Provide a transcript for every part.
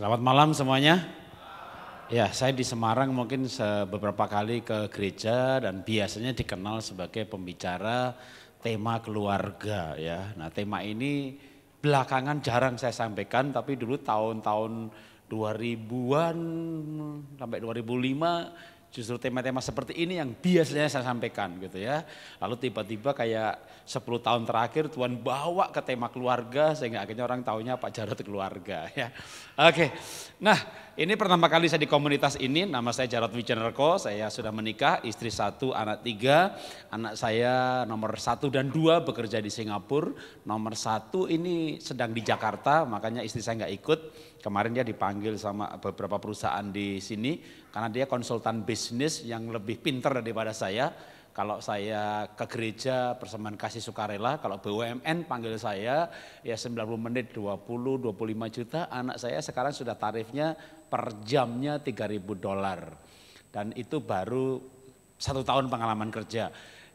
Selamat malam semuanya. Ya, saya di Semarang mungkin beberapa kali ke gereja dan biasanya dikenal sebagai pembicara tema keluarga ya. Nah, tema ini belakangan jarang saya sampaikan tapi dulu tahun-tahun 2000-an sampai 2005 justru tema-tema seperti ini yang biasanya saya sampaikan gitu ya. Lalu tiba-tiba kayak 10 tahun terakhir Tuhan bawa ke tema keluarga sehingga akhirnya orang tahunya Pak Jarod keluarga ya. Oke. Nah, ini pertama kali saya di komunitas ini. Nama saya Jarod Wijenerko, saya sudah menikah, istri satu, anak tiga. Anak saya nomor satu dan dua bekerja di Singapura. Nomor satu ini sedang di Jakarta, makanya istri saya nggak ikut. Kemarin dia dipanggil sama beberapa perusahaan di sini karena dia konsultan bisnis yang lebih pinter daripada saya kalau saya ke gereja persembahan kasih sukarela, kalau BUMN panggil saya ya 90 menit 20 25 juta, anak saya sekarang sudah tarifnya per jamnya 3000 dolar. Dan itu baru satu tahun pengalaman kerja.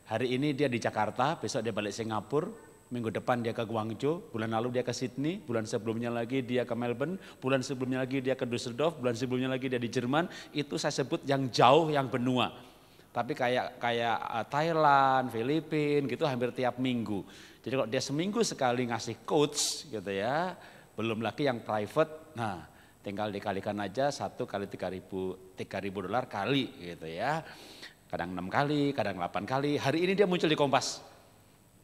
Hari ini dia di Jakarta, besok dia balik Singapura, minggu depan dia ke Guangzhou, bulan lalu dia ke Sydney, bulan sebelumnya lagi dia ke Melbourne, bulan sebelumnya lagi dia ke Düsseldorf, bulan sebelumnya lagi dia di Jerman. Itu saya sebut yang jauh, yang benua. Tapi kayak kayak eh, Thailand, Filipina gitu hampir tiap minggu. Jadi kalau dia seminggu sekali ngasih coach gitu ya, belum lagi yang private. Nah, tinggal dikalikan aja satu kali tiga ribu tiga ribu dolar kali gitu ya. Kadang enam kali, kadang delapan kali. Hari ini dia muncul di Kompas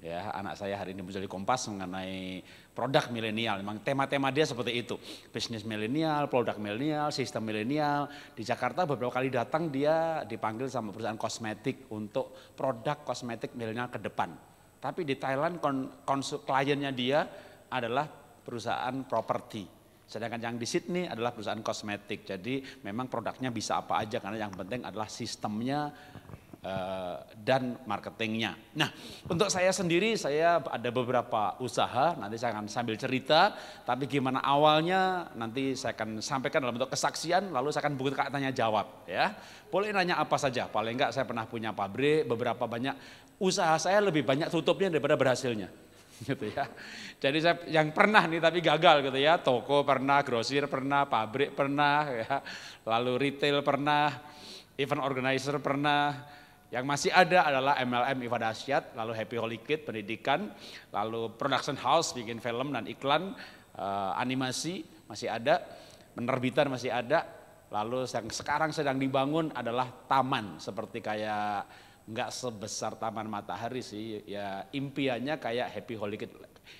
ya anak saya hari ini muncul di Kompas mengenai produk milenial. Memang tema-tema dia seperti itu. Bisnis milenial, produk milenial, sistem milenial. Di Jakarta beberapa kali datang dia dipanggil sama perusahaan kosmetik untuk produk kosmetik milenial ke depan. Tapi di Thailand kliennya dia adalah perusahaan properti. Sedangkan yang di Sydney adalah perusahaan kosmetik. Jadi memang produknya bisa apa aja karena yang penting adalah sistemnya Eh, dan marketingnya. Nah, untuk saya sendiri saya ada beberapa usaha, nanti saya akan sambil cerita, tapi gimana awalnya nanti saya akan sampaikan dalam bentuk kesaksian, lalu saya akan buka tanya jawab ya. Boleh nanya apa saja, paling enggak saya pernah punya pabrik, beberapa banyak usaha saya lebih banyak tutupnya daripada berhasilnya gitu ya. Jadi saya yang pernah nih tapi gagal gitu ya, toko pernah, grosir pernah, pabrik pernah ya, lalu retail pernah, event organizer pernah, yang masih ada adalah MLM Iva Dasyat, lalu Happy Holy Kid pendidikan, lalu Production House bikin film dan iklan, uh, animasi masih ada, penerbitan masih ada, lalu yang sekarang sedang dibangun adalah taman seperti kayak nggak sebesar Taman Matahari sih, ya impiannya kayak Happy Holy Kid,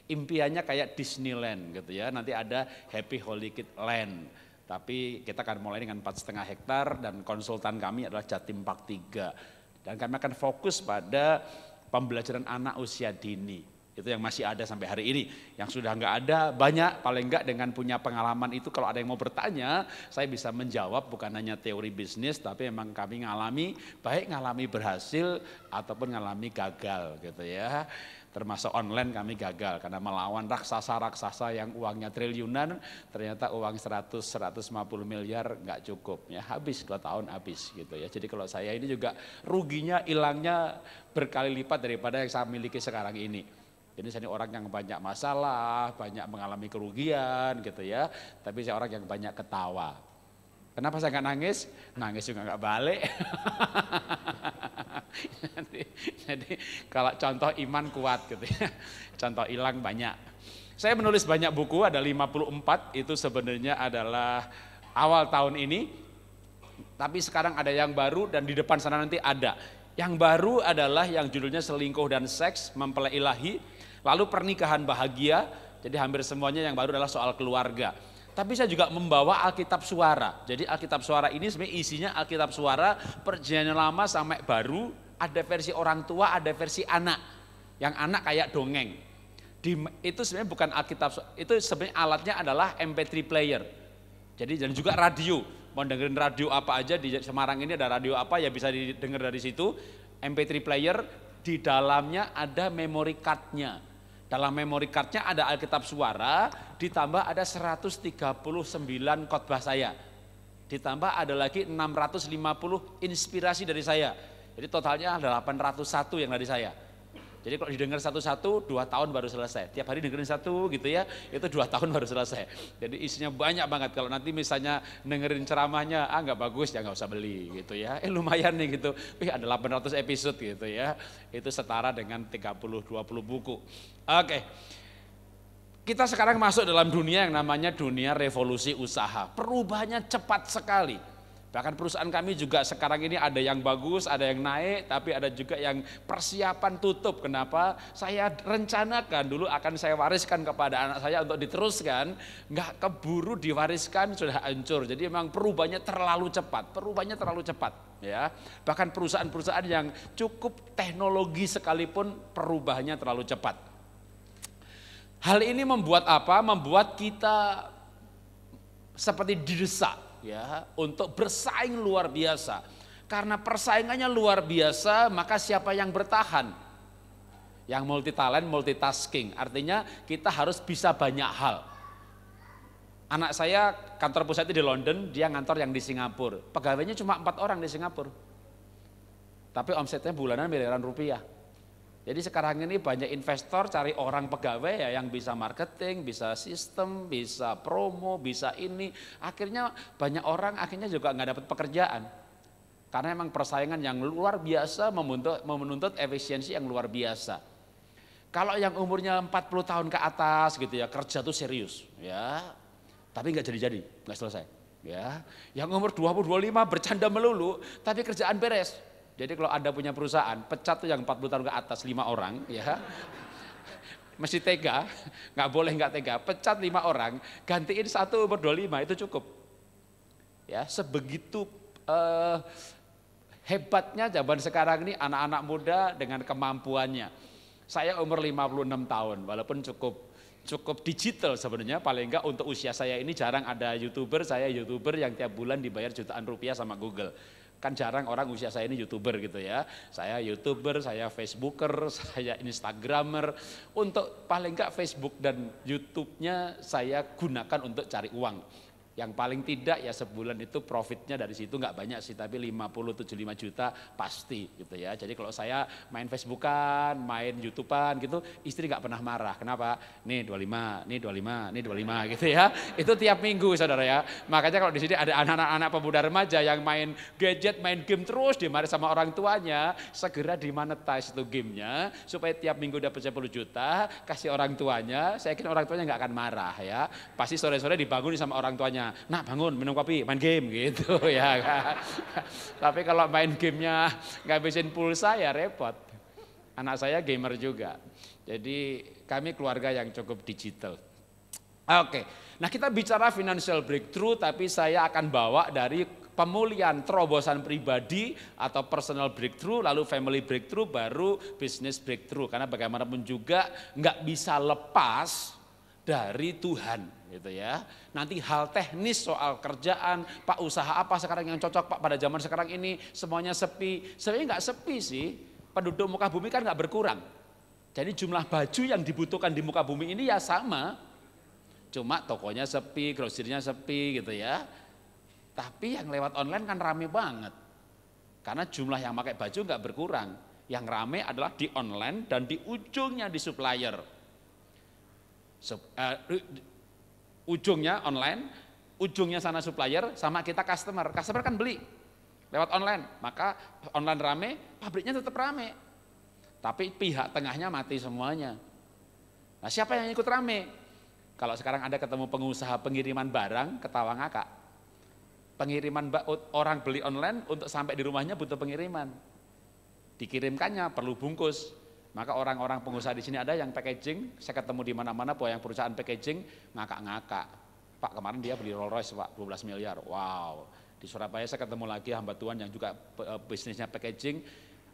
impiannya kayak Disneyland gitu ya, nanti ada Happy Holy Kid Land. Tapi kita akan mulai dengan empat setengah hektar dan konsultan kami adalah Jatim Park 3 dan kami akan fokus pada pembelajaran anak usia dini. Itu yang masih ada sampai hari ini. Yang sudah nggak ada banyak, paling nggak dengan punya pengalaman itu kalau ada yang mau bertanya, saya bisa menjawab bukan hanya teori bisnis, tapi memang kami ngalami, baik ngalami berhasil ataupun ngalami gagal gitu ya. Termasuk online kami gagal karena melawan raksasa-raksasa yang uangnya triliunan, ternyata uang 100 150 miliar nggak cukup ya habis dua tahun habis gitu ya. Jadi kalau saya ini juga ruginya hilangnya berkali lipat daripada yang saya miliki sekarang ini. Jadi saya ini orang yang banyak masalah, banyak mengalami kerugian gitu ya. Tapi saya orang yang banyak ketawa. Kenapa saya nggak nangis? Nangis juga nggak balik. jadi, jadi kalau contoh iman kuat gitu ya. Contoh hilang banyak. Saya menulis banyak buku, ada 54, itu sebenarnya adalah awal tahun ini. Tapi sekarang ada yang baru dan di depan sana nanti ada. Yang baru adalah yang judulnya selingkuh dan seks, mempelai ilahi. Lalu pernikahan bahagia, jadi hampir semuanya yang baru adalah soal keluarga. Tapi saya juga membawa Alkitab Suara. Jadi Alkitab Suara ini sebenarnya isinya Alkitab Suara perjanjian lama sampai baru, ada versi orang tua, ada versi anak. Yang anak kayak dongeng. Di, itu sebenarnya bukan Alkitab, itu sebenarnya alatnya adalah MP3 player. Jadi dan juga radio. Mau dengerin radio apa aja di Semarang ini ada radio apa ya bisa didengar dari situ. MP3 player di dalamnya ada memory cardnya. Dalam memory cardnya ada Alkitab suara, ditambah ada 139 khotbah saya. Ditambah ada lagi 650 inspirasi dari saya. Jadi totalnya ada 801 yang dari saya. Jadi kalau didengar satu-satu, dua tahun baru selesai. Tiap hari dengerin satu gitu ya, itu dua tahun baru selesai. Jadi isinya banyak banget. Kalau nanti misalnya dengerin ceramahnya, ah nggak bagus ya nggak usah beli gitu ya. Eh lumayan nih gitu, wih ada 800 episode gitu ya. Itu setara dengan 30-20 buku. Oke, kita sekarang masuk dalam dunia yang namanya dunia revolusi usaha. Perubahannya cepat sekali Bahkan perusahaan kami juga sekarang ini ada yang bagus, ada yang naik, tapi ada juga yang persiapan tutup. Kenapa? Saya rencanakan dulu akan saya wariskan kepada anak saya untuk diteruskan, nggak keburu diwariskan sudah hancur. Jadi memang perubahannya terlalu cepat, perubahannya terlalu cepat. Ya, bahkan perusahaan-perusahaan yang cukup teknologi sekalipun perubahannya terlalu cepat. Hal ini membuat apa? Membuat kita seperti didesak ya untuk bersaing luar biasa. Karena persaingannya luar biasa, maka siapa yang bertahan? Yang multi talent, multitasking. Artinya kita harus bisa banyak hal. Anak saya kantor pusatnya di London, dia ngantor yang di Singapura. Pegawainya cuma empat orang di Singapura. Tapi omsetnya bulanan miliaran rupiah. Jadi sekarang ini banyak investor cari orang pegawai ya yang bisa marketing, bisa sistem, bisa promo, bisa ini. Akhirnya banyak orang akhirnya juga nggak dapat pekerjaan. Karena emang persaingan yang luar biasa memuntut menuntut efisiensi yang luar biasa. Kalau yang umurnya 40 tahun ke atas gitu ya kerja tuh serius ya. Tapi nggak jadi-jadi, nggak selesai. Ya, yang umur 20 25 bercanda melulu tapi kerjaan beres jadi kalau Anda punya perusahaan, pecat tuh yang 40 tahun ke atas lima orang ya. Mesti tega, nggak boleh nggak tega, pecat lima orang, gantiin satu umur 25 itu cukup. Ya, sebegitu uh, hebatnya zaman sekarang ini anak-anak muda dengan kemampuannya. Saya umur 56 tahun, walaupun cukup cukup digital sebenarnya paling enggak untuk usia saya ini jarang ada youtuber saya youtuber yang tiap bulan dibayar jutaan rupiah sama Google Kan jarang orang usia saya ini youtuber gitu ya. Saya youtuber, saya facebooker, saya instagramer. Untuk paling enggak Facebook dan YouTube-nya saya gunakan untuk cari uang yang paling tidak ya sebulan itu profitnya dari situ nggak banyak sih, tapi 50-75 juta pasti gitu ya. Jadi kalau saya main Facebookan, main YouTubean gitu, istri nggak pernah marah. Kenapa? Nih 25, nih 25, nih 25 gitu ya. Itu tiap minggu saudara ya. Makanya kalau di sini ada anak-anak pemuda remaja yang main gadget, main game terus, dimarahi sama orang tuanya, segera dimonetize itu gamenya, supaya tiap minggu dapat 10 juta, kasih orang tuanya, saya yakin orang tuanya nggak akan marah ya. Pasti sore-sore dibangun sama orang tuanya nak bangun minum kopi, main game gitu ya kan? Tapi kalau main gamenya nggak ngabisin pulsa ya repot. Anak saya gamer juga. Jadi kami keluarga yang cukup digital. Oke, nah kita bicara financial breakthrough tapi saya akan bawa dari pemulihan terobosan pribadi atau personal breakthrough, lalu family breakthrough, baru business breakthrough. Karena bagaimanapun juga nggak bisa lepas dari Tuhan gitu ya. Nanti hal teknis soal kerjaan, Pak usaha apa sekarang yang cocok Pak pada zaman sekarang ini semuanya sepi. Sebenarnya nggak sepi sih, penduduk muka bumi kan nggak berkurang. Jadi jumlah baju yang dibutuhkan di muka bumi ini ya sama. Cuma tokonya sepi, grosirnya sepi gitu ya. Tapi yang lewat online kan rame banget. Karena jumlah yang pakai baju nggak berkurang. Yang rame adalah di online dan di ujungnya di supplier. Eh, Ujungnya online, ujungnya sana supplier, sama kita customer. Customer kan beli lewat online, maka online rame, pabriknya tetap rame. Tapi pihak tengahnya mati semuanya. Nah siapa yang ikut rame? Kalau sekarang Anda ketemu pengusaha pengiriman barang, ketawa ngakak. Pengiriman orang beli online untuk sampai di rumahnya butuh pengiriman. Dikirimkannya perlu bungkus, maka orang-orang pengusaha di sini ada yang packaging, saya ketemu di mana-mana bahwa yang perusahaan packaging ngakak-ngakak. Pak kemarin dia beli Rolls Royce Pak 12 miliar, wow. Di Surabaya saya ketemu lagi hamba Tuhan yang juga eh, bisnisnya packaging,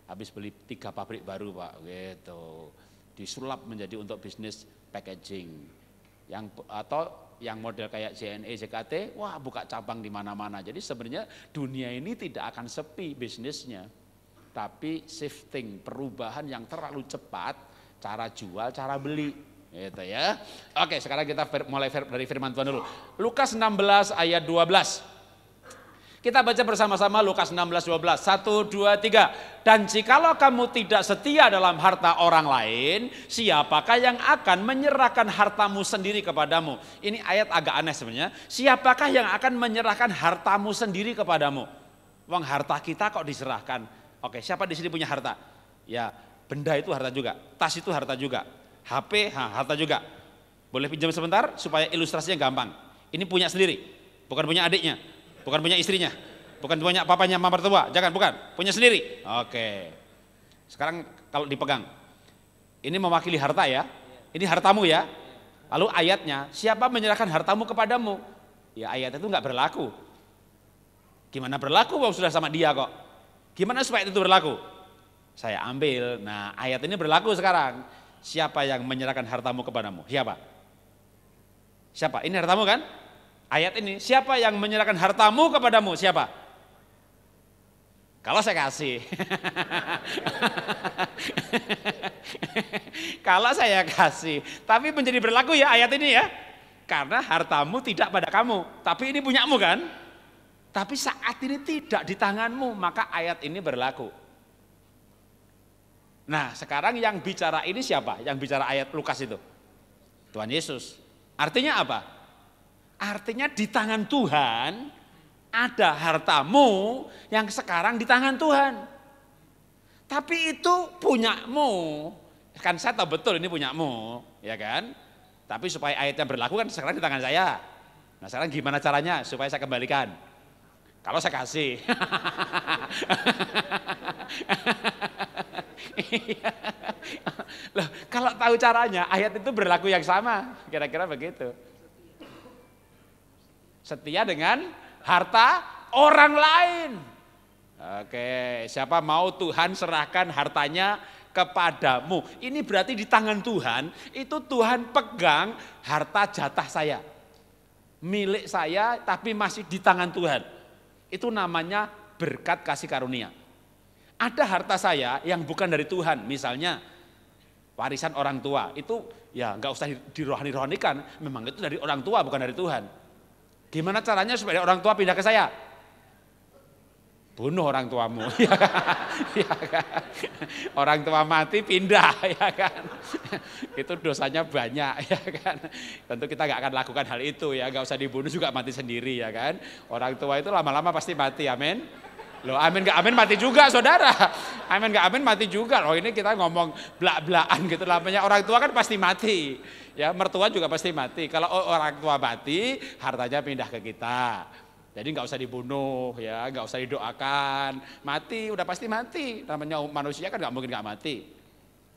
habis beli tiga pabrik baru Pak, gitu. Disulap menjadi untuk bisnis packaging. Yang atau yang model kayak JNE, JKT, wah buka cabang di mana-mana. Jadi sebenarnya dunia ini tidak akan sepi bisnisnya tapi shifting perubahan yang terlalu cepat cara jual cara beli gitu ya oke sekarang kita mulai dari firman Tuhan dulu Lukas 16 ayat 12 kita baca bersama-sama Lukas 16 12 1 2 3 dan jikalau kamu tidak setia dalam harta orang lain siapakah yang akan menyerahkan hartamu sendiri kepadamu ini ayat agak aneh sebenarnya siapakah yang akan menyerahkan hartamu sendiri kepadamu uang harta kita kok diserahkan Oke, siapa di sini punya harta? Ya, benda itu harta juga, tas itu harta juga, HP ha, harta juga. Boleh pinjam sebentar supaya ilustrasinya gampang. Ini punya sendiri, bukan punya adiknya, bukan punya istrinya, bukan punya papanya mama mertua, jangan bukan, punya sendiri. Oke. Sekarang kalau dipegang. Ini mewakili harta ya. Ini hartamu ya. Lalu ayatnya, siapa menyerahkan hartamu kepadamu? Ya ayat itu nggak berlaku. Gimana berlaku? Wong sudah sama dia kok. Gimana supaya itu berlaku? Saya ambil. Nah, ayat ini berlaku sekarang. Siapa yang menyerahkan hartamu kepadamu? Siapa? Siapa? Ini hartamu kan? Ayat ini, siapa yang menyerahkan hartamu kepadamu? Siapa? Kalau saya kasih. Kalau saya kasih. Tapi menjadi berlaku ya ayat ini ya. Karena hartamu tidak pada kamu, tapi ini punyamu kan? Tapi saat ini tidak di tanganmu, maka ayat ini berlaku. Nah, sekarang yang bicara ini siapa? Yang bicara ayat Lukas itu? Tuhan Yesus. Artinya apa? Artinya di tangan Tuhan ada hartamu yang sekarang di tangan Tuhan. Tapi itu punyamu. Kan saya tahu betul ini punyamu, ya kan? Tapi supaya ayatnya berlaku kan sekarang di tangan saya. Nah sekarang gimana caranya supaya saya kembalikan? Kalau saya kasih. Loh, kalau tahu caranya, ayat itu berlaku yang sama. Kira-kira begitu. Setia dengan harta orang lain. Oke, siapa mau Tuhan serahkan hartanya kepadamu. Ini berarti di tangan Tuhan, itu Tuhan pegang harta jatah saya. Milik saya tapi masih di tangan Tuhan. Itu namanya berkat kasih karunia. Ada harta saya yang bukan dari Tuhan, misalnya warisan orang tua itu ya nggak usah dirohani-rohanikan, memang itu dari orang tua bukan dari Tuhan. Gimana caranya supaya orang tua pindah ke saya? bunuh orang tuamu. Ya, kan? ya kan? Orang tua mati pindah, ya kan? itu dosanya banyak, ya kan? Tentu kita nggak akan lakukan hal itu ya, nggak usah dibunuh juga mati sendiri, ya kan? Orang tua itu lama-lama pasti mati, amin. Loh amin gak amin mati juga saudara. Amin gak amin mati juga. Loh ini kita ngomong belak-belakan gitu. lamanya orang tua kan pasti mati. Ya mertua juga pasti mati. Kalau orang tua mati hartanya pindah ke kita jadi nggak usah dibunuh ya, nggak usah didoakan, mati udah pasti mati. Namanya um, manusia kan nggak mungkin nggak mati.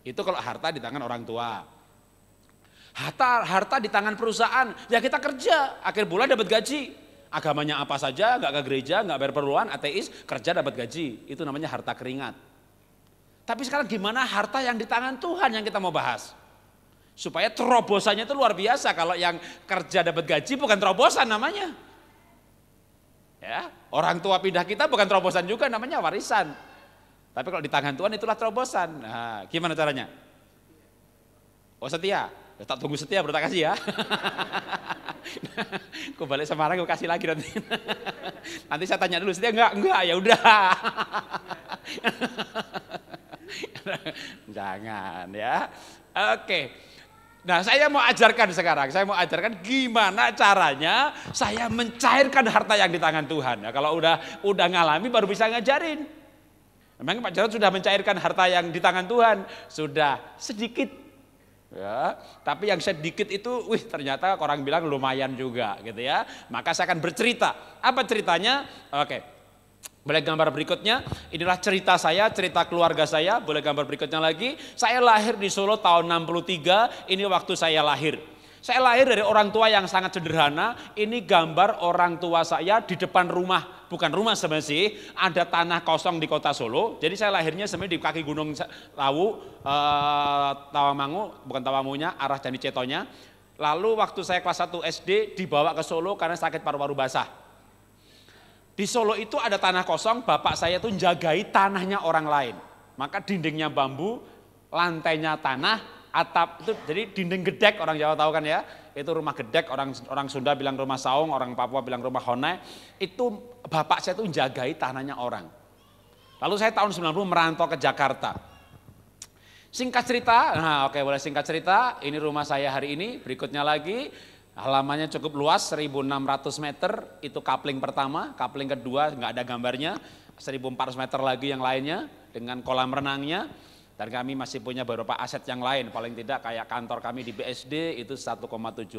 Itu kalau harta di tangan orang tua. Harta harta di tangan perusahaan, ya kita kerja, akhir bulan dapat gaji. Agamanya apa saja, nggak ke gereja, nggak berperluan, ateis, kerja dapat gaji. Itu namanya harta keringat. Tapi sekarang gimana harta yang di tangan Tuhan yang kita mau bahas? Supaya terobosannya itu luar biasa. Kalau yang kerja dapat gaji bukan terobosan namanya Ya, orang tua pindah kita bukan terobosan juga namanya warisan. Tapi kalau di tangan Tuhan itulah terobosan. Nah, gimana caranya? Oh setia, ya, tak tunggu setia berterima kasih ya. Kau balik Semarang kau kasih lagi nanti. nanti saya tanya dulu setia enggak? Enggak, ya udah. Jangan ya. Oke. Nah, saya mau ajarkan sekarang. Saya mau ajarkan gimana caranya saya mencairkan harta yang di tangan Tuhan. Ya, kalau udah udah ngalami baru bisa ngajarin. Memang Pak Jarod sudah mencairkan harta yang di tangan Tuhan, sudah sedikit. Ya, tapi yang sedikit itu, wih ternyata orang bilang lumayan juga gitu ya. Maka saya akan bercerita. Apa ceritanya? Oke, boleh gambar berikutnya? Inilah cerita saya, cerita keluarga saya. Boleh gambar berikutnya lagi? Saya lahir di Solo tahun 63, ini waktu saya lahir. Saya lahir dari orang tua yang sangat sederhana. Ini gambar orang tua saya di depan rumah, bukan rumah sebenarnya sih, ada tanah kosong di kota Solo. Jadi saya lahirnya sebenarnya di kaki Gunung Lawu, eh, Tawamangu, bukan Tawamunya, arah Candi Cetonya. Lalu waktu saya kelas 1 SD dibawa ke Solo karena sakit paru-paru basah. Di Solo itu ada tanah kosong, bapak saya tuh jagai tanahnya orang lain. Maka dindingnya bambu, lantainya tanah, atap itu jadi dinding gedek orang Jawa tahu kan ya. Itu rumah gedek, orang orang Sunda bilang rumah saung, orang Papua bilang rumah honai. Itu bapak saya tuh jagai tanahnya orang. Lalu saya tahun 90 merantau ke Jakarta. Singkat cerita, nah oke boleh singkat cerita, ini rumah saya hari ini, berikutnya lagi Halamannya cukup luas, 1600 meter, itu kapling pertama, kapling kedua nggak ada gambarnya, 1400 meter lagi yang lainnya dengan kolam renangnya. Dan kami masih punya beberapa aset yang lain, paling tidak kayak kantor kami di BSD itu 1,7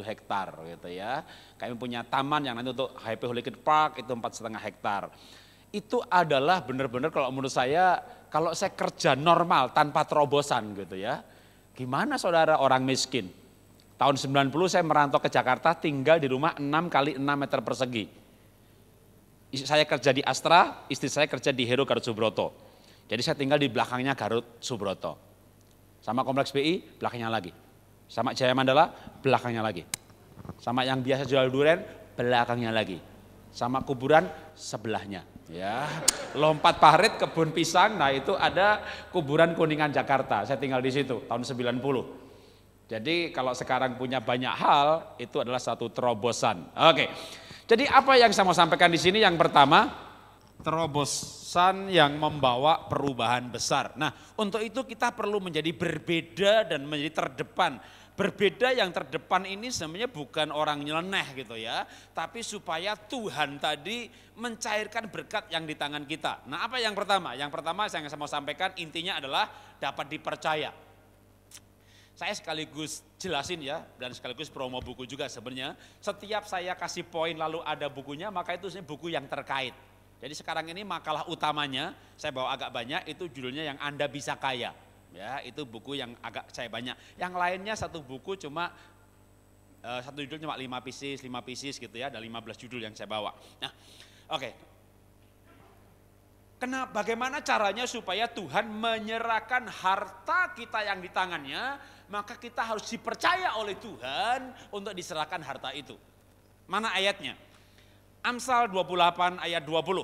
hektar gitu ya. Kami punya taman yang nanti untuk HP Holikin Park itu empat setengah hektar. Itu adalah benar-benar kalau menurut saya, kalau saya kerja normal tanpa terobosan gitu ya, gimana saudara orang miskin? Tahun 90 saya merantau ke Jakarta tinggal di rumah 6 kali 6 meter persegi. Saya kerja di Astra, istri saya kerja di Hero Garut Subroto. Jadi saya tinggal di belakangnya Garut Subroto. Sama kompleks BI, belakangnya lagi. Sama Jaya Mandala, belakangnya lagi. Sama yang biasa jual durian, belakangnya lagi. Sama kuburan, sebelahnya. Ya, lompat parit kebun pisang, nah itu ada kuburan Kuningan Jakarta. Saya tinggal di situ tahun 90. Jadi kalau sekarang punya banyak hal, itu adalah satu terobosan. Oke. Jadi apa yang saya mau sampaikan di sini yang pertama, terobosan yang membawa perubahan besar. Nah, untuk itu kita perlu menjadi berbeda dan menjadi terdepan. Berbeda yang terdepan ini sebenarnya bukan orang nyeleneh gitu ya, tapi supaya Tuhan tadi mencairkan berkat yang di tangan kita. Nah, apa yang pertama? Yang pertama yang saya mau sampaikan intinya adalah dapat dipercaya saya sekaligus jelasin ya, dan sekaligus promo buku juga sebenarnya. Setiap saya kasih poin lalu ada bukunya, maka itu buku yang terkait. Jadi sekarang ini makalah utamanya, saya bawa agak banyak, itu judulnya yang Anda Bisa Kaya. Ya, itu buku yang agak saya banyak. Yang lainnya satu buku cuma eh, satu judul cuma lima pieces, lima pieces gitu ya, ada 15 judul yang saya bawa. Nah, oke. Okay. Kenapa bagaimana caranya supaya Tuhan menyerahkan harta kita yang di tangannya maka kita harus dipercaya oleh Tuhan untuk diserahkan harta itu. Mana ayatnya? Amsal 28 ayat 20.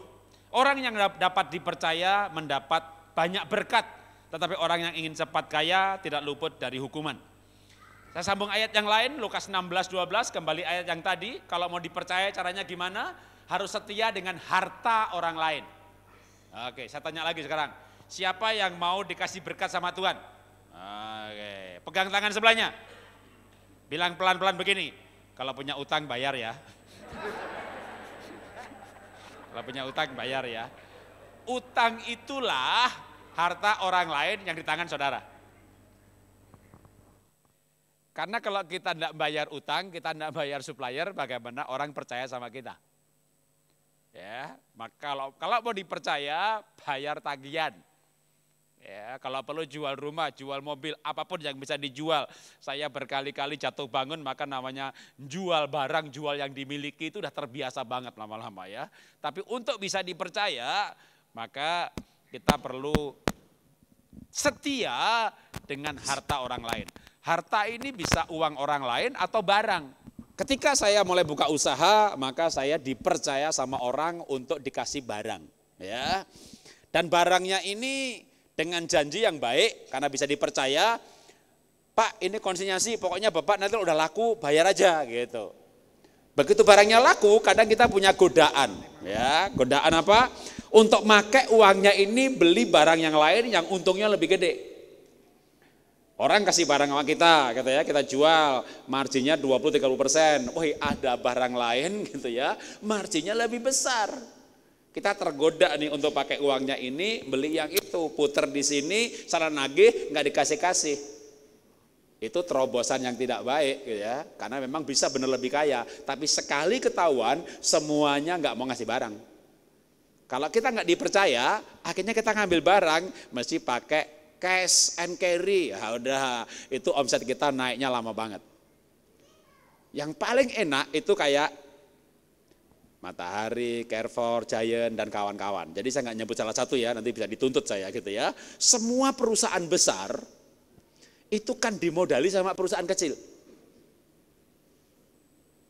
Orang yang dapat dipercaya mendapat banyak berkat, tetapi orang yang ingin cepat kaya tidak luput dari hukuman. Saya sambung ayat yang lain, Lukas 16, kembali ayat yang tadi. Kalau mau dipercaya caranya gimana? Harus setia dengan harta orang lain. Oke, saya tanya lagi sekarang. Siapa yang mau dikasih berkat sama Tuhan? Oke, pegang tangan sebelahnya. Bilang pelan-pelan begini, kalau punya utang bayar ya. kalau punya utang bayar ya. Utang itulah harta orang lain yang di tangan saudara. Karena kalau kita tidak bayar utang, kita tidak bayar supplier, bagaimana orang percaya sama kita? Ya, maka kalau kalau mau dipercaya, bayar tagihan. Ya, kalau perlu jual rumah, jual mobil, apapun yang bisa dijual. Saya berkali-kali jatuh bangun, maka namanya jual barang, jual yang dimiliki itu sudah terbiasa banget lama-lama ya. Tapi untuk bisa dipercaya, maka kita perlu setia dengan harta orang lain. Harta ini bisa uang orang lain atau barang. Ketika saya mulai buka usaha, maka saya dipercaya sama orang untuk dikasih barang, ya. Dan barangnya ini dengan janji yang baik karena bisa dipercaya. Pak, ini konsinyasi, pokoknya Bapak nanti udah laku, bayar aja gitu. Begitu barangnya laku, kadang kita punya godaan, ya, godaan apa? Untuk make uangnya ini beli barang yang lain yang untungnya lebih gede. Orang kasih barang sama kita, kata gitu ya, kita jual, marginnya 20-30 persen. wah ada barang lain gitu ya, marginnya lebih besar. Kita tergoda nih untuk pakai uangnya ini, beli yang itu, puter di sini, salah nagih, nggak dikasih-kasih. Itu terobosan yang tidak baik, gitu ya. Karena memang bisa benar lebih kaya, tapi sekali ketahuan semuanya nggak mau ngasih barang. Kalau kita nggak dipercaya, akhirnya kita ngambil barang mesti pakai cash and carry. Ya udah, itu omset kita naiknya lama banget. Yang paling enak itu kayak Matahari, Carrefour, Giant, dan kawan-kawan. Jadi saya nggak nyebut salah satu ya, nanti bisa dituntut saya gitu ya. Semua perusahaan besar itu kan dimodali sama perusahaan kecil.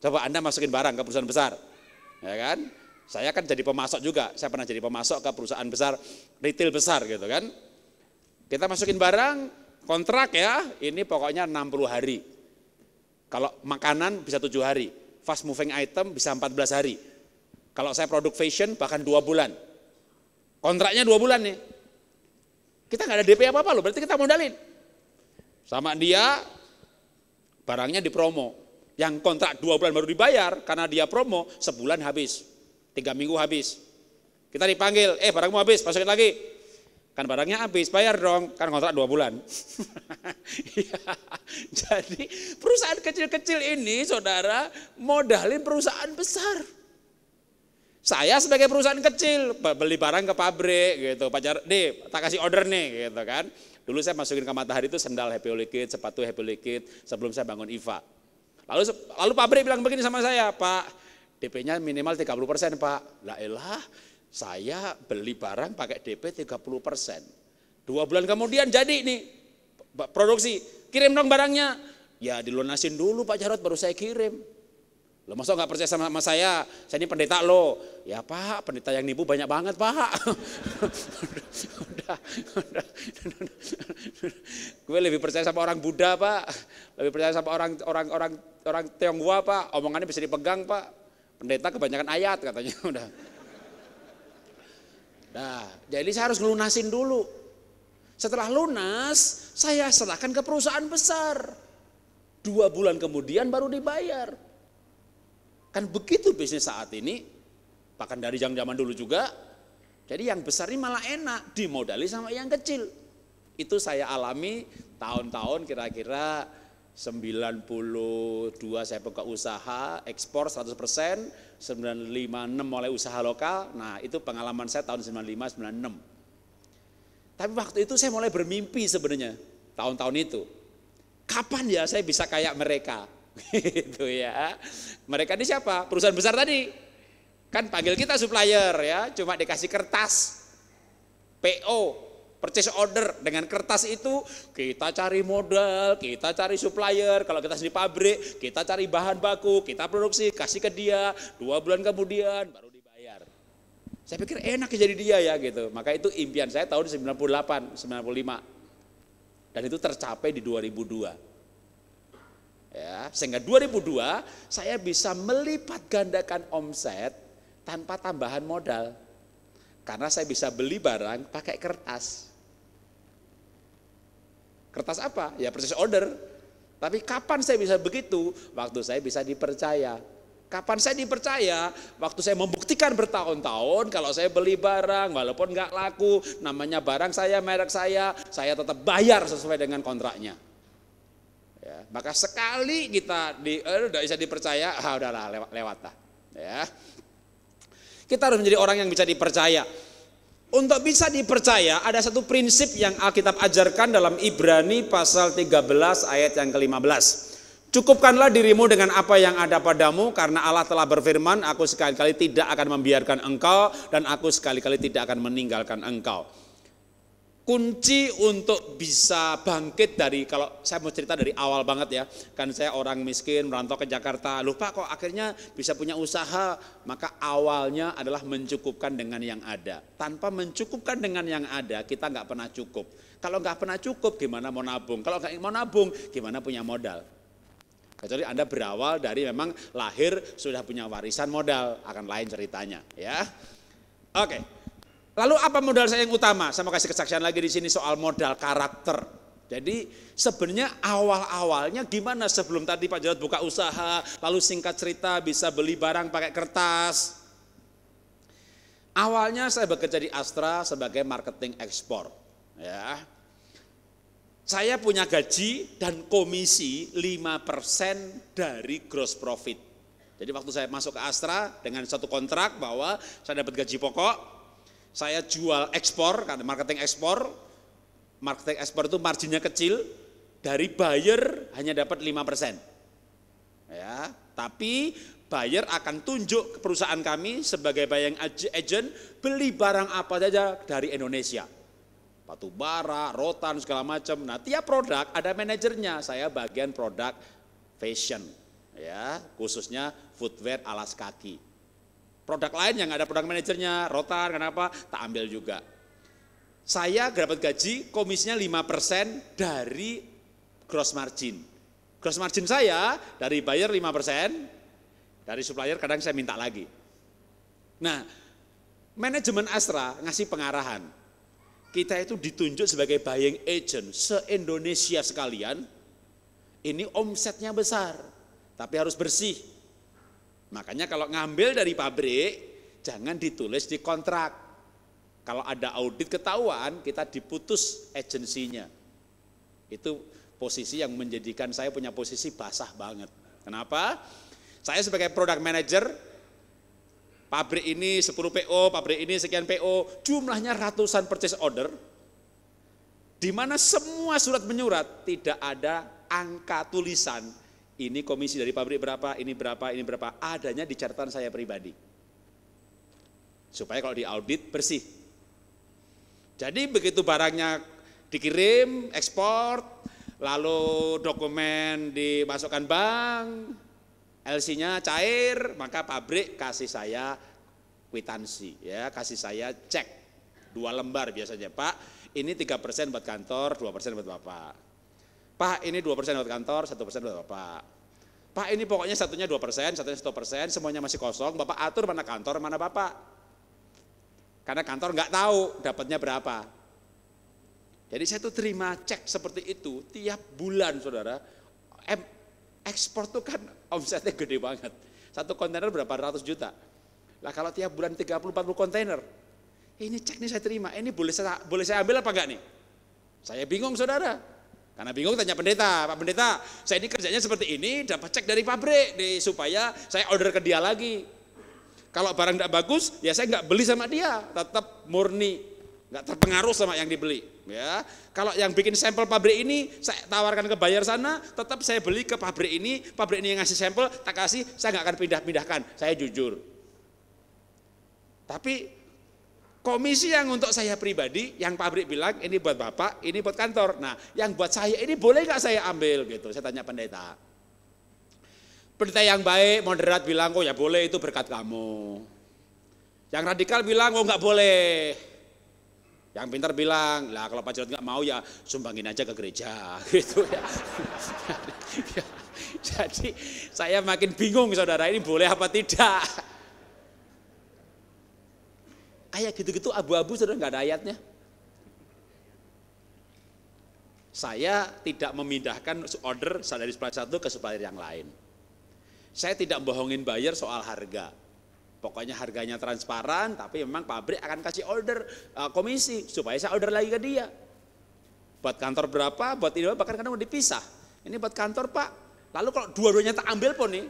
Coba Anda masukin barang ke perusahaan besar, ya kan? Saya kan jadi pemasok juga, saya pernah jadi pemasok ke perusahaan besar, retail besar gitu kan. Kita masukin barang, kontrak ya, ini pokoknya 60 hari. Kalau makanan bisa 7 hari, fast moving item bisa 14 hari. Kalau saya produk fashion bahkan dua bulan. Kontraknya dua bulan nih. Kita nggak ada DP apa-apa loh, berarti kita modalin. Sama dia, barangnya dipromo. Yang kontrak dua bulan baru dibayar, karena dia promo, sebulan habis. Tiga minggu habis. Kita dipanggil, eh barangmu habis, masukin lagi. Kan barangnya habis, bayar dong, kan kontrak dua bulan. ya, jadi perusahaan kecil-kecil ini, saudara, modalin perusahaan besar. Saya sebagai perusahaan kecil beli barang ke pabrik gitu, pacar, nih tak kasih order nih gitu kan. Dulu saya masukin ke matahari itu sendal Happy liquid sepatu Happy liquid sebelum saya bangun Iva, Lalu lalu pabrik bilang begini sama saya, Pak, DP-nya minimal 30 persen Pak. Lah elah, saya beli barang pakai DP 30 persen. Dua bulan kemudian jadi nih produksi, kirim dong barangnya. Ya dilunasin dulu Pak Jarot baru saya kirim. Lo masa nggak percaya sama, sama saya? Saya ini pendeta lo. Ya pak, pendeta yang nipu banyak banget pak. udah, Gue lebih percaya sama orang Buddha pak. Lebih percaya sama orang orang orang orang Tionghoa pak. Omongannya bisa dipegang pak. Pendeta kebanyakan ayat katanya udah. Nah, jadi saya harus lunasin dulu. Setelah lunas, saya serahkan ke perusahaan besar. Dua bulan kemudian baru dibayar Kan begitu bisnis saat ini, bahkan dari zaman dulu juga. Jadi yang besar ini malah enak, dimodali sama yang kecil. Itu saya alami tahun-tahun kira-kira 92 saya buka usaha, ekspor 100%, 956 mulai usaha lokal. Nah itu pengalaman saya tahun 95, 96. Tapi waktu itu saya mulai bermimpi sebenarnya, tahun-tahun itu. Kapan ya saya bisa kayak mereka? itu ya. Mereka ini siapa? Perusahaan besar tadi. Kan panggil kita supplier ya, cuma dikasih kertas. PO, purchase order dengan kertas itu kita cari modal, kita cari supplier, kalau kita di pabrik, kita cari bahan baku, kita produksi, kasih ke dia, dua bulan kemudian baru dibayar. Saya pikir enak jadi dia ya gitu. Maka itu impian saya tahun 98, 95. Dan itu tercapai di 2002. Ya, sehingga 2002 saya bisa melipat gandakan omset tanpa tambahan modal. Karena saya bisa beli barang pakai kertas. Kertas apa? Ya proses order. Tapi kapan saya bisa begitu? Waktu saya bisa dipercaya. Kapan saya dipercaya? Waktu saya membuktikan bertahun-tahun kalau saya beli barang walaupun nggak laku, namanya barang saya, merek saya, saya tetap bayar sesuai dengan kontraknya maka sekali kita di, aduh, eh, tidak bisa dipercaya, ah, udahlah lewat, lewat lah. Ya. Kita harus menjadi orang yang bisa dipercaya. Untuk bisa dipercaya ada satu prinsip yang Alkitab ajarkan dalam Ibrani pasal 13 ayat yang ke-15. Cukupkanlah dirimu dengan apa yang ada padamu karena Allah telah berfirman aku sekali-kali tidak akan membiarkan engkau dan aku sekali-kali tidak akan meninggalkan engkau kunci untuk bisa bangkit dari kalau saya mau cerita dari awal banget ya kan saya orang miskin merantau ke Jakarta lupa kok akhirnya bisa punya usaha maka awalnya adalah mencukupkan dengan yang ada tanpa mencukupkan dengan yang ada kita nggak pernah cukup kalau nggak pernah cukup gimana mau nabung kalau nggak mau nabung gimana punya modal kecuali anda berawal dari memang lahir sudah punya warisan modal akan lain ceritanya ya oke okay. Lalu apa modal saya yang utama? Saya mau kasih kesaksian lagi di sini soal modal karakter. Jadi sebenarnya awal-awalnya gimana sebelum tadi Pak Jarod buka usaha, lalu singkat cerita bisa beli barang pakai kertas. Awalnya saya bekerja di Astra sebagai marketing ekspor. Ya. Saya punya gaji dan komisi 5% dari gross profit. Jadi waktu saya masuk ke Astra dengan satu kontrak bahwa saya dapat gaji pokok, saya jual ekspor, marketing ekspor, marketing ekspor itu marginnya kecil, dari buyer hanya dapat 5%. Ya, tapi buyer akan tunjuk ke perusahaan kami sebagai buying agent beli barang apa saja dari Indonesia. Batu bara, rotan, segala macam. Nah, tiap produk ada manajernya. Saya bagian produk fashion, ya khususnya footwear alas kaki. Produk lain yang ada produk manajernya, rotan, kenapa, tak ambil juga. Saya dapat gaji komisinya 5% dari gross margin. Gross margin saya dari buyer 5%, dari supplier kadang saya minta lagi. Nah, manajemen Astra ngasih pengarahan. Kita itu ditunjuk sebagai buying agent se-Indonesia sekalian. Ini omsetnya besar, tapi harus bersih Makanya kalau ngambil dari pabrik, jangan ditulis di kontrak. Kalau ada audit ketahuan, kita diputus agensinya. Itu posisi yang menjadikan saya punya posisi basah banget. Kenapa? Saya sebagai product manager, pabrik ini 10 PO, pabrik ini sekian PO, jumlahnya ratusan purchase order, di mana semua surat menyurat tidak ada angka tulisan ini komisi dari pabrik berapa, ini berapa, ini berapa, adanya di catatan saya pribadi. Supaya kalau di diaudit bersih. Jadi begitu barangnya dikirim, ekspor, lalu dokumen dimasukkan bank, LC-nya cair, maka pabrik kasih saya kwitansi, ya kasih saya cek dua lembar biasanya Pak, ini tiga persen buat kantor, dua persen buat Bapak Pak ini 2% buat kantor, satu persen buat Bapak. Pak ini pokoknya satunya 2%, satunya satu persen semuanya masih kosong, Bapak atur mana kantor, mana Bapak. Karena kantor nggak tahu dapatnya berapa. Jadi saya tuh terima cek seperti itu tiap bulan saudara. Em, ekspor tuh kan omsetnya gede banget. Satu kontainer berapa ratus juta. Lah kalau tiap bulan 30-40 kontainer, ini cek nih saya terima, ini boleh saya, boleh saya ambil apa enggak nih? Saya bingung saudara. Karena bingung tanya pendeta, Pak Pendeta, saya ini kerjanya seperti ini, dapat cek dari pabrik supaya saya order ke dia lagi. Kalau barang tidak bagus, ya saya nggak beli sama dia, tetap murni, nggak terpengaruh sama yang dibeli. Ya, kalau yang bikin sampel pabrik ini saya tawarkan ke bayar sana, tetap saya beli ke pabrik ini, pabrik ini yang ngasih sampel, tak kasih, saya nggak akan pindah-pindahkan, saya jujur. Tapi Komisi yang untuk saya pribadi, yang pabrik bilang ini buat bapak, ini buat kantor. Nah, yang buat saya ini boleh nggak saya ambil gitu? Saya tanya pendeta. Pendeta yang baik, moderat bilang, oh ya boleh itu berkat kamu. Yang radikal bilang, oh nggak boleh. Yang pintar bilang, lah kalau Pak Jarod nggak mau ya sumbangin aja ke gereja gitu ya. Jadi saya makin bingung saudara ini boleh apa tidak. Kayak gitu-gitu abu-abu sudah nggak ada ayatnya. Saya tidak memindahkan order dari supplier satu ke supplier yang lain. Saya tidak bohongin buyer soal harga. Pokoknya harganya transparan, tapi memang pabrik akan kasih order eh, komisi supaya saya order lagi ke dia. Buat kantor berapa, buat ini bahkan kadang mau dipisah. Ini buat kantor pak. Lalu kalau dua-duanya tak ambil pun nih,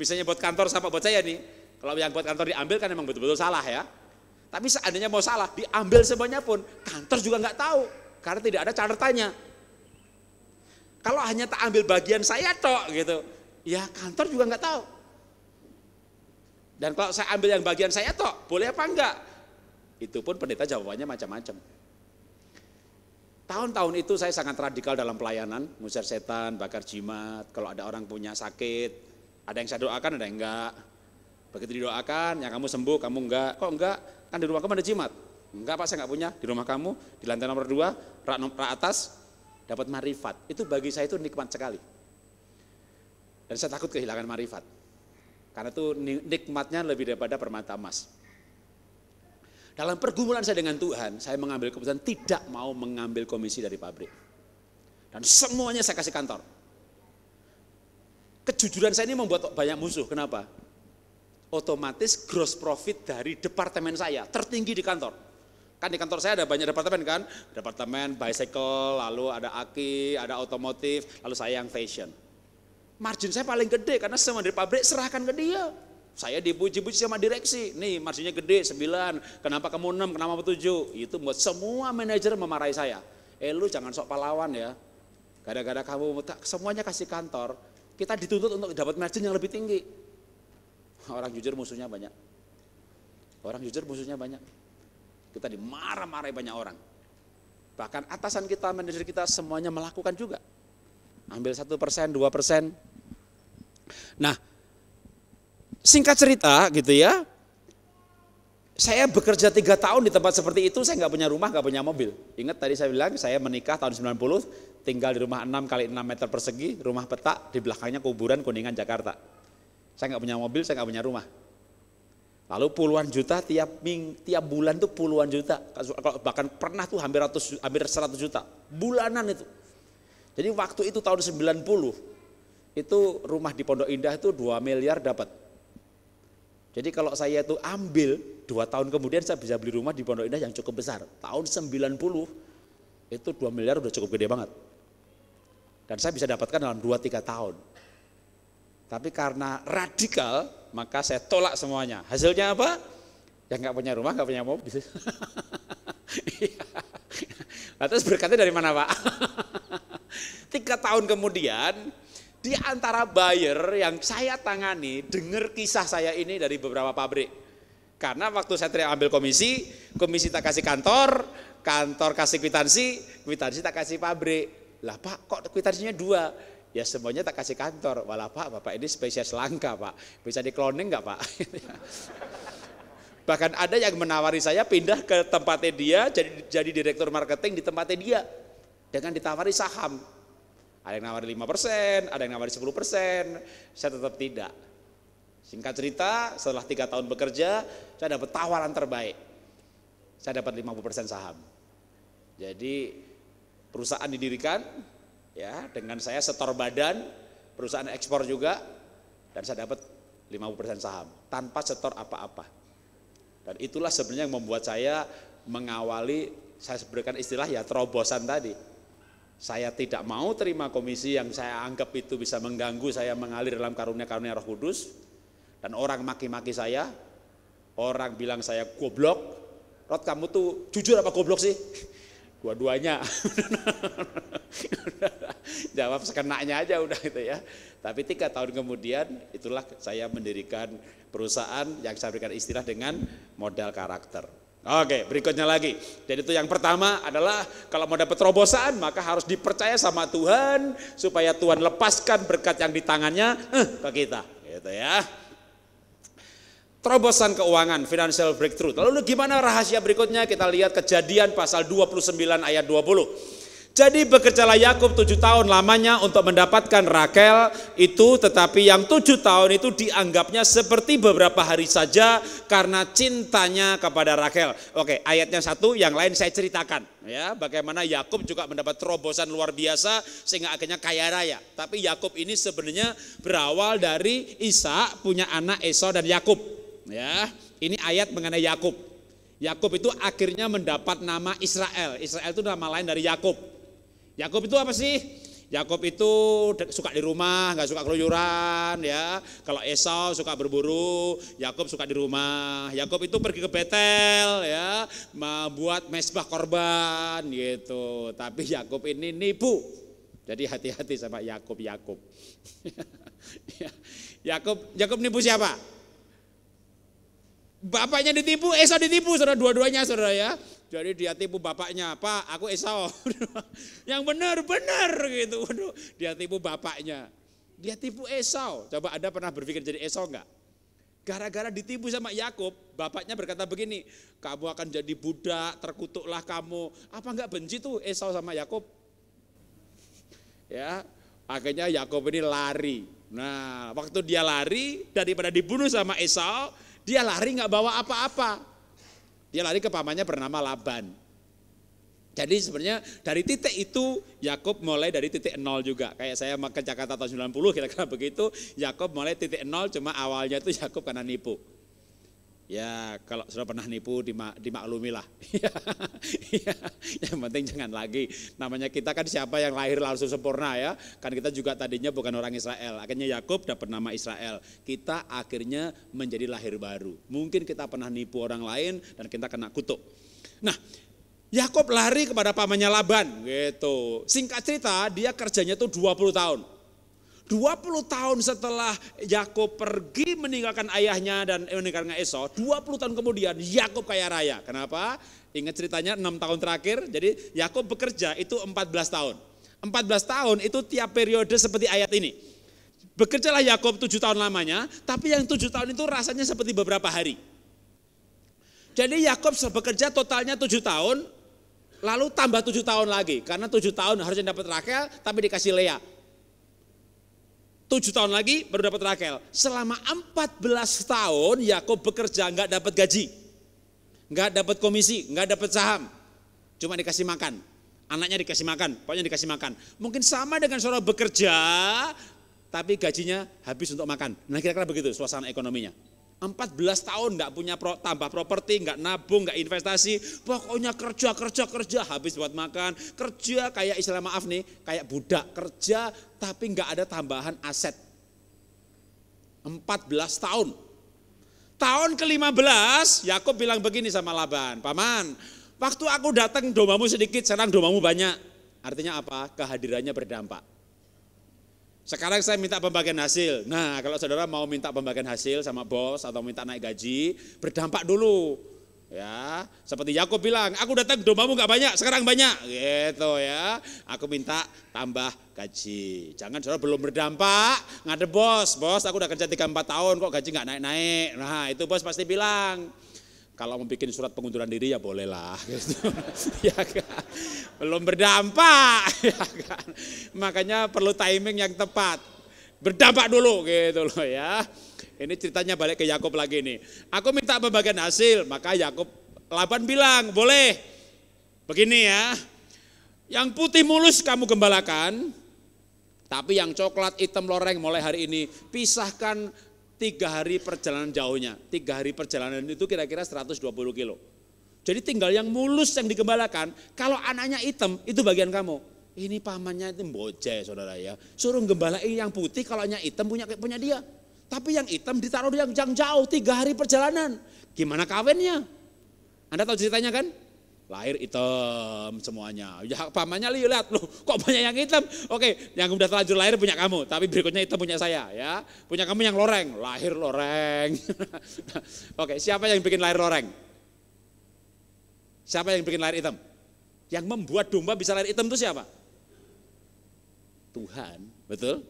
misalnya buat kantor sama buat saya nih, kalau yang buat kantor diambil kan memang betul-betul salah ya. Tapi seandainya mau salah, diambil semuanya pun kantor juga nggak tahu karena tidak ada catatannya. Kalau hanya tak ambil bagian saya tok gitu, ya kantor juga nggak tahu. Dan kalau saya ambil yang bagian saya tok, boleh apa enggak? Itu pun pendeta jawabannya macam-macam. Tahun-tahun itu saya sangat radikal dalam pelayanan, ngusir setan, bakar jimat, kalau ada orang punya sakit, ada yang saya doakan, ada yang enggak. Begitu didoakan, ya kamu sembuh, kamu enggak. Kok enggak? kan di rumah kamu ada jimat. Enggak pak saya enggak punya, di rumah kamu di lantai nomor dua, rak, rak atas, dapat marifat. Itu bagi saya itu nikmat sekali. Dan saya takut kehilangan marifat. Karena itu nikmatnya lebih daripada permata emas. Dalam pergumulan saya dengan Tuhan, saya mengambil keputusan tidak mau mengambil komisi dari pabrik. Dan semuanya saya kasih kantor. Kejujuran saya ini membuat banyak musuh. Kenapa? otomatis gross profit dari departemen saya tertinggi di kantor. Kan di kantor saya ada banyak departemen kan, departemen bicycle, lalu ada aki, ada otomotif, lalu saya yang fashion. Margin saya paling gede karena semua dari pabrik serahkan ke dia. Saya dipuji-puji sama direksi, nih marginnya gede 9, kenapa kamu 6, kenapa kamu 7. Itu buat semua manajer memarahi saya. Eh lu jangan sok pahlawan ya, gara-gara kamu semuanya kasih kantor, kita dituntut untuk dapat margin yang lebih tinggi Orang jujur musuhnya banyak. Orang jujur musuhnya banyak. Kita dimarah-marahi banyak orang. Bahkan atasan kita, manajer kita semuanya melakukan juga. Ambil satu persen, dua persen. Nah, singkat cerita gitu ya, saya bekerja tiga tahun di tempat seperti itu, saya nggak punya rumah, nggak punya mobil. Ingat tadi saya bilang, saya menikah tahun 90, tinggal di rumah 6 kali 6 meter persegi, rumah petak, di belakangnya kuburan Kuningan, Jakarta. Saya nggak punya mobil, saya nggak punya rumah. Lalu puluhan juta tiap ming, tiap bulan tuh puluhan juta. Bahkan pernah tuh hampir ratus, hampir 100 juta bulanan itu. Jadi waktu itu tahun 90 itu rumah di Pondok Indah itu 2 miliar dapat. Jadi kalau saya itu ambil dua tahun kemudian saya bisa beli rumah di Pondok Indah yang cukup besar. Tahun 90 itu 2 miliar udah cukup gede banget. Dan saya bisa dapatkan dalam 2-3 tahun. Tapi karena radikal, maka saya tolak semuanya. Hasilnya apa? Yang nggak punya rumah, nggak punya mobil. Lantas nah, berkatnya dari mana Pak? Tiga tahun kemudian, di antara buyer yang saya tangani, dengar kisah saya ini dari beberapa pabrik. Karena waktu saya teriak ambil komisi, komisi tak kasih kantor, kantor kasih kwitansi, kwitansi tak kasih pabrik. Lah Pak, kok kwitansinya dua? ya semuanya tak kasih kantor. Walah Pak, Bapak ini spesies langka Pak. Bisa dikloning nggak Pak? Bahkan ada yang menawari saya pindah ke tempatnya dia, jadi, jadi direktur marketing di tempatnya dia. Dengan ditawari saham. Ada yang nawari 5%, ada yang nawari 10%, saya tetap tidak. Singkat cerita, setelah tiga tahun bekerja, saya dapat tawaran terbaik. Saya dapat 50% saham. Jadi perusahaan didirikan, ya dengan saya setor badan perusahaan ekspor juga dan saya dapat 50% saham tanpa setor apa-apa. Dan itulah sebenarnya yang membuat saya mengawali saya berikan istilah ya terobosan tadi. Saya tidak mau terima komisi yang saya anggap itu bisa mengganggu saya mengalir dalam karunia-karunia Roh Kudus dan orang maki-maki saya, orang bilang saya goblok. Rod kamu tuh jujur apa goblok sih? dua-duanya. Jawab sekenaknya aja udah gitu ya. Tapi tiga tahun kemudian itulah saya mendirikan perusahaan yang saya berikan istilah dengan modal karakter. Oke, berikutnya lagi. Jadi itu yang pertama adalah kalau mau dapat terobosan maka harus dipercaya sama Tuhan supaya Tuhan lepaskan berkat yang di tangannya eh, ke kita, gitu ya. Terobosan keuangan, financial breakthrough. Lalu gimana rahasia berikutnya? Kita lihat kejadian pasal 29 ayat 20. Jadi bekerjalah Yakub tujuh tahun lamanya untuk mendapatkan Rakel itu tetapi yang tujuh tahun itu dianggapnya seperti beberapa hari saja karena cintanya kepada Rakel. Oke ayatnya satu yang lain saya ceritakan ya bagaimana Yakub juga mendapat terobosan luar biasa sehingga akhirnya kaya raya. Tapi Yakub ini sebenarnya berawal dari Isa punya anak Esau dan Yakub. Ya, ini ayat mengenai Yakub. Yakub itu akhirnya mendapat nama Israel. Israel itu nama lain dari Yakub. Yakub itu apa sih? Yakub itu suka di rumah, nggak suka keluyuran ya. Kalau Esau suka berburu, Yakub suka di rumah. Yakub itu pergi ke Betel ya, membuat mesbah korban gitu. Tapi Yakub ini nipu. Jadi hati-hati sama Yakub Yakub. Yakub Yakub nipu siapa? Bapaknya ditipu, Esau ditipu, saudara dua-duanya saudara ya. Jadi dia tipu bapaknya, Pak aku Esau. yang benar, benar gitu. Waduh, dia tipu bapaknya. Dia tipu Esau. Coba Anda pernah berpikir jadi Esau enggak? Gara-gara ditipu sama Yakub, bapaknya berkata begini, kamu akan jadi budak, terkutuklah kamu. Apa enggak benci tuh Esau sama Yakub? Ya, akhirnya Yakub ini lari. Nah, waktu dia lari daripada dibunuh sama Esau, dia lari nggak bawa apa-apa. Dia lari ke pamannya bernama Laban. Jadi sebenarnya dari titik itu Yakub mulai dari titik nol juga. Kayak saya ke Jakarta tahun 90 kira-kira begitu, Yakub mulai titik nol cuma awalnya itu Yakub karena nipu. Ya kalau sudah pernah nipu dimak, dimaklumi lah. Ya, ya, yang penting jangan lagi. Namanya kita kan siapa yang lahir langsung sempurna ya. Kan kita juga tadinya bukan orang Israel. Akhirnya Yakub dapat nama Israel. Kita akhirnya menjadi lahir baru. Mungkin kita pernah nipu orang lain dan kita kena kutuk. Nah Yakob lari kepada pamannya Laban gitu. Singkat cerita dia kerjanya tuh 20 tahun. 20 tahun setelah Yakob pergi meninggalkan ayahnya dan eh, meninggalkan Esau, 20 tahun kemudian Yakob kaya raya. Kenapa? Ingat ceritanya 6 tahun terakhir, jadi Yakob bekerja itu 14 tahun. 14 tahun itu tiap periode seperti ayat ini. Bekerjalah Yakob 7 tahun lamanya, tapi yang 7 tahun itu rasanya seperti beberapa hari. Jadi Yakob bekerja totalnya 7 tahun, lalu tambah tujuh tahun lagi. Karena tujuh tahun harusnya dapat Rakel, tapi dikasih Lea Tujuh tahun lagi baru dapat Rakel. Selama 14 tahun Yakob bekerja nggak dapat gaji. nggak dapat komisi, nggak dapat saham. Cuma dikasih makan. Anaknya dikasih makan, pokoknya dikasih makan. Mungkin sama dengan seorang bekerja, tapi gajinya habis untuk makan. Nah kira-kira begitu suasana ekonominya. 14 tahun nggak punya pro, tambah properti, nggak nabung, nggak investasi, pokoknya kerja kerja kerja habis buat makan, kerja kayak istilah maaf nih, kayak budak kerja tapi nggak ada tambahan aset. 14 tahun. Tahun ke-15 Yakub bilang begini sama Laban, "Paman, waktu aku datang domamu sedikit, sekarang domamu banyak." Artinya apa? Kehadirannya berdampak. Sekarang saya minta pembagian hasil. Nah, kalau saudara mau minta pembagian hasil sama bos atau minta naik gaji, berdampak dulu. Ya, seperti Yakub bilang, aku datang dombamu nggak banyak, sekarang banyak, gitu ya. Aku minta tambah gaji. Jangan saudara belum berdampak, nggak ada bos, bos aku udah kerja 3-4 tahun kok gaji nggak naik-naik. Nah itu bos pasti bilang, kalau mau bikin surat pengunduran diri ya bolehlah. Gitu. ya kan? Belum berdampak. Ya kan? Makanya perlu timing yang tepat. Berdampak dulu gitu loh ya. Ini ceritanya balik ke Yakub lagi nih. Aku minta pembagian hasil, maka Yakub Laban bilang, "Boleh." Begini ya. Yang putih mulus kamu gembalakan, tapi yang coklat hitam loreng mulai hari ini pisahkan tiga hari perjalanan jauhnya. Tiga hari perjalanan itu kira-kira 120 kilo. Jadi tinggal yang mulus yang digembalakan, kalau anaknya hitam itu bagian kamu. Ini pamannya itu bocah saudara ya. Suruh gembalain yang putih kalau hanya hitam punya punya dia. Tapi yang hitam ditaruh di yang jauh, tiga hari perjalanan. Gimana kawinnya? Anda tahu ceritanya kan? lahir hitam semuanya. Ya pamannya lihat loh, kok banyak yang hitam? Oke, yang udah terlanjur lahir punya kamu, tapi berikutnya hitam punya saya ya. Punya kamu yang loreng, lahir loreng. Oke, siapa yang bikin lahir loreng? Siapa yang bikin lahir hitam? Yang membuat domba bisa lahir hitam itu siapa? Tuhan, betul?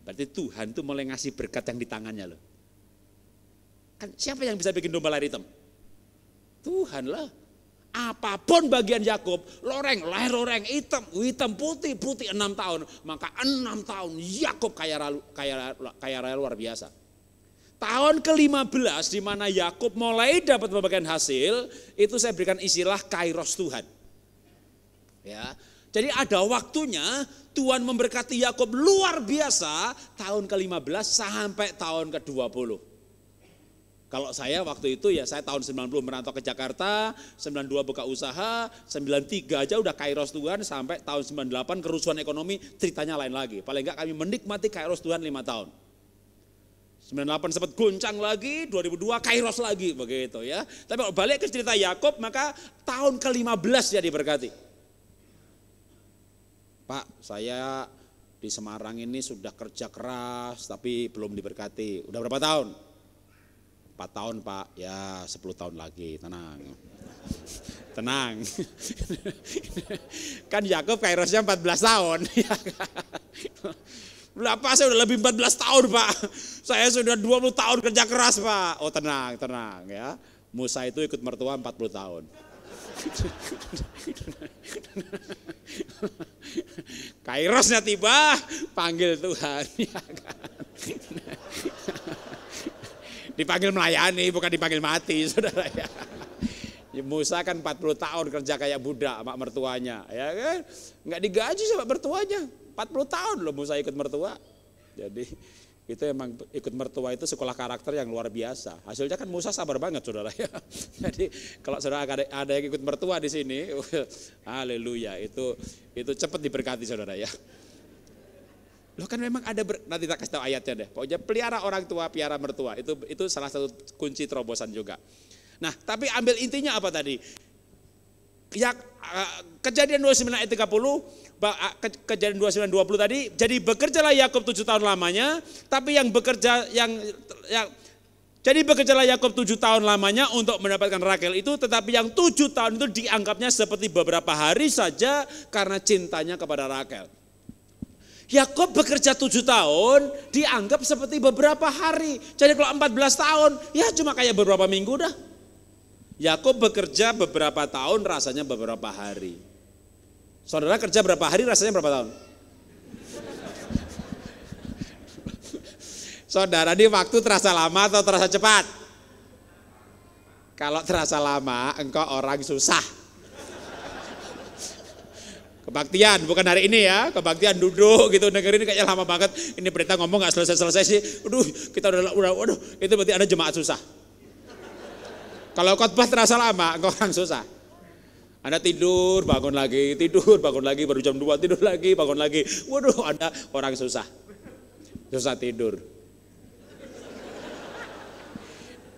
Berarti Tuhan tuh mulai ngasih berkat yang di tangannya loh. Kan siapa yang bisa bikin domba lahir hitam? Tuhan lah apapun bagian Yakub, loreng, leher loreng, hitam, hitam putih, putih enam tahun. Maka enam tahun Yakub kaya lalu, kaya, kaya raya luar biasa. Tahun ke-15 di mana Yakub mulai dapat pembagian hasil, itu saya berikan istilah kairos Tuhan. Ya. Jadi ada waktunya Tuhan memberkati Yakub luar biasa tahun ke-15 sampai tahun ke-20. Kalau saya waktu itu ya saya tahun 90 merantau ke Jakarta, 92 buka usaha, 93 aja udah kairos Tuhan sampai tahun 98 kerusuhan ekonomi ceritanya lain lagi. Paling enggak kami menikmati kairos Tuhan 5 tahun. 98 sempat goncang lagi, 2002 kairos lagi begitu ya. Tapi kalau balik ke cerita Yakob maka tahun ke-15 jadi berkati. Pak, saya di Semarang ini sudah kerja keras tapi belum diberkati. Udah berapa tahun? 4 tahun Pak? Ya 10 tahun lagi, tenang. tenang. kan Yakub kairosnya 14 tahun. Berapa ya kan? saya sudah lebih 14 tahun Pak. Saya sudah 20 tahun kerja keras Pak. Oh tenang, tenang ya. Musa itu ikut mertua 40 tahun. Kairosnya tiba, panggil Tuhan. Ya kan? dipanggil melayani bukan dipanggil mati saudara ya. ya. Musa kan 40 tahun kerja kayak budak sama mertuanya ya kan nggak digaji sama mertuanya 40 tahun loh Musa ikut mertua jadi itu emang ikut mertua itu sekolah karakter yang luar biasa. Hasilnya kan Musa sabar banget saudara ya. Jadi kalau saudara ada, yang ikut mertua di sini, haleluya itu itu cepat diberkati saudara ya lo kan memang ada ber, nanti tak kasih tahu ayatnya deh. Pokoknya pelihara orang tua, pelihara mertua. Itu itu salah satu kunci terobosan juga. Nah, tapi ambil intinya apa tadi? Ya, eh, kejadian 29 ayat 30 kejadian 29 20 tadi jadi bekerjalah Yakub tujuh tahun lamanya tapi yang bekerja yang yang jadi bekerjalah Yakub tujuh tahun lamanya untuk mendapatkan Rakel itu tetapi yang tujuh tahun itu dianggapnya seperti beberapa hari saja karena cintanya kepada Rakel Yakob bekerja tujuh tahun dianggap seperti beberapa hari. Jadi kalau belas tahun ya cuma kayak beberapa minggu dah. Yakob bekerja beberapa tahun rasanya beberapa hari. Saudara kerja berapa hari rasanya berapa tahun? Saudara di waktu terasa lama atau terasa cepat? Kalau terasa lama engkau orang susah. Kebaktian, bukan hari ini ya, kebaktian duduk gitu negeri ini kayaknya lama banget. Ini berita ngomong nggak selesai-selesai sih. Aduh, kita udah, udah, waduh, itu berarti ada jemaat susah. Kalau khotbah terasa lama, orang susah. Anda tidur, bangun lagi, tidur, bangun lagi, baru jam 2 tidur lagi, bangun lagi. Waduh, ada orang susah. Susah tidur.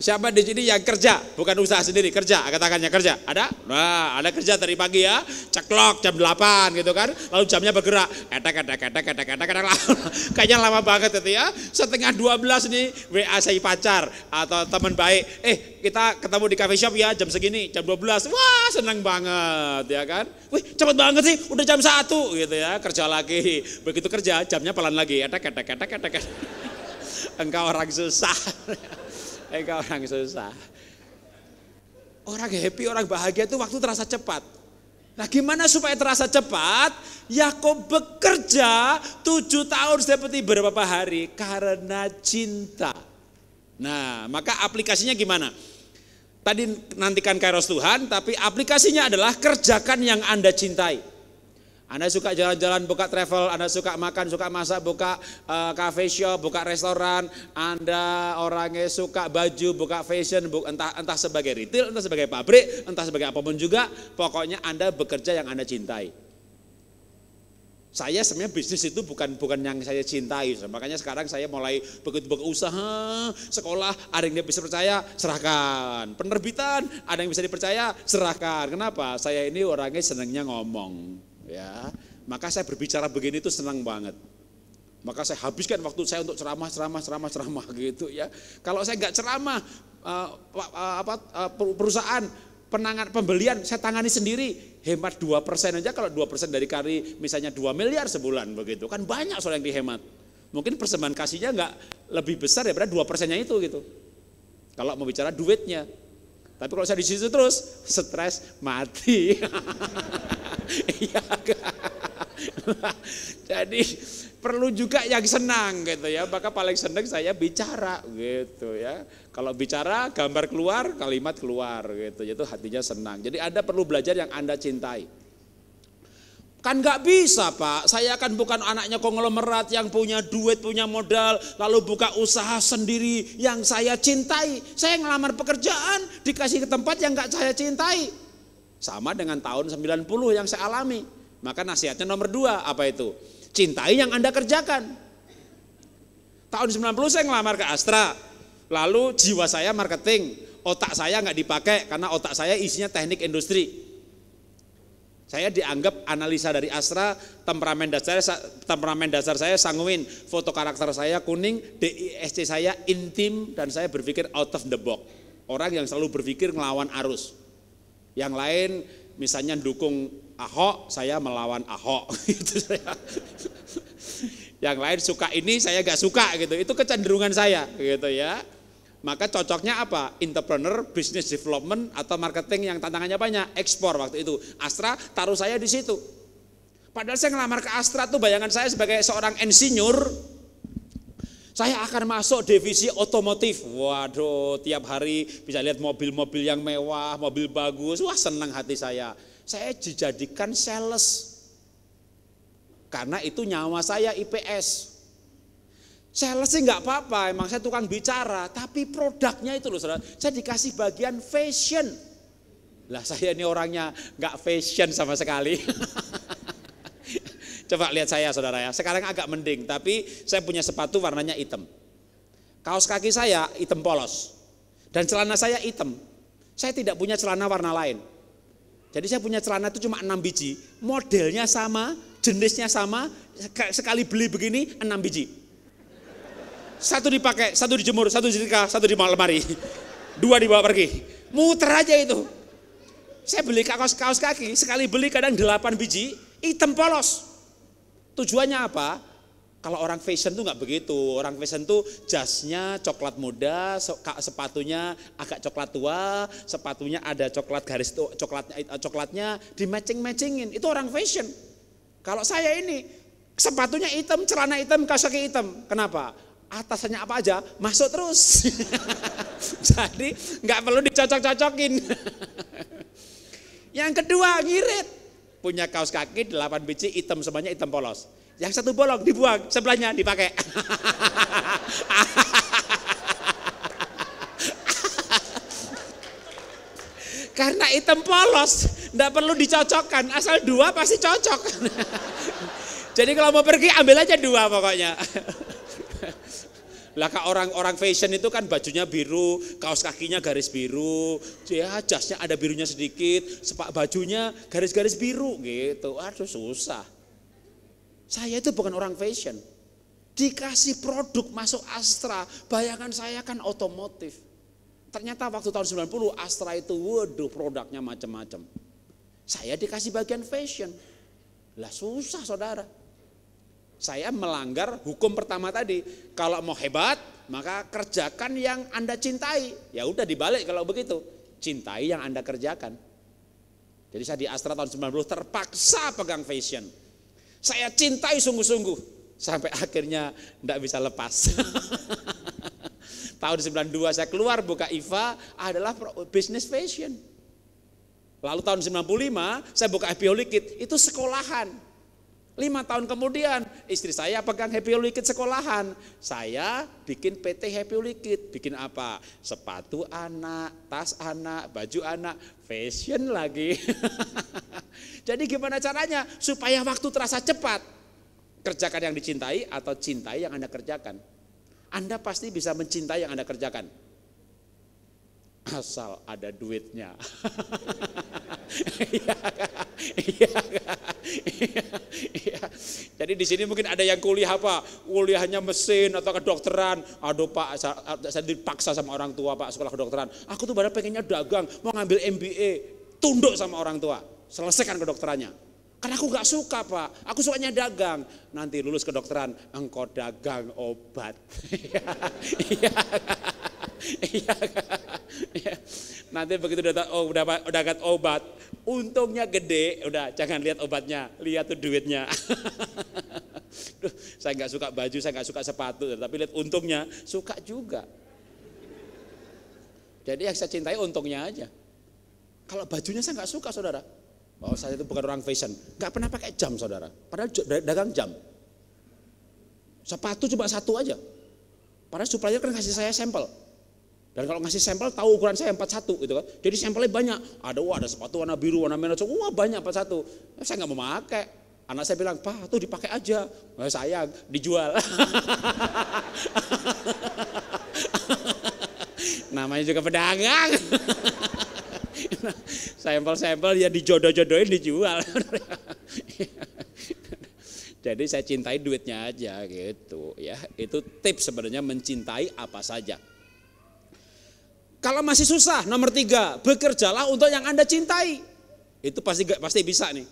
Siapa di sini yang kerja, bukan usaha sendiri, kerja, katakannya kerja. Ada? Nah, ada kerja dari pagi ya, ceklok jam 8 gitu kan, lalu jamnya bergerak, etek, etek, etek, etek, etek, etek, kayaknya lama banget itu ya. Setengah 12 nih, WA saya pacar atau teman baik, eh kita ketemu di cafe shop ya jam segini, jam 12, wah seneng banget ya kan. Wih cepet banget sih, udah jam 1 gitu ya, kerja lagi. Begitu kerja, jamnya pelan lagi, Ada etek, etek, etek, etek. Engkau orang susah. Engkau eh, orang susah. Orang happy, orang bahagia itu waktu terasa cepat. Nah gimana supaya terasa cepat? Yakob bekerja tujuh tahun seperti beberapa hari karena cinta. Nah maka aplikasinya gimana? Tadi nantikan kairos Tuhan tapi aplikasinya adalah kerjakan yang Anda cintai. Anda suka jalan-jalan, buka travel, Anda suka makan, suka masak, buka uh, cafe shop, buka restoran, Anda orangnya suka baju, buka fashion, buka, entah entah sebagai retail, entah sebagai pabrik, entah sebagai apapun juga, pokoknya Anda bekerja yang Anda cintai. Saya sebenarnya bisnis itu bukan bukan yang saya cintai, makanya sekarang saya mulai begitu usaha, sekolah ada yang bisa percaya, serahkan. Penerbitan ada yang bisa dipercaya, serahkan. Kenapa? Saya ini orangnya senangnya ngomong ya maka saya berbicara begini itu senang banget maka saya habiskan waktu saya untuk ceramah ceramah ceramah ceramah gitu ya kalau saya nggak ceramah eh, eh, apa eh, perusahaan penangan pembelian saya tangani sendiri hemat dua persen aja kalau dua persen dari kari misalnya 2 miliar sebulan begitu kan banyak soal yang dihemat mungkin persembahan kasihnya nggak lebih besar ya berarti dua persennya itu gitu kalau mau bicara duitnya tapi kalau saya di situ terus stres mati. Iya. Kan? Jadi perlu juga yang senang gitu ya. Maka paling senang saya bicara gitu ya. Kalau bicara gambar keluar, kalimat keluar gitu. Itu hatinya senang. Jadi Anda perlu belajar yang Anda cintai. Kan gak bisa pak, saya kan bukan anaknya konglomerat yang punya duit, punya modal, lalu buka usaha sendiri yang saya cintai. Saya ngelamar pekerjaan, dikasih ke tempat yang gak saya cintai. Sama dengan tahun 90 yang saya alami. Maka nasihatnya nomor dua, apa itu? Cintai yang Anda kerjakan. Tahun 90 saya ngelamar ke Astra, lalu jiwa saya marketing, otak saya nggak dipakai karena otak saya isinya teknik industri. Saya dianggap analisa dari Astra, temperamen dasar saya, temperamen dasar saya sanguin, foto karakter saya kuning, DISC saya intim dan saya berpikir out of the box. Orang yang selalu berpikir melawan arus. Yang lain misalnya dukung Ahok, saya melawan Ahok. Itu saya. Yang lain suka ini, saya gak suka gitu. Itu kecenderungan saya gitu ya. Maka cocoknya apa? Entrepreneur, business development atau marketing yang tantangannya banyak, ekspor waktu itu. Astra taruh saya di situ. Padahal saya ngelamar ke Astra tuh bayangan saya sebagai seorang insinyur, saya akan masuk divisi otomotif. Waduh, tiap hari bisa lihat mobil-mobil yang mewah, mobil bagus. Wah, senang hati saya. Saya dijadikan sales. Karena itu nyawa saya IPS. Sales sih nggak apa-apa, emang saya tukang bicara, tapi produknya itu loh saudara, saya dikasih bagian fashion. Lah saya ini orangnya nggak fashion sama sekali. Coba lihat saya saudara ya, sekarang agak mending, tapi saya punya sepatu warnanya hitam. Kaos kaki saya hitam polos, dan celana saya hitam. Saya tidak punya celana warna lain. Jadi saya punya celana itu cuma enam biji, modelnya sama, jenisnya sama, sekali beli begini enam biji satu dipakai, satu dijemur, satu disetrika, satu di lemari. Dua dibawa pergi. Muter aja itu. Saya beli kaos kaos kaki, sekali beli kadang delapan biji, hitam polos. Tujuannya apa? Kalau orang fashion tuh nggak begitu. Orang fashion tuh jasnya coklat muda, sepatunya agak coklat tua, sepatunya ada coklat garis coklatnya eh, coklatnya di matching matchingin. Itu orang fashion. Kalau saya ini sepatunya hitam, celana hitam, kaos kaki hitam. Kenapa? atasannya apa aja masuk terus. Jadi nggak perlu dicocok-cocokin. yang kedua ngirit. Punya kaos kaki 8 biji hitam semuanya hitam polos. Yang satu bolong dibuang, sebelahnya dipakai. Karena hitam polos, nggak perlu dicocokkan, asal dua pasti cocok. Jadi kalau mau pergi ambil aja dua pokoknya. Lah orang-orang fashion itu kan bajunya biru, kaos kakinya garis biru, ya jasnya ada birunya sedikit, sepak bajunya garis-garis biru gitu. Aduh susah. Saya itu bukan orang fashion. Dikasih produk masuk Astra, bayangkan saya kan otomotif. Ternyata waktu tahun 90 Astra itu waduh produknya macam-macam. Saya dikasih bagian fashion. Lah susah saudara. Saya melanggar hukum pertama tadi. Kalau mau hebat, maka kerjakan yang Anda cintai. Ya udah dibalik kalau begitu. Cintai yang Anda kerjakan. Jadi saya di Astra tahun 90 terpaksa pegang fashion. Saya cintai sungguh-sungguh. Sampai akhirnya tidak bisa lepas. tahun 92 saya keluar buka IFA adalah bisnis fashion. Lalu tahun 95 saya buka Liquid itu sekolahan. Lima tahun kemudian istri saya pegang Happy Liquid sekolahan. Saya bikin PT Happy Liquid. Bikin apa? Sepatu anak, tas anak, baju anak, fashion lagi. Jadi gimana caranya? Supaya waktu terasa cepat. Kerjakan yang dicintai atau cintai yang Anda kerjakan. Anda pasti bisa mencintai yang Anda kerjakan asal ada duitnya. Iya iya iya. Jadi di sini mungkin ada yang kuliah apa? Kuliahnya mesin atau kedokteran. Aduh Pak, saya, dipaksa sama orang tua Pak sekolah kedokteran. Aku tuh padahal pengennya dagang, mau ngambil MBA, tunduk sama orang tua. Selesaikan kedokterannya. Karena aku gak suka pak, aku sukanya dagang. Nanti lulus kedokteran, engkau dagang obat. Iya, kan? iya. Nanti begitu udah oh, udah udah dapat obat, untungnya gede, udah jangan lihat obatnya, lihat tuh duitnya. Duh, saya nggak suka baju, saya nggak suka sepatu, tapi lihat untungnya suka juga. Jadi yang saya cintai untungnya aja. Kalau bajunya saya nggak suka saudara. Oh saya itu bukan orang fashion. Nggak pernah pakai jam saudara. Padahal dagang jam. Sepatu cuma satu aja. Padahal supplier kan kasih saya sampel. Dan kalau ngasih sampel tahu ukuran saya 41 gitu kan. Jadi sampelnya banyak. Ada wah ada sepatu warna biru, warna merah, wah banyak 41. Nah, saya nggak mau pakai. Anak saya bilang, "Pak, tuh dipakai aja." Nah, sayang, dijual. Namanya juga pedagang. sampel-sampel ya dijodoh-jodohin dijual. Jadi saya cintai duitnya aja gitu ya. Itu tips sebenarnya mencintai apa saja kalau masih susah, nomor tiga, bekerjalah untuk yang Anda cintai. Itu pasti pasti bisa nih.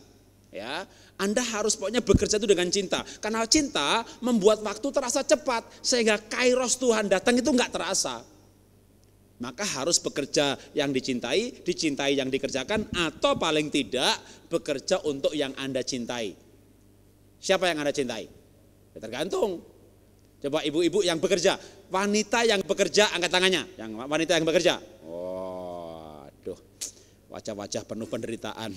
Ya, Anda harus pokoknya bekerja itu dengan cinta. Karena cinta membuat waktu terasa cepat sehingga kairos Tuhan datang itu enggak terasa. Maka harus bekerja yang dicintai, dicintai yang dikerjakan atau paling tidak bekerja untuk yang Anda cintai. Siapa yang Anda cintai? Ya, tergantung Coba ibu-ibu yang bekerja, wanita yang bekerja angkat tangannya, yang wanita yang bekerja. Waduh, oh, wajah-wajah penuh penderitaan.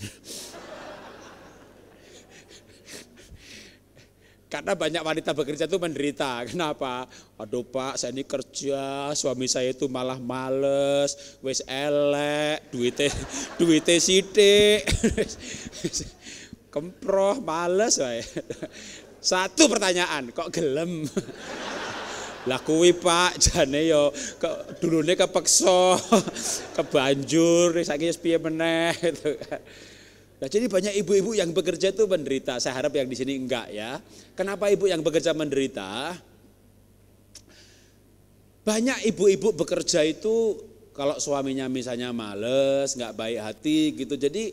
Karena banyak wanita bekerja itu menderita. Kenapa? Aduh pak, saya ini kerja, suami saya itu malah males, wis elek, duitnya, duitnya sidik, kemproh, males. Woy. Satu pertanyaan, kok gelem? Lah kuwi Pak, jane yo kok dulune kepeksa, kebanjur, saiki wis piye meneh gitu Nah, jadi banyak ibu-ibu yang bekerja itu menderita. Saya harap yang di sini enggak ya. Kenapa ibu yang bekerja menderita? Banyak ibu-ibu bekerja itu kalau suaminya misalnya males, nggak baik hati gitu. Jadi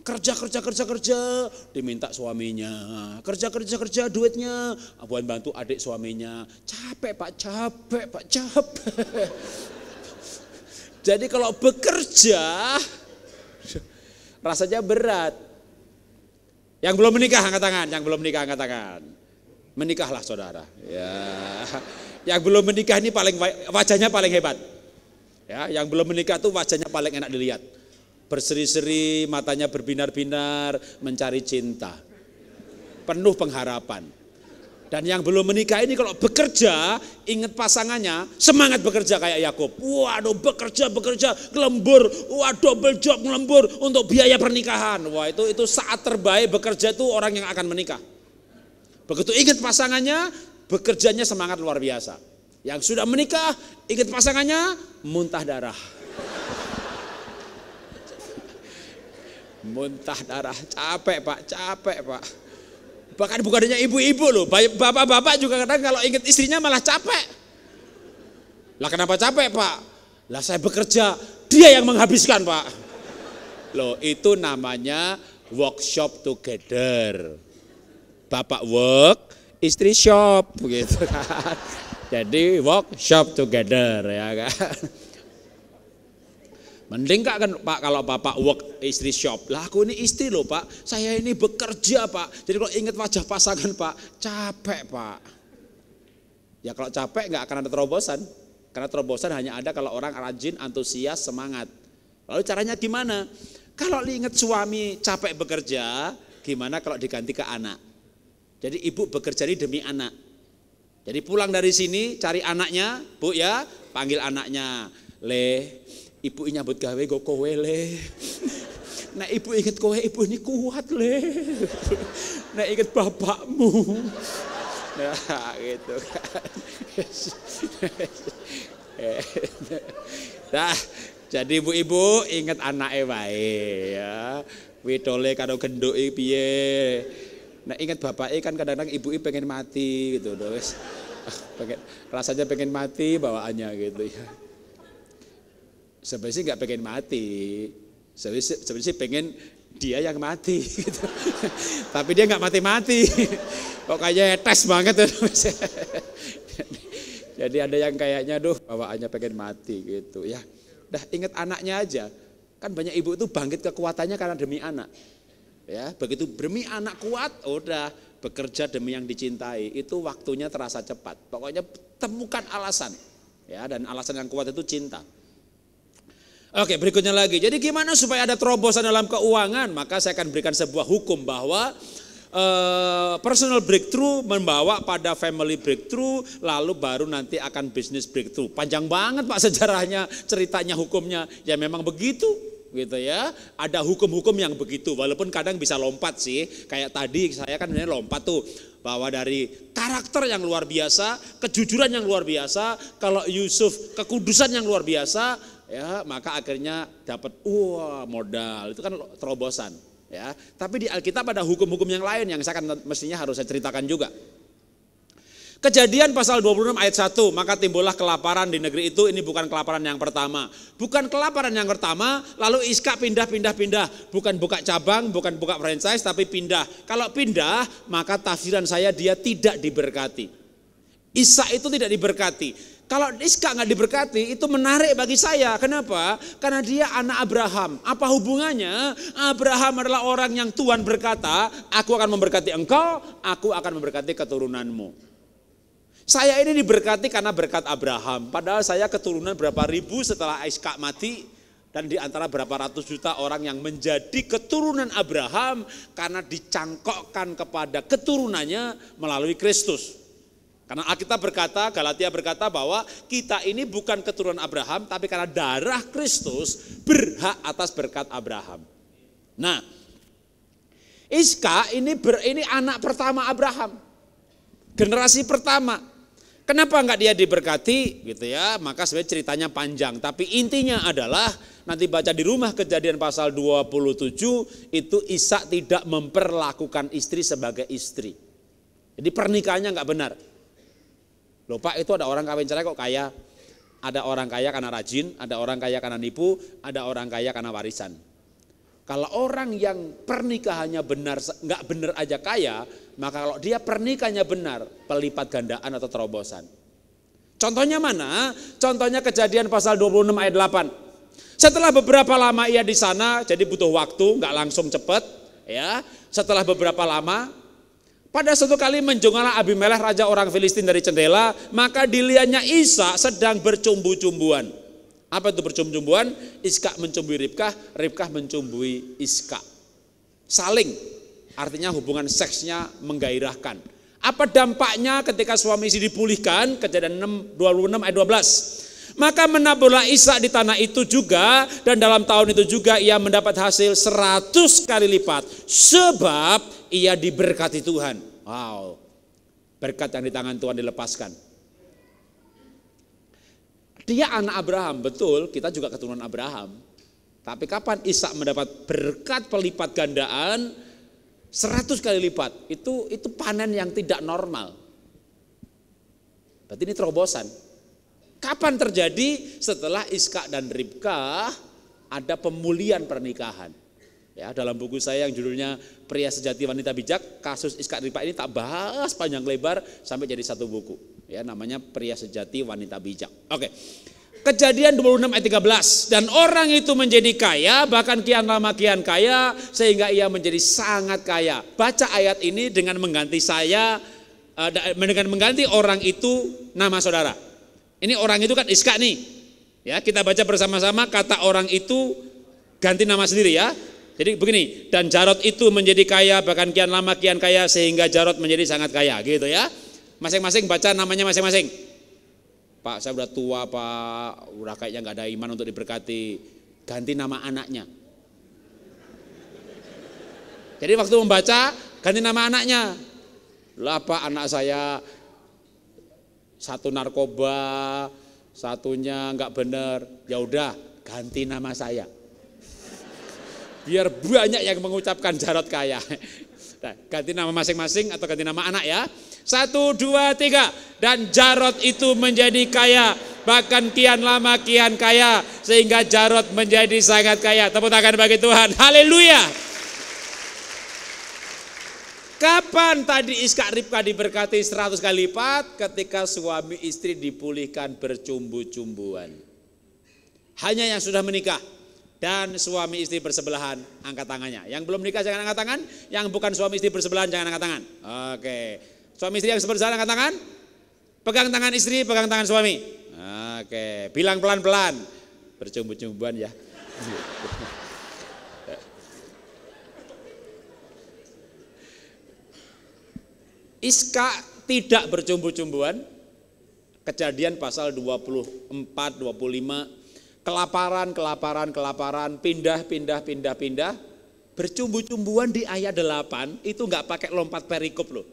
kerja kerja kerja kerja diminta suaminya kerja kerja kerja duitnya buat bantu adik suaminya capek pak capek pak capek jadi kalau bekerja rasanya berat yang belum menikah angkat tangan yang belum menikah angkat tangan menikahlah saudara ya yang belum menikah ini paling wajahnya paling hebat ya yang belum menikah tuh wajahnya paling enak dilihat berseri-seri, matanya berbinar-binar, mencari cinta. Penuh pengharapan. Dan yang belum menikah ini kalau bekerja, ingat pasangannya, semangat bekerja kayak Yakub. Waduh, bekerja, bekerja, ngelembur, wah double job ngelembur untuk biaya pernikahan. Wah, itu itu saat terbaik bekerja itu orang yang akan menikah. Begitu ingat pasangannya, bekerjanya semangat luar biasa. Yang sudah menikah, ingat pasangannya, muntah darah. muntah darah. Capek pak, capek pak. Bahkan bukan hanya ibu-ibu loh, bapak-bapak juga kadang kalau ingat istrinya malah capek. Lah kenapa capek pak? Lah saya bekerja, dia yang menghabiskan pak. Loh itu namanya workshop together. Bapak work, istri shop begitu kan. Jadi workshop together ya kan. Mending gak kan Pak kalau Bapak work istri shop. Lah aku ini istri loh Pak, saya ini bekerja Pak. Jadi kalau ingat wajah pasangan Pak, capek Pak. Ya kalau capek nggak akan ada terobosan. Karena terobosan hanya ada kalau orang rajin, antusias, semangat. Lalu caranya gimana? Kalau ingat suami capek bekerja, gimana kalau diganti ke anak? Jadi ibu bekerja ini demi anak. Jadi pulang dari sini cari anaknya, Bu ya, panggil anaknya. Le, Ibu nyambut gawe go kowe le. Nah ibu inget kowe, ibu ini kuat le. Nah inget bapakmu. Nah gitu kan. Nah, jadi ibu-ibu inget anak wae ya. Widole karo genduk piye. Nah ingat bapaknya kan kadang-kadang ibu pengen mati gitu. Terus ah, pengen rasanya pengen mati bawaannya gitu ya sebenarnya sih nggak pengen mati sebenarnya sih pengen dia yang mati gitu. tapi dia nggak mati-mati pokoknya tes banget tuh jadi ada yang kayaknya duh bawaannya pengen mati gitu ya dah inget anaknya aja kan banyak ibu itu bangkit kekuatannya karena demi anak ya begitu demi anak kuat udah bekerja demi yang dicintai itu waktunya terasa cepat pokoknya temukan alasan ya dan alasan yang kuat itu cinta Oke, berikutnya lagi. Jadi gimana supaya ada terobosan dalam keuangan? Maka saya akan berikan sebuah hukum bahwa uh, personal breakthrough membawa pada family breakthrough, lalu baru nanti akan business breakthrough. Panjang banget Pak sejarahnya, ceritanya, hukumnya. Ya memang begitu gitu ya. Ada hukum-hukum yang begitu, walaupun kadang bisa lompat sih. Kayak tadi saya kan ini lompat tuh bahwa dari karakter yang luar biasa, kejujuran yang luar biasa, kalau Yusuf kekudusan yang luar biasa, ya maka akhirnya dapat wah modal itu kan terobosan ya tapi di Alkitab ada hukum-hukum yang lain yang saya akan mestinya harus saya ceritakan juga Kejadian pasal 26 ayat 1, maka timbullah kelaparan di negeri itu, ini bukan kelaparan yang pertama. Bukan kelaparan yang pertama, lalu Iska pindah-pindah-pindah. Bukan buka cabang, bukan buka franchise, tapi pindah. Kalau pindah, maka tafsiran saya dia tidak diberkati. Isa itu tidak diberkati. Kalau Iska nggak diberkati, itu menarik bagi saya. Kenapa? Karena dia anak Abraham. Apa hubungannya? Abraham adalah orang yang Tuhan berkata, aku akan memberkati engkau, aku akan memberkati keturunanmu. Saya ini diberkati karena berkat Abraham. Padahal saya keturunan berapa ribu setelah Iska mati, dan di antara berapa ratus juta orang yang menjadi keturunan Abraham karena dicangkokkan kepada keturunannya melalui Kristus. Karena Alkitab berkata, Galatia berkata bahwa kita ini bukan keturunan Abraham, tapi karena darah Kristus berhak atas berkat Abraham. Nah, Iska ini ber, ini anak pertama Abraham. Generasi pertama. Kenapa enggak dia diberkati gitu ya? Maka sebenarnya ceritanya panjang, tapi intinya adalah nanti baca di rumah kejadian pasal 27 itu Ishak tidak memperlakukan istri sebagai istri. Jadi pernikahannya enggak benar. Loh Pak itu ada orang kawin cerai kok kaya. Ada orang kaya karena rajin, ada orang kaya karena nipu, ada orang kaya karena warisan. Kalau orang yang pernikahannya benar, nggak benar aja kaya, maka kalau dia pernikahannya benar, pelipat gandaan atau terobosan. Contohnya mana? Contohnya kejadian pasal 26 ayat 8. Setelah beberapa lama ia di sana, jadi butuh waktu, nggak langsung cepat. Ya, setelah beberapa lama pada suatu kali menjungalah Abimelech raja orang Filistin dari jendela, maka dilihatnya Isa sedang bercumbu-cumbuan. Apa itu bercumbu-cumbuan? Iska mencumbui Ribkah, Ribkah mencumbui Iska. Saling, artinya hubungan seksnya menggairahkan. Apa dampaknya ketika suami istri dipulihkan? Kejadian 6, 26 ayat 12. Maka menaburlah Isa di tanah itu juga dan dalam tahun itu juga ia mendapat hasil 100 kali lipat. Sebab ia diberkati Tuhan. Wow. Berkat yang di tangan Tuhan dilepaskan. Dia anak Abraham, betul, kita juga keturunan Abraham. Tapi kapan Ishak mendapat berkat pelipat gandaan 100 kali lipat? Itu itu panen yang tidak normal. Berarti ini terobosan. Kapan terjadi? Setelah Ishak dan Ribka ada pemulihan pernikahan. Ya, dalam buku saya yang judulnya Pria Sejati Wanita Bijak, kasus Iskak Ripa ini tak bahas panjang lebar sampai jadi satu buku. Ya, namanya Pria Sejati Wanita Bijak. Oke. Kejadian 26 ayat 13 dan orang itu menjadi kaya bahkan kian lama kian kaya sehingga ia menjadi sangat kaya. Baca ayat ini dengan mengganti saya eh, dengan mengganti orang itu nama saudara. Ini orang itu kan Iska nih. Ya, kita baca bersama-sama kata orang itu ganti nama sendiri ya. Jadi begini, dan Jarot itu menjadi kaya bahkan kian lama kian kaya sehingga Jarot menjadi sangat kaya gitu ya. Masing-masing baca namanya masing-masing. Pak saya udah tua pak, udah kayaknya nggak ada iman untuk diberkati. Ganti nama anaknya. Jadi waktu membaca ganti nama anaknya. Lah pak anak saya satu narkoba, satunya nggak bener. Ya udah ganti nama saya biar banyak yang mengucapkan Jarot kaya. Nah, ganti nama masing-masing atau ganti nama anak ya. Satu, dua, tiga. Dan Jarot itu menjadi kaya. Bahkan kian lama kian kaya. Sehingga Jarot menjadi sangat kaya. Tepuk tangan bagi Tuhan. Haleluya. Kapan tadi Iska Ribka diberkati seratus kali lipat? Ketika suami istri dipulihkan bercumbu-cumbuan. Hanya yang sudah menikah dan suami istri bersebelahan angkat tangannya. Yang belum nikah jangan angkat tangan, yang bukan suami istri bersebelahan jangan angkat tangan. Oke. Suami istri yang bersebelahan angkat tangan. Pegang tangan istri, pegang tangan suami. Oke, bilang pelan-pelan. Bercumbu-cumbuan ya. Iska tidak bercumbu-cumbuan. Kejadian pasal 24, 25, Kelaparan, kelaparan, kelaparan, pindah, pindah, pindah, pindah. Bercumbu-cumbuan di ayat 8 itu nggak pakai lompat perikop loh.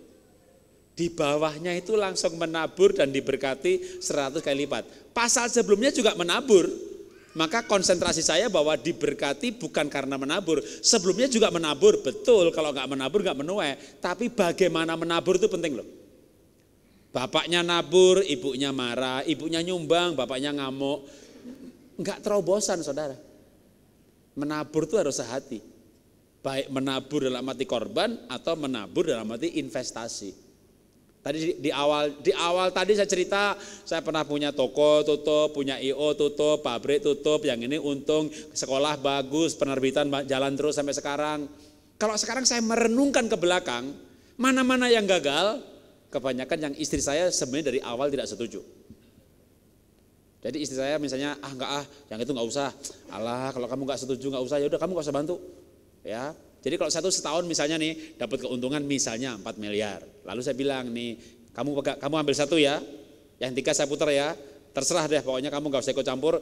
Di bawahnya itu langsung menabur dan diberkati 100 kali lipat. Pasal sebelumnya juga menabur, maka konsentrasi saya bahwa diberkati bukan karena menabur. Sebelumnya juga menabur, betul. Kalau nggak menabur nggak menuai. Tapi bagaimana menabur itu penting loh. Bapaknya nabur, ibunya marah, ibunya nyumbang, bapaknya ngamuk. Enggak terobosan saudara. Menabur itu harus sehati. Baik menabur dalam arti korban atau menabur dalam arti investasi. Tadi di awal di awal tadi saya cerita saya pernah punya toko tutup, punya IO tutup, pabrik tutup, yang ini untung sekolah bagus, penerbitan jalan terus sampai sekarang. Kalau sekarang saya merenungkan ke belakang, mana-mana yang gagal, kebanyakan yang istri saya sebenarnya dari awal tidak setuju. Jadi istri saya misalnya ah enggak ah yang itu enggak usah. Allah kalau kamu enggak setuju enggak usah ya udah kamu enggak usah bantu. Ya. Jadi kalau satu setahun misalnya nih dapat keuntungan misalnya 4 miliar. Lalu saya bilang nih kamu kamu ambil satu ya. Yang tiga saya putar ya. Terserah deh pokoknya kamu enggak usah ikut campur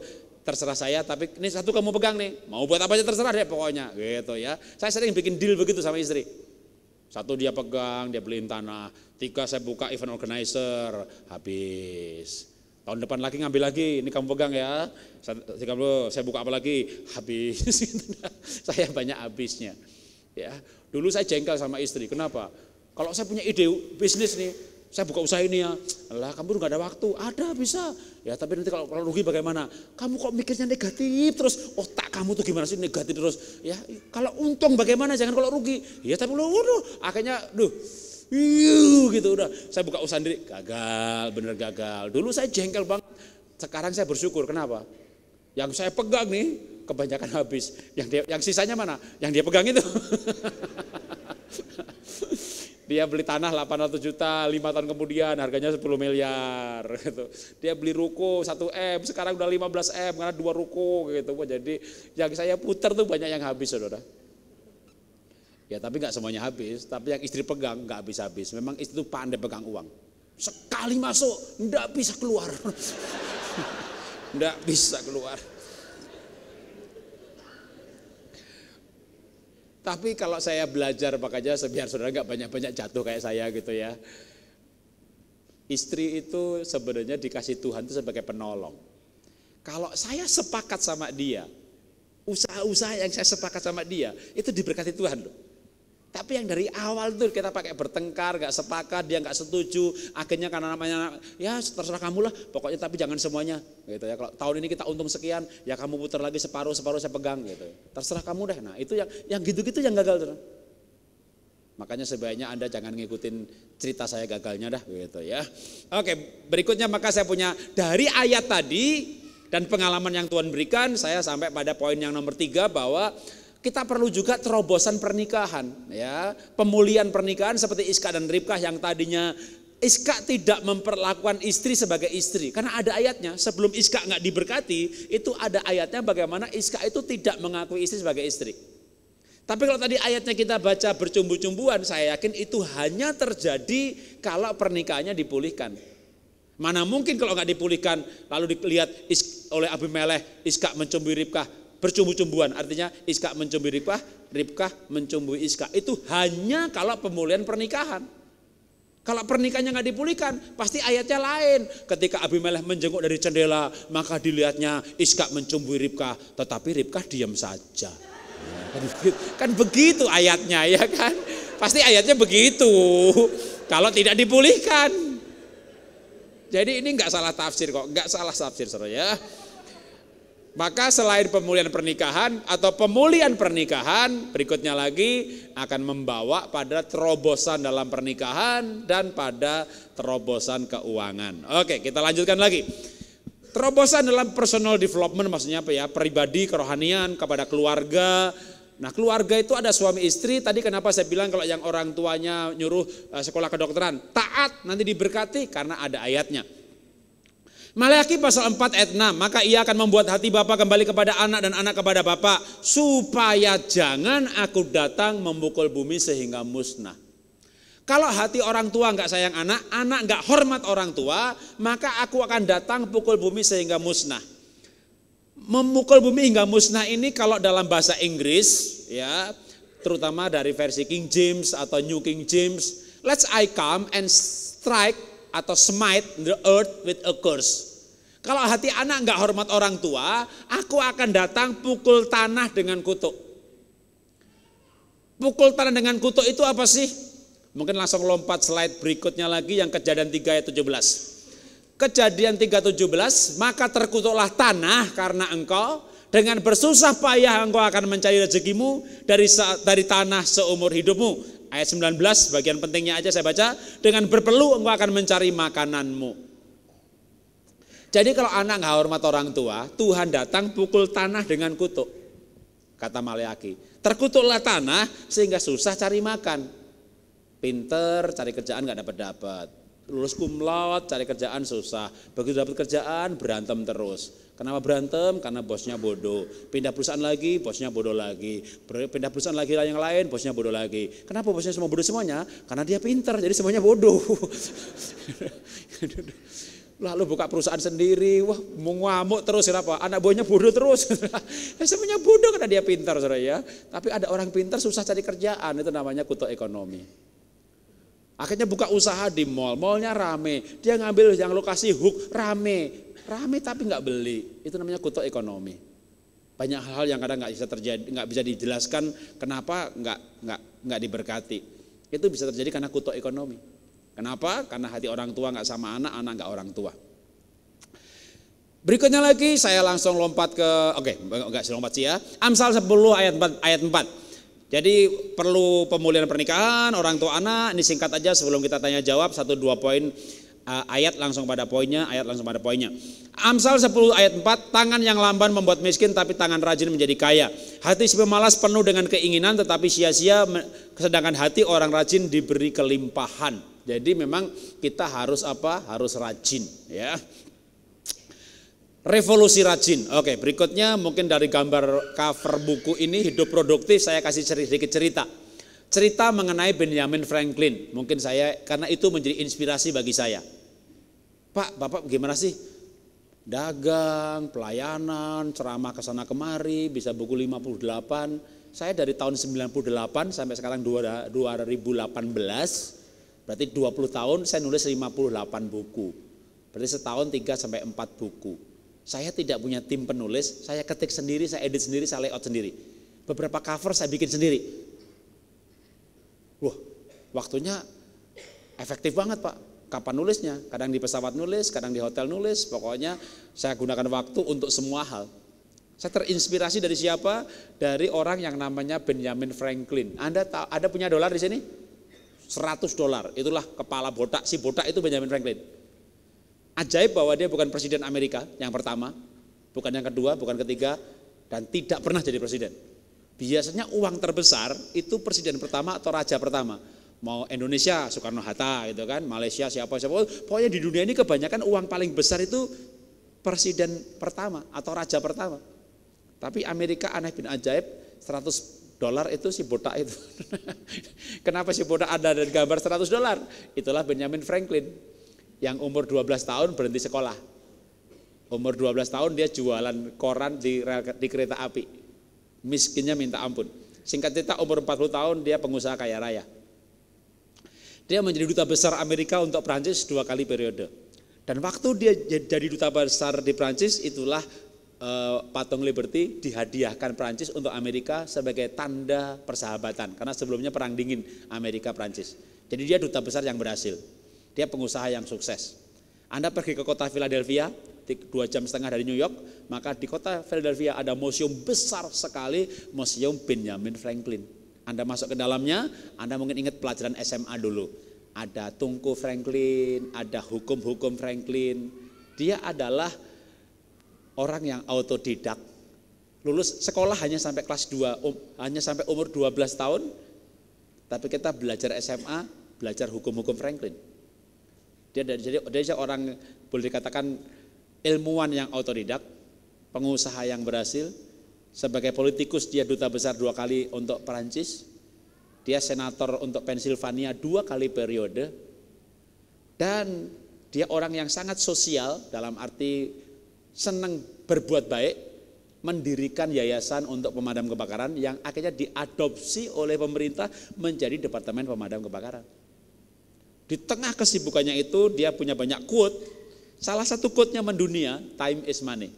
terserah saya tapi ini satu kamu pegang nih mau buat apa aja terserah deh pokoknya gitu ya saya sering bikin deal begitu sama istri satu dia pegang dia beliin tanah tiga saya buka event organizer habis tahun depan lagi ngambil lagi, ini kamu pegang ya. Saya, saya buka apa lagi? Habis. saya banyak habisnya. Ya, dulu saya jengkel sama istri. Kenapa? Kalau saya punya ide bisnis nih, saya buka usaha ini ya. Lah, kamu nggak ada waktu. Ada bisa. Ya, tapi nanti kalau, kalau rugi bagaimana? Kamu kok mikirnya negatif terus. Otak kamu tuh gimana sih negatif terus? Ya, kalau untung bagaimana? Jangan kalau rugi. Ya, tapi lu, akhirnya, duh, Yuh, gitu udah. Saya buka usaha sendiri, gagal, bener gagal. Dulu saya jengkel banget, sekarang saya bersyukur. Kenapa? Yang saya pegang nih kebanyakan habis. Yang dia, yang sisanya mana? Yang dia pegang itu. dia beli tanah 800 juta, lima tahun kemudian harganya 10 miliar gitu. Dia beli ruko 1 M, sekarang udah 15 M karena dua ruko gitu. Jadi yang saya putar tuh banyak yang habis Saudara. Ya tapi nggak semuanya habis, tapi yang istri pegang nggak habis-habis. Memang istri itu pandai pegang uang. Sekali masuk, nggak bisa keluar. nggak bisa keluar. Tapi kalau saya belajar makanya biar saudara nggak banyak-banyak jatuh kayak saya gitu ya. Istri itu sebenarnya dikasih Tuhan itu sebagai penolong. Kalau saya sepakat sama dia, usaha-usaha yang saya sepakat sama dia itu diberkati Tuhan loh. Tapi yang dari awal tuh kita pakai bertengkar, gak sepakat, dia gak setuju. Akhirnya karena namanya, ya terserah kamu lah. Pokoknya tapi jangan semuanya. gitu ya. Kalau tahun ini kita untung sekian, ya kamu putar lagi separuh, separuh saya pegang gitu. Terserah kamu deh. Nah itu yang yang gitu-gitu yang gagal. Tuh. Makanya sebaiknya Anda jangan ngikutin cerita saya gagalnya dah gitu ya. Oke, berikutnya maka saya punya dari ayat tadi dan pengalaman yang Tuhan berikan, saya sampai pada poin yang nomor tiga bahwa kita perlu juga terobosan pernikahan ya pemulihan pernikahan seperti Iska dan Ribkah yang tadinya Iska tidak memperlakukan istri sebagai istri karena ada ayatnya sebelum Iska nggak diberkati itu ada ayatnya bagaimana Iska itu tidak mengakui istri sebagai istri tapi kalau tadi ayatnya kita baca bercumbu-cumbuan saya yakin itu hanya terjadi kalau pernikahannya dipulihkan mana mungkin kalau nggak dipulihkan lalu dilihat oleh Abimeleh Iska mencumbu Ribkah bercumbu-cumbuan. Artinya iskak mencumbu ribkah, ribkah mencumbu iskak Itu hanya kalau pemulihan pernikahan. Kalau pernikahannya nggak dipulihkan, pasti ayatnya lain. Ketika Abimelech menjenguk dari jendela, maka dilihatnya iskak mencumbu Ribka, tetapi Ribka diam saja. Kan begitu ayatnya ya kan? Pasti ayatnya begitu. Kalau tidak dipulihkan. Jadi ini nggak salah tafsir kok, nggak salah tafsir saudara ya. Maka selain pemulihan pernikahan atau pemulihan pernikahan, berikutnya lagi akan membawa pada terobosan dalam pernikahan dan pada terobosan keuangan. Oke, kita lanjutkan lagi. Terobosan dalam personal development maksudnya apa ya? Pribadi, kerohanian, kepada keluarga, Nah keluarga itu ada suami istri, tadi kenapa saya bilang kalau yang orang tuanya nyuruh eh, sekolah kedokteran, taat nanti diberkati karena ada ayatnya. Malaikat pasal 4 ayat 6, maka ia akan membuat hati Bapa kembali kepada anak dan anak kepada Bapa, supaya jangan aku datang memukul bumi sehingga musnah. Kalau hati orang tua nggak sayang anak, anak nggak hormat orang tua, maka aku akan datang pukul bumi sehingga musnah. Memukul bumi hingga musnah ini kalau dalam bahasa Inggris, ya, terutama dari versi King James atau New King James, let's I come and strike atau smite the earth with a curse. Kalau hati anak nggak hormat orang tua, aku akan datang pukul tanah dengan kutuk. Pukul tanah dengan kutuk itu apa sih? Mungkin langsung lompat slide berikutnya lagi yang kejadian 3 ayat 17. Kejadian 3 17, maka terkutuklah tanah karena engkau dengan bersusah payah engkau akan mencari rezekimu dari dari tanah seumur hidupmu. Ayat 19 bagian pentingnya aja saya baca, dengan berpeluh engkau akan mencari makananmu. Jadi kalau anak nggak hormat orang tua, Tuhan datang pukul tanah dengan kutuk. Kata Maleaki. Terkutuklah tanah sehingga susah cari makan. Pinter, cari kerjaan nggak dapat-dapat. Lulus kumlot, cari kerjaan susah. Begitu dapat kerjaan, berantem terus. Kenapa berantem? Karena bosnya bodoh. Pindah perusahaan lagi, bosnya bodoh lagi. Pindah perusahaan lagi yang lain, bosnya bodoh lagi. Kenapa bosnya semua bodoh semuanya? Karena dia pinter, jadi semuanya bodoh. Lalu buka perusahaan sendiri, wah mengamuk terus kenapa? Anak buahnya bodoh terus. Ya, semuanya bodoh karena dia pintar saudara ya. Tapi ada orang pintar susah cari kerjaan, itu namanya kutu ekonomi. Akhirnya buka usaha di mall, mallnya rame. Dia ngambil yang lokasi hook, rame. Rame tapi nggak beli, itu namanya kutu ekonomi. Banyak hal-hal yang kadang nggak bisa terjadi, nggak bisa dijelaskan kenapa nggak nggak nggak diberkati. Itu bisa terjadi karena kutu ekonomi. Kenapa? Karena hati orang tua nggak sama anak, anak nggak orang tua. Berikutnya lagi saya langsung lompat ke oke okay, enggak sih lompat sih ya. Amsal 10 ayat 4 ayat 4. Jadi perlu pemulihan pernikahan, orang tua anak, ini singkat aja sebelum kita tanya jawab satu dua poin eh, ayat langsung pada poinnya, ayat langsung pada poinnya. Amsal 10 ayat 4, tangan yang lamban membuat miskin tapi tangan rajin menjadi kaya. Hati si pemalas penuh dengan keinginan tetapi sia-sia sedangkan hati orang rajin diberi kelimpahan. Jadi memang kita harus apa? Harus rajin ya. Revolusi rajin. Oke, berikutnya mungkin dari gambar cover buku ini hidup produktif saya kasih sedikit cerita. Cerita mengenai Benjamin Franklin. Mungkin saya karena itu menjadi inspirasi bagi saya. Pak, Bapak gimana sih? Dagang, pelayanan, ceramah ke sana kemari, bisa buku 58. Saya dari tahun 98 sampai sekarang 2018 Berarti 20 tahun saya nulis 58 buku. Berarti setahun 3 sampai 4 buku. Saya tidak punya tim penulis, saya ketik sendiri, saya edit sendiri, saya layout sendiri. Beberapa cover saya bikin sendiri. Wah, waktunya efektif banget pak. Kapan nulisnya? Kadang di pesawat nulis, kadang di hotel nulis. Pokoknya saya gunakan waktu untuk semua hal. Saya terinspirasi dari siapa? Dari orang yang namanya Benjamin Franklin. Anda ada punya dolar di sini? 100 dolar. Itulah kepala botak, si botak itu Benjamin Franklin. Ajaib bahwa dia bukan presiden Amerika yang pertama, bukan yang kedua, bukan ketiga, dan tidak pernah jadi presiden. Biasanya uang terbesar itu presiden pertama atau raja pertama. Mau Indonesia, Soekarno-Hatta gitu kan, Malaysia siapa-siapa. Pokoknya di dunia ini kebanyakan uang paling besar itu presiden pertama atau raja pertama. Tapi Amerika aneh bin ajaib, 100 dolar itu si botak itu. Kenapa si botak ada dan gambar 100 dolar? Itulah Benjamin Franklin yang umur 12 tahun berhenti sekolah. Umur 12 tahun dia jualan koran di, di kereta api. Miskinnya minta ampun. Singkat cerita umur 40 tahun dia pengusaha kaya raya. Dia menjadi duta besar Amerika untuk Prancis dua kali periode. Dan waktu dia jadi duta besar di Prancis itulah Eh, patung Liberty dihadiahkan Prancis untuk Amerika sebagai tanda persahabatan karena sebelumnya perang dingin Amerika Prancis. Jadi dia duta besar yang berhasil. Dia pengusaha yang sukses. Anda pergi ke kota Philadelphia, dua jam setengah dari New York, maka di kota Philadelphia ada museum besar sekali, Museum Benjamin Franklin. Anda masuk ke dalamnya, Anda mungkin ingat pelajaran SMA dulu. Ada tungku Franklin, ada hukum-hukum Franklin. Dia adalah orang yang autodidak, lulus sekolah hanya sampai kelas 2, um, hanya sampai umur 12 tahun, tapi kita belajar SMA, belajar hukum-hukum Franklin. Dia jadi dia orang boleh dikatakan ilmuwan yang autodidak, pengusaha yang berhasil, sebagai politikus dia duta besar dua kali untuk Perancis, dia senator untuk Pennsylvania dua kali periode, dan dia orang yang sangat sosial dalam arti senang berbuat baik, mendirikan yayasan untuk pemadam kebakaran yang akhirnya diadopsi oleh pemerintah menjadi departemen pemadam kebakaran. Di tengah kesibukannya itu dia punya banyak quote. Salah satu quote-nya mendunia, time is money.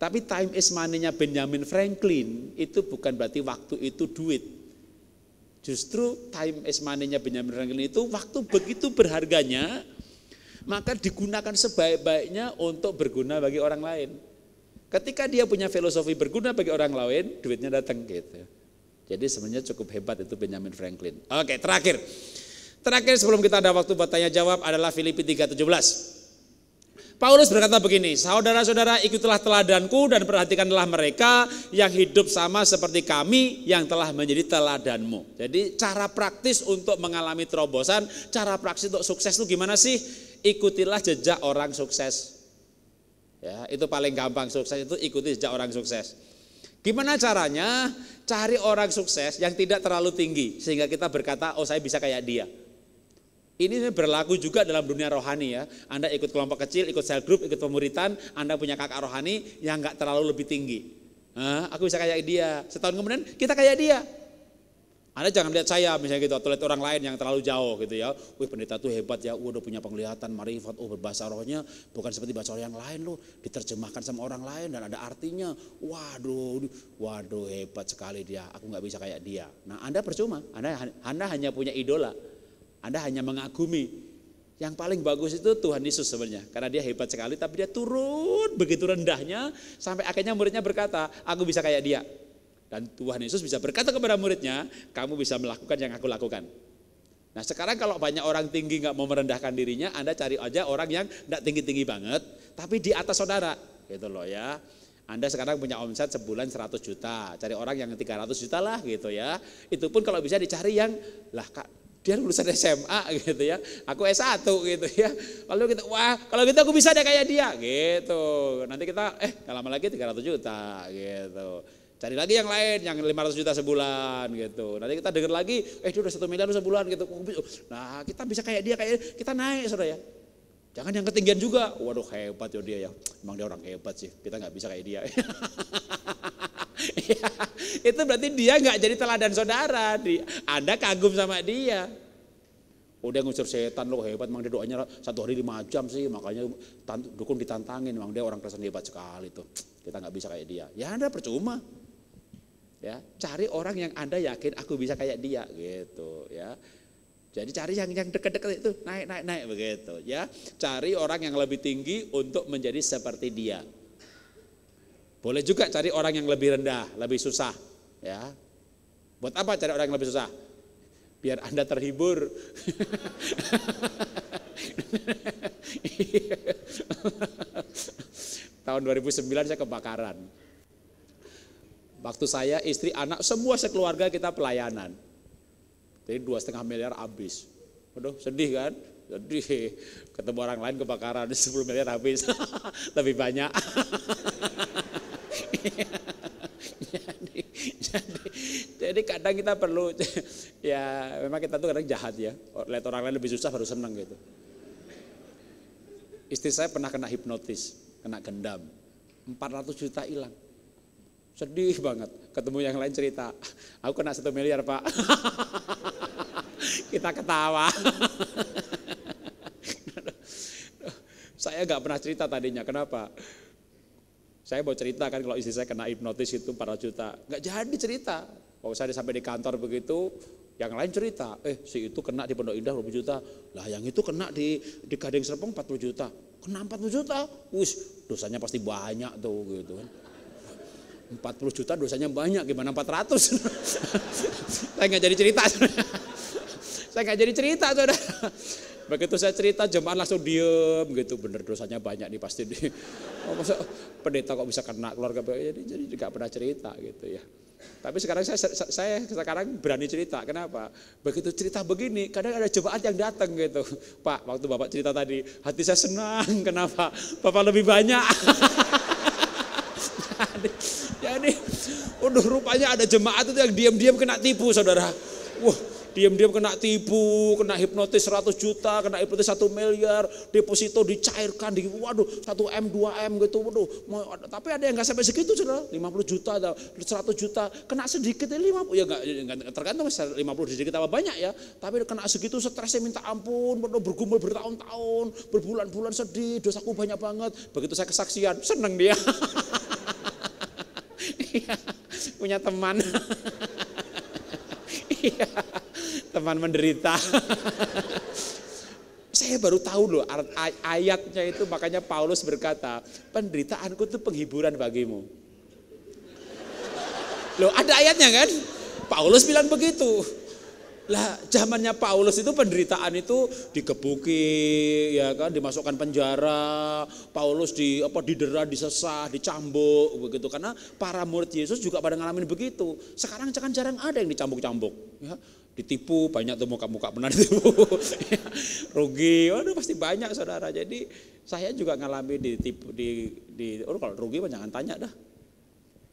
Tapi time is money-nya Benjamin Franklin itu bukan berarti waktu itu duit. Justru time is money-nya Benjamin Franklin itu waktu begitu berharganya maka digunakan sebaik-baiknya untuk berguna bagi orang lain. Ketika dia punya filosofi berguna bagi orang lain, duitnya datang gitu. Jadi sebenarnya cukup hebat itu Benjamin Franklin. Oke, terakhir. Terakhir sebelum kita ada waktu buat tanya jawab adalah Filipi 3:17. Paulus berkata begini, saudara-saudara ikutlah teladanku dan perhatikanlah mereka yang hidup sama seperti kami yang telah menjadi teladanmu. Jadi cara praktis untuk mengalami terobosan, cara praktis untuk sukses itu gimana sih? ikutilah jejak orang sukses. Ya, itu paling gampang sukses itu ikuti jejak orang sukses. Gimana caranya? Cari orang sukses yang tidak terlalu tinggi sehingga kita berkata, "Oh, saya bisa kayak dia." Ini berlaku juga dalam dunia rohani ya. Anda ikut kelompok kecil, ikut cell group, ikut pemuritan, Anda punya kakak rohani yang nggak terlalu lebih tinggi. Nah, aku bisa kayak dia. Setahun kemudian kita kayak dia. Anda jangan lihat saya misalnya gitu atau lihat orang lain yang terlalu jauh gitu ya. Wih pendeta tuh hebat ya, udah punya penglihatan, marifat, oh berbahasa rohnya bukan seperti bahasa orang yang lain loh. Diterjemahkan sama orang lain dan ada artinya. Waduh, waduh hebat sekali dia, aku nggak bisa kayak dia. Nah Anda percuma, Anda, Anda hanya punya idola, Anda hanya mengagumi. Yang paling bagus itu Tuhan Yesus sebenarnya. Karena dia hebat sekali tapi dia turun begitu rendahnya sampai akhirnya muridnya berkata, aku bisa kayak dia. Dan Tuhan Yesus bisa berkata kepada muridnya, kamu bisa melakukan yang aku lakukan. Nah sekarang kalau banyak orang tinggi nggak mau merendahkan dirinya, Anda cari aja orang yang nggak tinggi-tinggi banget, tapi di atas saudara. Gitu loh ya. Anda sekarang punya omset sebulan 100 juta, cari orang yang 300 juta lah gitu ya. Itu pun kalau bisa dicari yang, lah kak, dia lulusan SMA gitu ya, aku S1 gitu ya. Lalu kita, wah kalau gitu aku bisa deh kayak dia gitu. Nanti kita, eh gak lama lagi 300 juta gitu. Cari lagi yang lain, yang 500 juta sebulan gitu. Nanti kita dengar lagi, eh itu udah satu miliar sebulan gitu. Nah kita bisa kayak dia, kayak kita naik saudara ya. Jangan yang ketinggian juga. Waduh hebat ya dia ya. Emang dia orang hebat sih. Kita nggak bisa kayak dia. ya, itu berarti dia nggak jadi teladan saudara. Anda kagum sama dia. Udah ngusir setan loh hebat, emang dia doanya satu hari lima jam sih, makanya dukun ditantangin, emang dia orang Kristen hebat sekali tuh. Kita nggak bisa kayak dia. Ya anda percuma ya cari orang yang anda yakin aku bisa kayak dia gitu ya jadi cari yang yang dekat-dekat itu naik naik naik begitu ya cari orang yang lebih tinggi untuk menjadi seperti dia boleh juga cari orang yang lebih rendah lebih susah ya buat apa cari orang yang lebih susah biar anda terhibur iya. tahun 2009 saya kebakaran Waktu saya, istri, anak, semua sekeluarga kita pelayanan. Jadi dua setengah miliar habis. Aduh, sedih kan? Sedih. Ketemu orang lain kebakaran, 10 miliar habis. Lebih banyak. jadi, kadang kita perlu, ya memang kita tuh kadang jahat ya. Lihat orang lain lebih susah baru seneng gitu. Istri saya pernah kena hipnotis, kena gendam. 400 juta hilang Sedih banget. Ketemu yang lain cerita, aku kena satu miliar pak. Kita ketawa. saya nggak pernah cerita tadinya, kenapa? Saya mau cerita kan kalau istri saya kena hipnotis itu 4 juta. Nggak jadi cerita. Kalau saya sampai di kantor begitu, yang lain cerita, eh si itu kena di Pondok Indah 20 juta, lah yang itu kena di di Gading Serpong 40 juta, kena 40 juta, wis dosanya pasti banyak tuh gitu kan. 40 juta dosanya banyak, gimana 400? saya nggak jadi cerita. saya nggak jadi cerita, saudara. Begitu saya cerita, jemaat langsung diem gitu. Bener dosanya banyak nih pasti. Di, oh, masa, pendeta kok bisa kena keluarga? Jadi, jadi nggak pernah cerita gitu ya. Tapi sekarang saya, saya sekarang berani cerita. Kenapa? Begitu cerita begini, kadang ada jemaat yang datang gitu. Pak, waktu Bapak cerita tadi, hati saya senang. Kenapa? Bapak lebih banyak. Jadi, ya udah rupanya ada jemaat itu yang diam-diam kena tipu, saudara. Wah, diam-diam kena tipu, kena hipnotis 100 juta, kena hipnotis 1 miliar, deposito dicairkan, di, waduh 1 M, 2 M gitu, waduh. Mau, tapi ada yang nggak sampai segitu saudara, 50 juta, ada 100 juta, kena sedikit ya 50, ya gak, tergantung 50 sedikit apa banyak ya, tapi kena segitu stresnya minta ampun, waduh, bergumul bertahun-tahun, berbulan-bulan sedih, dosaku banyak banget, begitu saya kesaksian, seneng dia. Iya, punya teman. Iya, teman menderita. Saya baru tahu loh ayatnya itu makanya Paulus berkata, penderitaanku itu penghiburan bagimu. Loh ada ayatnya kan? Paulus bilang begitu. Lah zamannya Paulus itu penderitaan itu dikebuki, ya kan, dimasukkan penjara, Paulus di apa didera, disesah, dicambuk begitu karena para murid Yesus juga pada ngalamin begitu. Sekarang jangan jarang ada yang dicambuk-cambuk, ya. Ditipu banyak tuh muka-muka benar ditipu. Ya, rugi, waduh pasti banyak saudara. Jadi saya juga ngalami ditipu di di oh, kalau rugi jangan tanya dah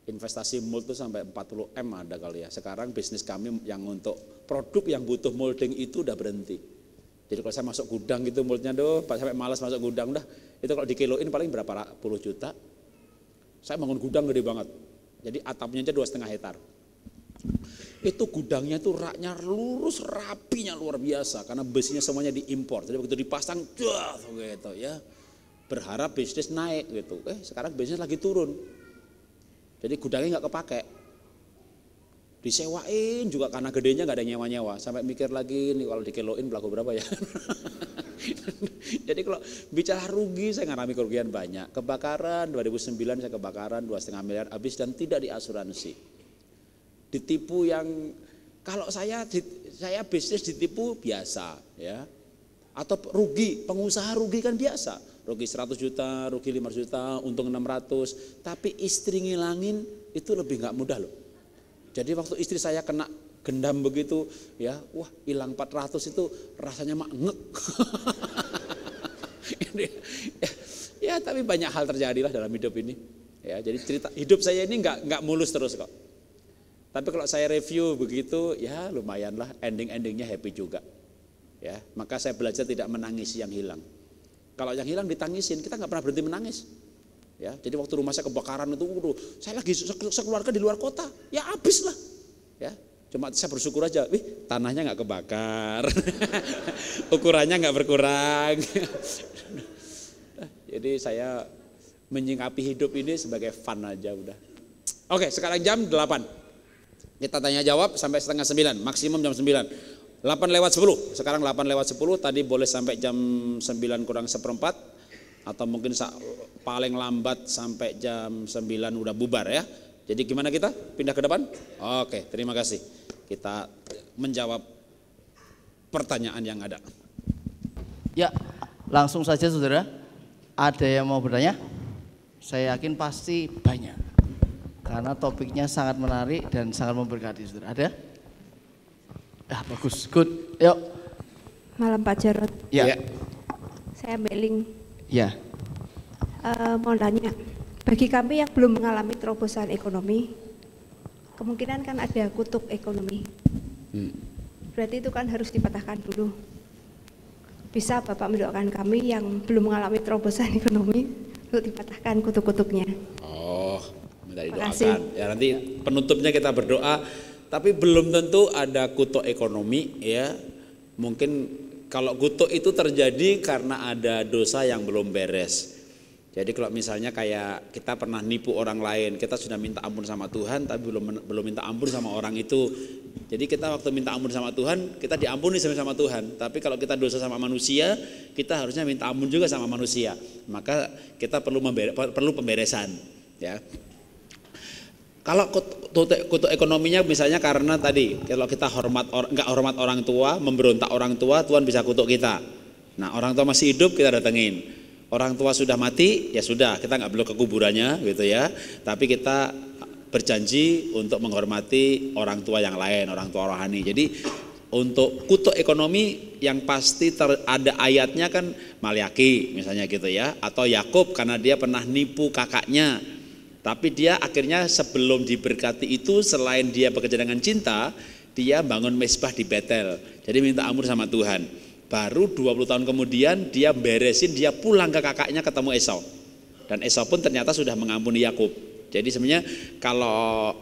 investasi mold itu sampai 40 M ada kali ya. Sekarang bisnis kami yang untuk produk yang butuh molding itu udah berhenti. Jadi kalau saya masuk gudang gitu moldnya doh, sampai malas masuk gudang dah. Itu kalau dikiloin paling berapa puluh juta. Saya bangun gudang gede banget. Jadi atapnya aja dua setengah hektar. Itu gudangnya itu raknya lurus rapinya luar biasa karena besinya semuanya diimpor. Jadi begitu dipasang, dah gitu ya. Berharap bisnis naik gitu. Eh sekarang bisnis lagi turun jadi gudangnya nggak kepake. Disewain juga karena gedenya nggak ada nyewa-nyewa. Sampai mikir lagi nih kalau dikeloin berlaku berapa ya. Jadi kalau bicara rugi saya ngalami kerugian banyak. Kebakaran 2009 saya kebakaran dua setengah miliar habis dan tidak diasuransi. Ditipu yang kalau saya saya bisnis ditipu biasa ya. Atau rugi, pengusaha rugi kan biasa rugi 100 juta, rugi 500 juta, untung 600, tapi istri ngilangin itu lebih nggak mudah loh. Jadi waktu istri saya kena gendam begitu, ya, wah hilang 400 itu rasanya mak ngek. Ya, ya, tapi banyak hal terjadi lah dalam hidup ini. Ya, jadi cerita hidup saya ini nggak nggak mulus terus kok. Tapi kalau saya review begitu, ya lumayanlah ending-endingnya happy juga. Ya, maka saya belajar tidak menangis yang hilang. Kalau yang hilang ditangisin, kita nggak pernah berhenti menangis. Ya, jadi waktu rumah saya kebakaran itu, waduh, saya lagi sekeluarga di luar kota, ya habis lah. Ya, cuma saya bersyukur aja, wih, tanahnya nggak kebakar, ukurannya nggak berkurang. jadi saya menyingkapi hidup ini sebagai fun aja udah. Oke, sekarang jam 8. Kita tanya jawab sampai setengah 9, maksimum jam 9. 8 lewat 10. Sekarang 8 lewat 10, tadi boleh sampai jam 9 kurang seperempat atau mungkin paling lambat sampai jam 9 udah bubar ya. Jadi gimana kita? Pindah ke depan? Oke, terima kasih. Kita menjawab pertanyaan yang ada. Ya, langsung saja saudara. Ada yang mau bertanya? Saya yakin pasti banyak. Karena topiknya sangat menarik dan sangat memberkati saudara. Ada? Ah, bagus, good. Yuk. Malam Pak Jarot. Ya. Yeah. Saya Beling. Ya. Yeah. Uh, mau tanya, bagi kami yang belum mengalami terobosan ekonomi, kemungkinan kan ada kutuk ekonomi. Hmm. Berarti itu kan harus dipatahkan dulu. Bisa Bapak mendoakan kami yang belum mengalami terobosan ekonomi untuk dipatahkan kutuk-kutuknya. Oh, minta Ya nanti penutupnya kita berdoa tapi belum tentu ada kutuk ekonomi ya. Mungkin kalau kutuk itu terjadi karena ada dosa yang belum beres. Jadi kalau misalnya kayak kita pernah nipu orang lain, kita sudah minta ampun sama Tuhan tapi belum belum minta ampun sama orang itu. Jadi kita waktu minta ampun sama Tuhan, kita diampuni sama sama Tuhan. Tapi kalau kita dosa sama manusia, kita harusnya minta ampun juga sama manusia. Maka kita perlu perlu pemberesan, ya. Kalau kutuk ekonominya misalnya karena tadi kalau kita hormat nggak hormat orang tua, memberontak orang tua, Tuhan bisa kutuk kita. Nah orang tua masih hidup kita datengin. Orang tua sudah mati ya sudah kita nggak perlu ke kuburannya gitu ya. Tapi kita berjanji untuk menghormati orang tua yang lain, orang tua rohani. Jadi untuk kutuk ekonomi yang pasti ter, ada ayatnya kan Maliaki misalnya gitu ya atau Yakub karena dia pernah nipu kakaknya tapi dia akhirnya sebelum diberkati itu selain dia bekerja dengan cinta, dia bangun mesbah di Betel. Jadi minta amur sama Tuhan. Baru 20 tahun kemudian dia beresin, dia pulang ke kakaknya ketemu Esau. Dan Esau pun ternyata sudah mengampuni Yakub. Jadi sebenarnya kalau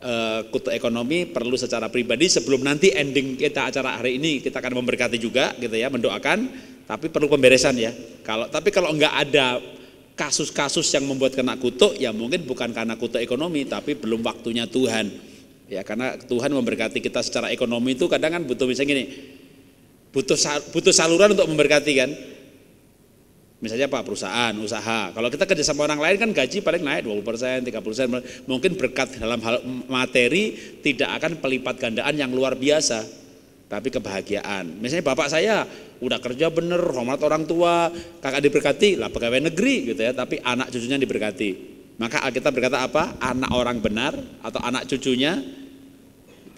e, eh, kutu ekonomi perlu secara pribadi sebelum nanti ending kita acara hari ini kita akan memberkati juga gitu ya, mendoakan tapi perlu pemberesan ya. Kalau tapi kalau nggak ada kasus-kasus yang membuat kena kutuk ya mungkin bukan karena kutuk ekonomi tapi belum waktunya Tuhan. Ya karena Tuhan memberkati kita secara ekonomi itu kadang kan butuh misalnya gini. Butuh butuh saluran untuk memberkati kan. Misalnya apa? Perusahaan, usaha. Kalau kita kerja sama orang lain kan gaji paling naik 20%, 30%. Mungkin berkat dalam hal materi tidak akan pelipat gandaan yang luar biasa tapi kebahagiaan. Misalnya bapak saya udah kerja bener, hormat orang tua, kakak diberkati, lah pegawai negeri gitu ya, tapi anak cucunya diberkati. Maka kita berkata apa? Anak orang benar atau anak cucunya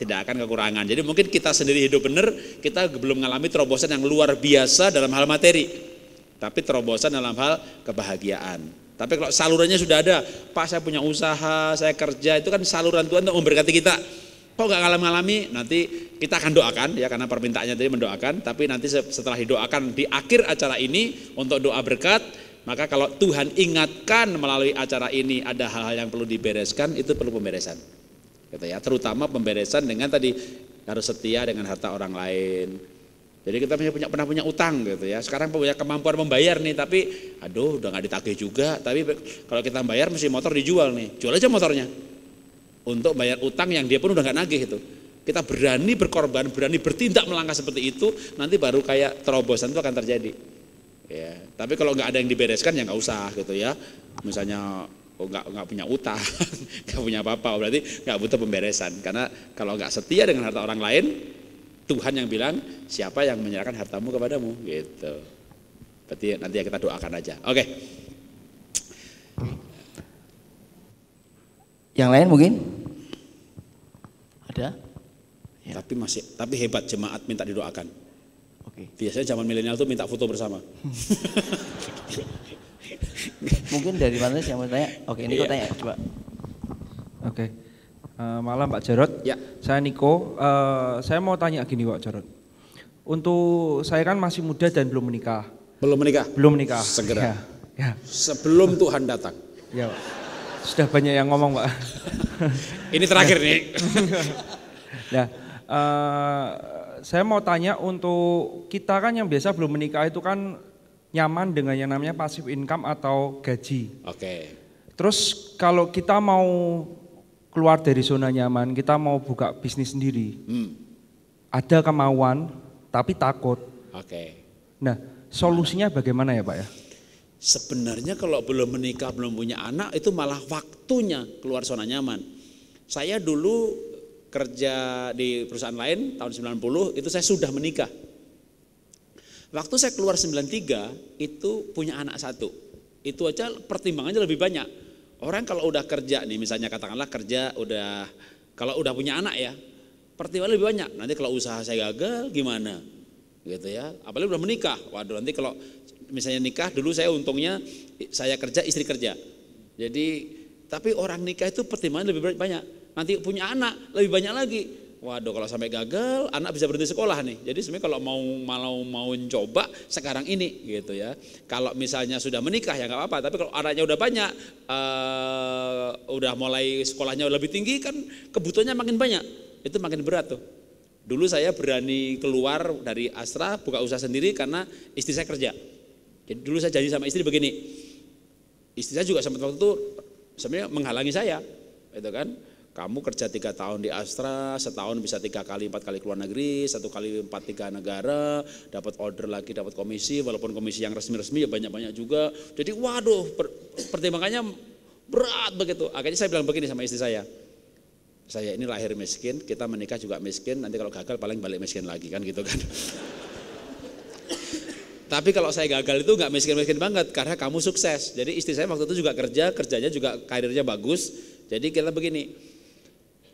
tidak akan kekurangan. Jadi mungkin kita sendiri hidup bener, kita belum mengalami terobosan yang luar biasa dalam hal materi. Tapi terobosan dalam hal kebahagiaan. Tapi kalau salurannya sudah ada, Pak saya punya usaha, saya kerja, itu kan saluran Tuhan untuk memberkati kita. Kok nggak ngalami-ngalami? Nanti kita akan doakan ya karena permintaannya tadi mendoakan. Tapi nanti setelah didoakan di akhir acara ini untuk doa berkat. Maka kalau Tuhan ingatkan melalui acara ini ada hal-hal yang perlu dibereskan, itu perlu pemberesan. Gitu ya, terutama pemberesan dengan tadi harus setia dengan harta orang lain, jadi kita punya, punya pernah punya utang gitu ya. Sekarang punya kemampuan membayar nih, tapi aduh udah nggak ditagih juga. Tapi kalau kita bayar mesti motor dijual nih. Jual aja motornya untuk bayar utang yang dia pun udah nggak nagih itu. Kita berani berkorban, berani bertindak melangkah seperti itu, nanti baru kayak terobosan itu akan terjadi. Ya, tapi kalau nggak ada yang dibereskan ya nggak usah gitu ya. Misalnya oh nggak nggak punya utang, nggak punya apa-apa, berarti nggak butuh pemberesan. Karena kalau nggak setia dengan harta orang lain, Tuhan yang bilang siapa yang menyerahkan hartamu kepadamu gitu. Berarti nanti ya kita doakan aja. Oke. Okay. Yang lain mungkin? Ada? Ya. Tapi masih tapi hebat jemaat minta didoakan. Oke. Okay. Biasanya zaman milenial tuh minta foto bersama. mungkin dari mana sih yang mau tanya? Oke, ini kok iya. tanya coba. Oke. Okay. Uh, eh, malam Pak Jarot. Ya. Saya Niko. Uh, saya mau tanya gini Pak Jarot. Untuk saya kan masih muda dan belum menikah. Belum menikah. Belum menikah. Segera. Ya. ya. Sebelum Tuhan datang. Ya. Sudah banyak yang ngomong Pak. Ini terakhir nih. nah, uh, saya mau tanya untuk kita kan yang biasa belum menikah itu kan nyaman dengan yang namanya pasif income atau gaji. Oke. Okay. Terus kalau kita mau keluar dari zona nyaman, kita mau buka bisnis sendiri. Hmm. Ada kemauan tapi takut. Oke. Okay. Nah, solusinya bagaimana ya, Pak ya? Sebenarnya kalau belum menikah, belum punya anak itu malah waktunya keluar zona nyaman. Saya dulu kerja di perusahaan lain tahun 90 itu saya sudah menikah. Waktu saya keluar 93 itu punya anak satu. Itu aja pertimbangannya lebih banyak. Orang kalau udah kerja nih misalnya katakanlah kerja udah kalau udah punya anak ya pertimbangan lebih banyak. Nanti kalau usaha saya gagal gimana? Gitu ya. Apalagi udah menikah. Waduh nanti kalau misalnya nikah dulu saya untungnya saya kerja istri kerja. Jadi tapi orang nikah itu pertimbangan lebih banyak. Nanti punya anak lebih banyak lagi. Waduh kalau sampai gagal anak bisa berhenti sekolah nih. Jadi sebenarnya kalau mau mau mau coba sekarang ini gitu ya. Kalau misalnya sudah menikah ya nggak apa-apa. Tapi kalau anaknya udah banyak, uh, udah mulai sekolahnya lebih tinggi kan kebutuhannya makin banyak. Itu makin berat tuh. Dulu saya berani keluar dari Astra buka usaha sendiri karena istri saya kerja jadi dulu saya janji sama istri begini, istri saya juga sempat waktu itu sebenarnya menghalangi saya, itu kan. Kamu kerja tiga tahun di Astra, setahun bisa tiga kali, empat kali keluar negeri, satu kali empat tiga negara, dapat order lagi, dapat komisi, walaupun komisi yang resmi-resmi ya banyak-banyak juga. Jadi waduh, per, pertimbangannya berat begitu. Akhirnya saya bilang begini sama istri saya, saya ini lahir miskin, kita menikah juga miskin, nanti kalau gagal paling balik miskin lagi kan gitu kan. Tapi kalau saya gagal itu nggak miskin-miskin banget karena kamu sukses. Jadi istri saya waktu itu juga kerja, kerjanya juga karirnya bagus. Jadi kita begini,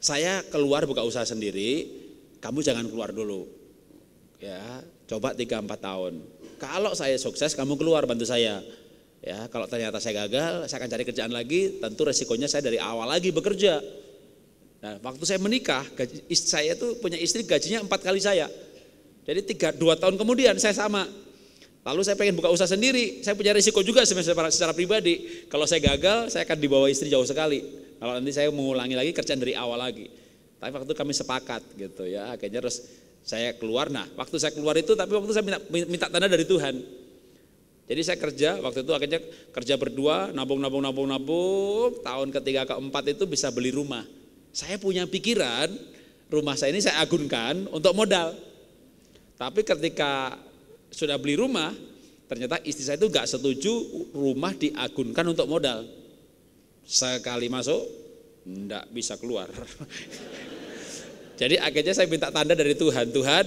saya keluar buka usaha sendiri, kamu jangan keluar dulu. Ya, coba 3-4 tahun. Kalau saya sukses, kamu keluar bantu saya. Ya, kalau ternyata saya gagal, saya akan cari kerjaan lagi, tentu resikonya saya dari awal lagi bekerja. Nah, waktu saya menikah, gaji, saya itu punya istri gajinya empat kali saya. Jadi tiga, dua tahun kemudian saya sama, Lalu saya pengen buka usaha sendiri, saya punya risiko juga secara, secara pribadi. Kalau saya gagal, saya akan dibawa istri jauh sekali. Kalau nanti saya mengulangi lagi kerjaan dari awal lagi. Tapi waktu itu kami sepakat gitu ya, akhirnya terus saya keluar. Nah, waktu saya keluar itu, tapi waktu itu saya minta, minta tanda dari Tuhan. Jadi saya kerja, waktu itu akhirnya kerja berdua, nabung, nabung, nabung, nabung, tahun ketiga, keempat itu bisa beli rumah. Saya punya pikiran, rumah saya ini saya agunkan untuk modal. Tapi ketika sudah beli rumah, ternyata istri saya itu gak setuju rumah diagunkan untuk modal. Sekali masuk, ndak bisa keluar. Jadi akhirnya saya minta tanda dari Tuhan. Tuhan,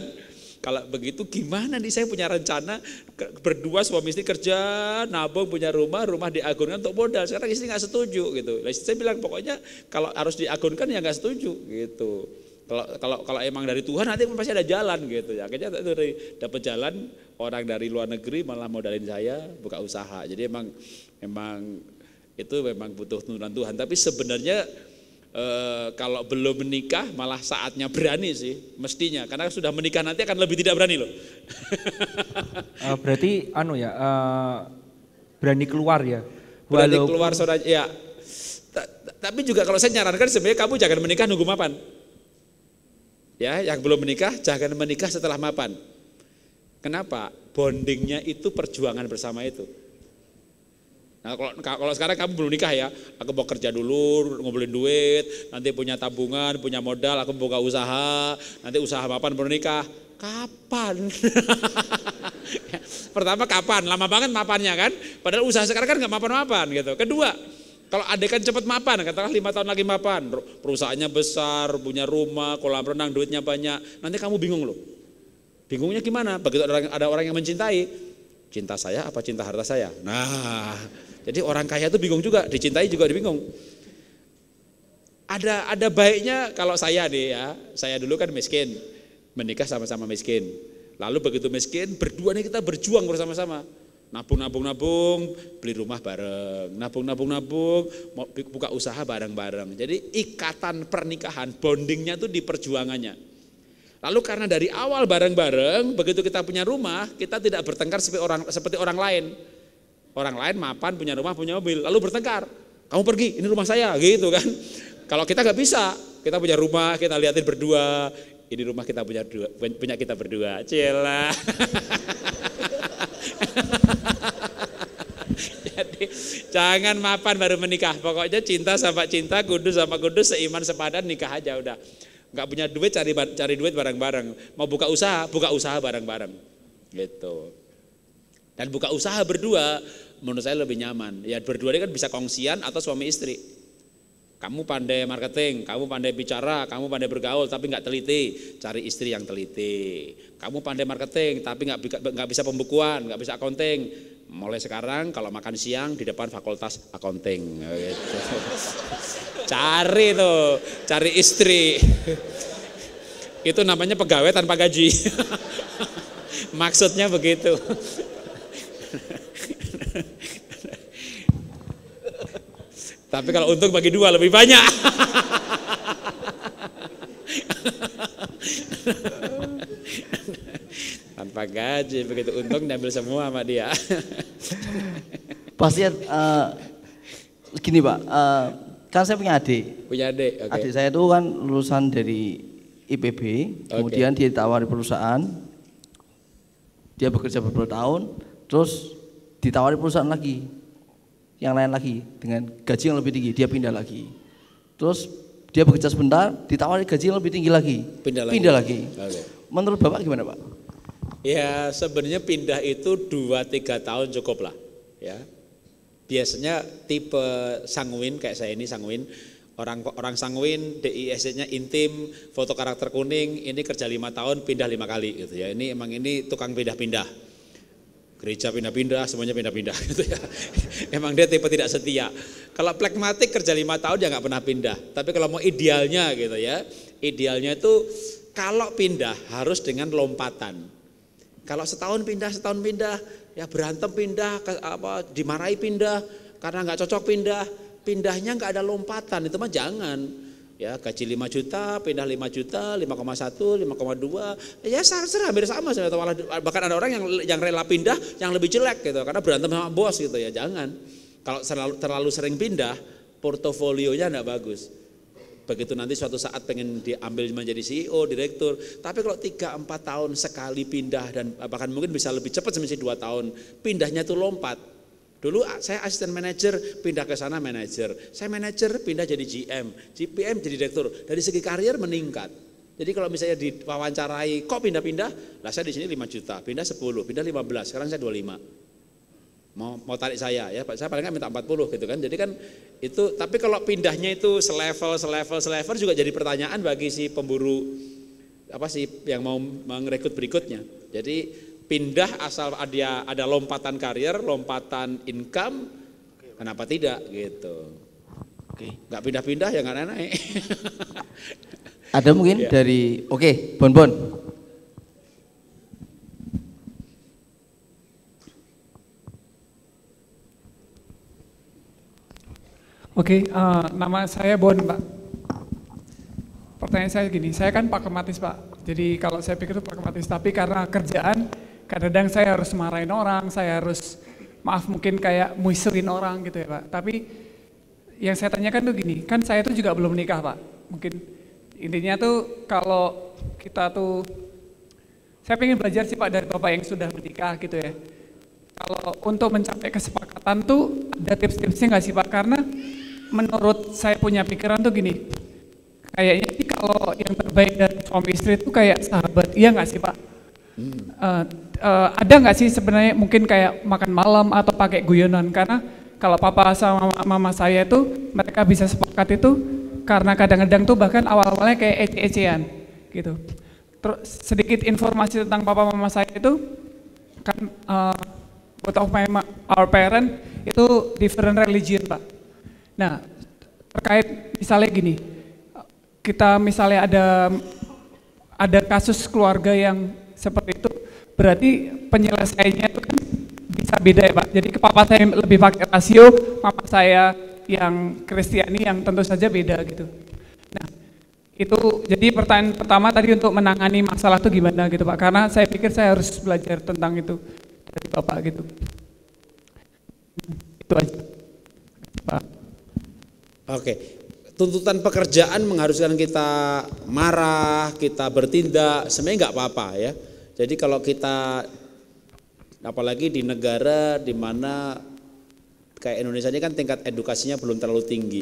kalau begitu gimana nih saya punya rencana berdua suami istri kerja, nabung punya rumah, rumah diagunkan untuk modal. Sekarang istri nggak setuju gitu. Lalu saya bilang pokoknya kalau harus diagunkan ya nggak setuju gitu. Kalau kalau kalau emang dari Tuhan nanti pasti ada jalan gitu. Ya. Akhirnya dari dapat jalan orang dari luar negeri malah modalin saya buka usaha. Jadi emang emang itu memang butuh tuntunan Tuhan. Tapi sebenarnya e, kalau belum menikah malah saatnya berani sih mestinya. Karena sudah menikah nanti akan lebih tidak berani loh. Eh, berarti anu ya uh, berani keluar ya. Berani Walau... keluar saudara ya. Tapi juga kalau saya nyarankan sebenarnya kamu jangan menikah nunggu mapan. Ya, yang belum menikah jangan menikah setelah mapan Kenapa? Bondingnya itu perjuangan bersama itu. Nah, kalau, kalau sekarang kamu belum nikah ya, aku mau kerja dulu, ngumpulin duit, nanti punya tabungan, punya modal, aku buka usaha, nanti usaha kapan belum nikah? Kapan? Pertama kapan? Lama banget mapannya kan? Padahal usaha sekarang kan nggak mapan-mapan gitu. Kedua, kalau adek kan cepat mapan, katakanlah lima tahun lagi mapan, perusahaannya besar, punya rumah, kolam renang, duitnya banyak, nanti kamu bingung loh Bingungnya gimana? Begitu ada orang, ada orang yang mencintai, cinta saya apa cinta harta saya? Nah, jadi orang kaya itu bingung juga, dicintai juga dibingung. Ada ada baiknya kalau saya nih ya, saya dulu kan miskin, menikah sama-sama miskin. Lalu begitu miskin, berdua nih kita berjuang bersama-sama. Nabung-nabung-nabung, beli rumah bareng, nabung-nabung-nabung, buka usaha bareng-bareng. Jadi ikatan pernikahan, bondingnya itu di perjuangannya. Lalu karena dari awal bareng-bareng, begitu kita punya rumah, kita tidak bertengkar seperti orang seperti orang lain. Orang lain mapan punya rumah, punya mobil, lalu bertengkar. Kamu pergi, ini rumah saya, gitu kan. Kalau kita nggak bisa, kita punya rumah, kita lihatin berdua. Ini rumah kita punya dua, punya kita berdua. Cila. Jadi jangan mapan baru menikah. Pokoknya cinta sama cinta, kudus sama kudus, seiman sepadan, nikah aja udah nggak punya duit cari cari duit bareng-bareng mau buka usaha buka usaha bareng-bareng gitu dan buka usaha berdua menurut saya lebih nyaman ya berdua ini kan bisa kongsian atau suami istri kamu pandai marketing, kamu pandai bicara, kamu pandai bergaul tapi nggak teliti, cari istri yang teliti. Kamu pandai marketing tapi nggak nggak bisa pembukuan, nggak bisa accounting, mulai sekarang kalau makan siang di depan fakultas accounting cari tuh cari istri itu namanya pegawai tanpa gaji maksudnya begitu tapi kalau untung bagi dua lebih banyak tanpa gaji begitu untung diambil semua sama dia pasti uh, eh, gini pak uh, kan saya punya adik punya adik okay. adik saya itu kan lulusan dari IPB kemudian dia ditawari perusahaan dia bekerja beberapa tahun terus ditawari perusahaan lagi yang lain lagi dengan gaji yang lebih tinggi dia pindah lagi terus dia bekerja sebentar ditawari gaji yang lebih tinggi lagi pindah, pindah lagi, lagi. Okay. menurut bapak gimana pak Ya sebenarnya pindah itu 2-3 tahun cukup lah ya. Biasanya tipe sanguin kayak saya ini sanguin orang orang sanguin DISC-nya intim foto karakter kuning ini kerja lima tahun pindah lima kali gitu ya ini emang ini tukang pindah-pindah gereja pindah-pindah semuanya pindah-pindah gitu ya emang dia tipe tidak setia kalau plekmatik kerja lima tahun dia nggak pernah pindah tapi kalau mau idealnya gitu ya idealnya itu kalau pindah harus dengan lompatan kalau setahun pindah, setahun pindah, ya berantem pindah, ke, apa dimarahi pindah, karena nggak cocok pindah, pindahnya nggak ada lompatan itu mah jangan. Ya gaji 5 juta, pindah 5 juta, 5,1, 5,2, ya seharusnya hampir sama. Malah, bahkan ada orang yang yang rela pindah yang lebih jelek gitu, karena berantem sama bos gitu ya jangan. Kalau terlalu, terlalu sering pindah, portofolionya enggak bagus begitu nanti suatu saat pengen diambil menjadi CEO, direktur. Tapi kalau tiga empat tahun sekali pindah dan bahkan mungkin bisa lebih cepat semisal dua tahun, pindahnya itu lompat. Dulu saya asisten manajer, pindah ke sana manajer. Saya manajer, pindah jadi GM, GPM jadi direktur. Dari segi karier meningkat. Jadi kalau misalnya diwawancarai, kok pindah-pindah? Lah saya di sini 5 juta, pindah 10, pindah 15, sekarang saya 25 mau mau tarik saya ya pak saya paling nggak minta 40 gitu kan jadi kan itu tapi kalau pindahnya itu selevel selevel selevel juga jadi pertanyaan bagi si pemburu apa sih yang mau merekrut berikutnya jadi pindah asal ada ada lompatan karier lompatan income kenapa tidak gitu oke nggak pindah-pindah ya nggak naik ada mungkin ya. dari oke okay, bon bon Oke, okay, uh, eh, nama saya Bon, Pak. Pertanyaan saya gini, saya kan pragmatis, Pak. Jadi kalau saya pikir itu pragmatis, tapi karena kerjaan, kadang-kadang saya harus marahin orang, saya harus, maaf mungkin kayak muiselin orang gitu ya, Pak. Tapi yang saya tanyakan tuh gini, kan saya tuh juga belum menikah, Pak. Mungkin intinya tuh kalau kita tuh, saya pengen belajar sih Pak dari Bapak yang sudah menikah gitu ya kalau untuk mencapai kesepakatan tuh ada tips-tipsnya nggak sih Pak? Karena menurut saya punya pikiran tuh gini, kayaknya sih kalau yang terbaik dari suami istri itu kayak sahabat, iya nggak sih Pak? Hmm. Uh, uh, ada nggak sih sebenarnya mungkin kayak makan malam atau pakai guyonan karena kalau papa sama mama saya itu mereka bisa sepakat itu karena kadang-kadang tuh bahkan awal-awalnya kayak ece-ecean gitu. Terus sedikit informasi tentang papa mama saya itu kan uh, eh, both of my our parent itu different religion pak Nah, terkait misalnya gini, kita misalnya ada ada kasus keluarga yang seperti itu, berarti penyelesaiannya itu kan bisa beda ya Pak. Jadi ke papa saya lebih pakai rasio, mama saya yang Kristiani yang tentu saja beda gitu. Nah, itu jadi pertanyaan pertama tadi untuk menangani masalah itu gimana gitu Pak. Karena saya pikir saya harus belajar tentang itu dari Bapak gitu. Itu aja. Oke. Tuntutan pekerjaan mengharuskan kita marah, kita bertindak, sebenarnya nggak apa-apa ya. Jadi kalau kita apalagi di negara di mana kayak Indonesia ini kan tingkat edukasinya belum terlalu tinggi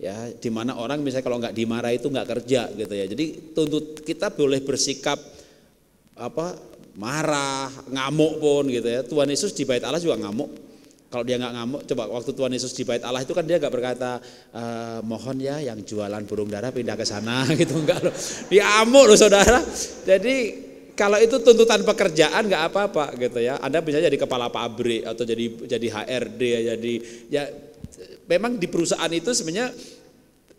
ya di mana orang misalnya kalau nggak dimarah itu nggak kerja gitu ya jadi tuntut kita boleh bersikap apa marah ngamuk pun gitu ya Tuhan Yesus di bait Allah juga ngamuk kalau dia nggak ngamuk, coba waktu Tuhan Yesus di bait Allah itu kan dia nggak berkata e, mohon ya yang jualan burung darah pindah ke sana gitu enggak loh. Dia amuk loh saudara. Jadi kalau itu tuntutan pekerjaan nggak apa-apa gitu ya. Anda bisa jadi kepala pabrik atau jadi jadi HRD ya, jadi ya memang di perusahaan itu sebenarnya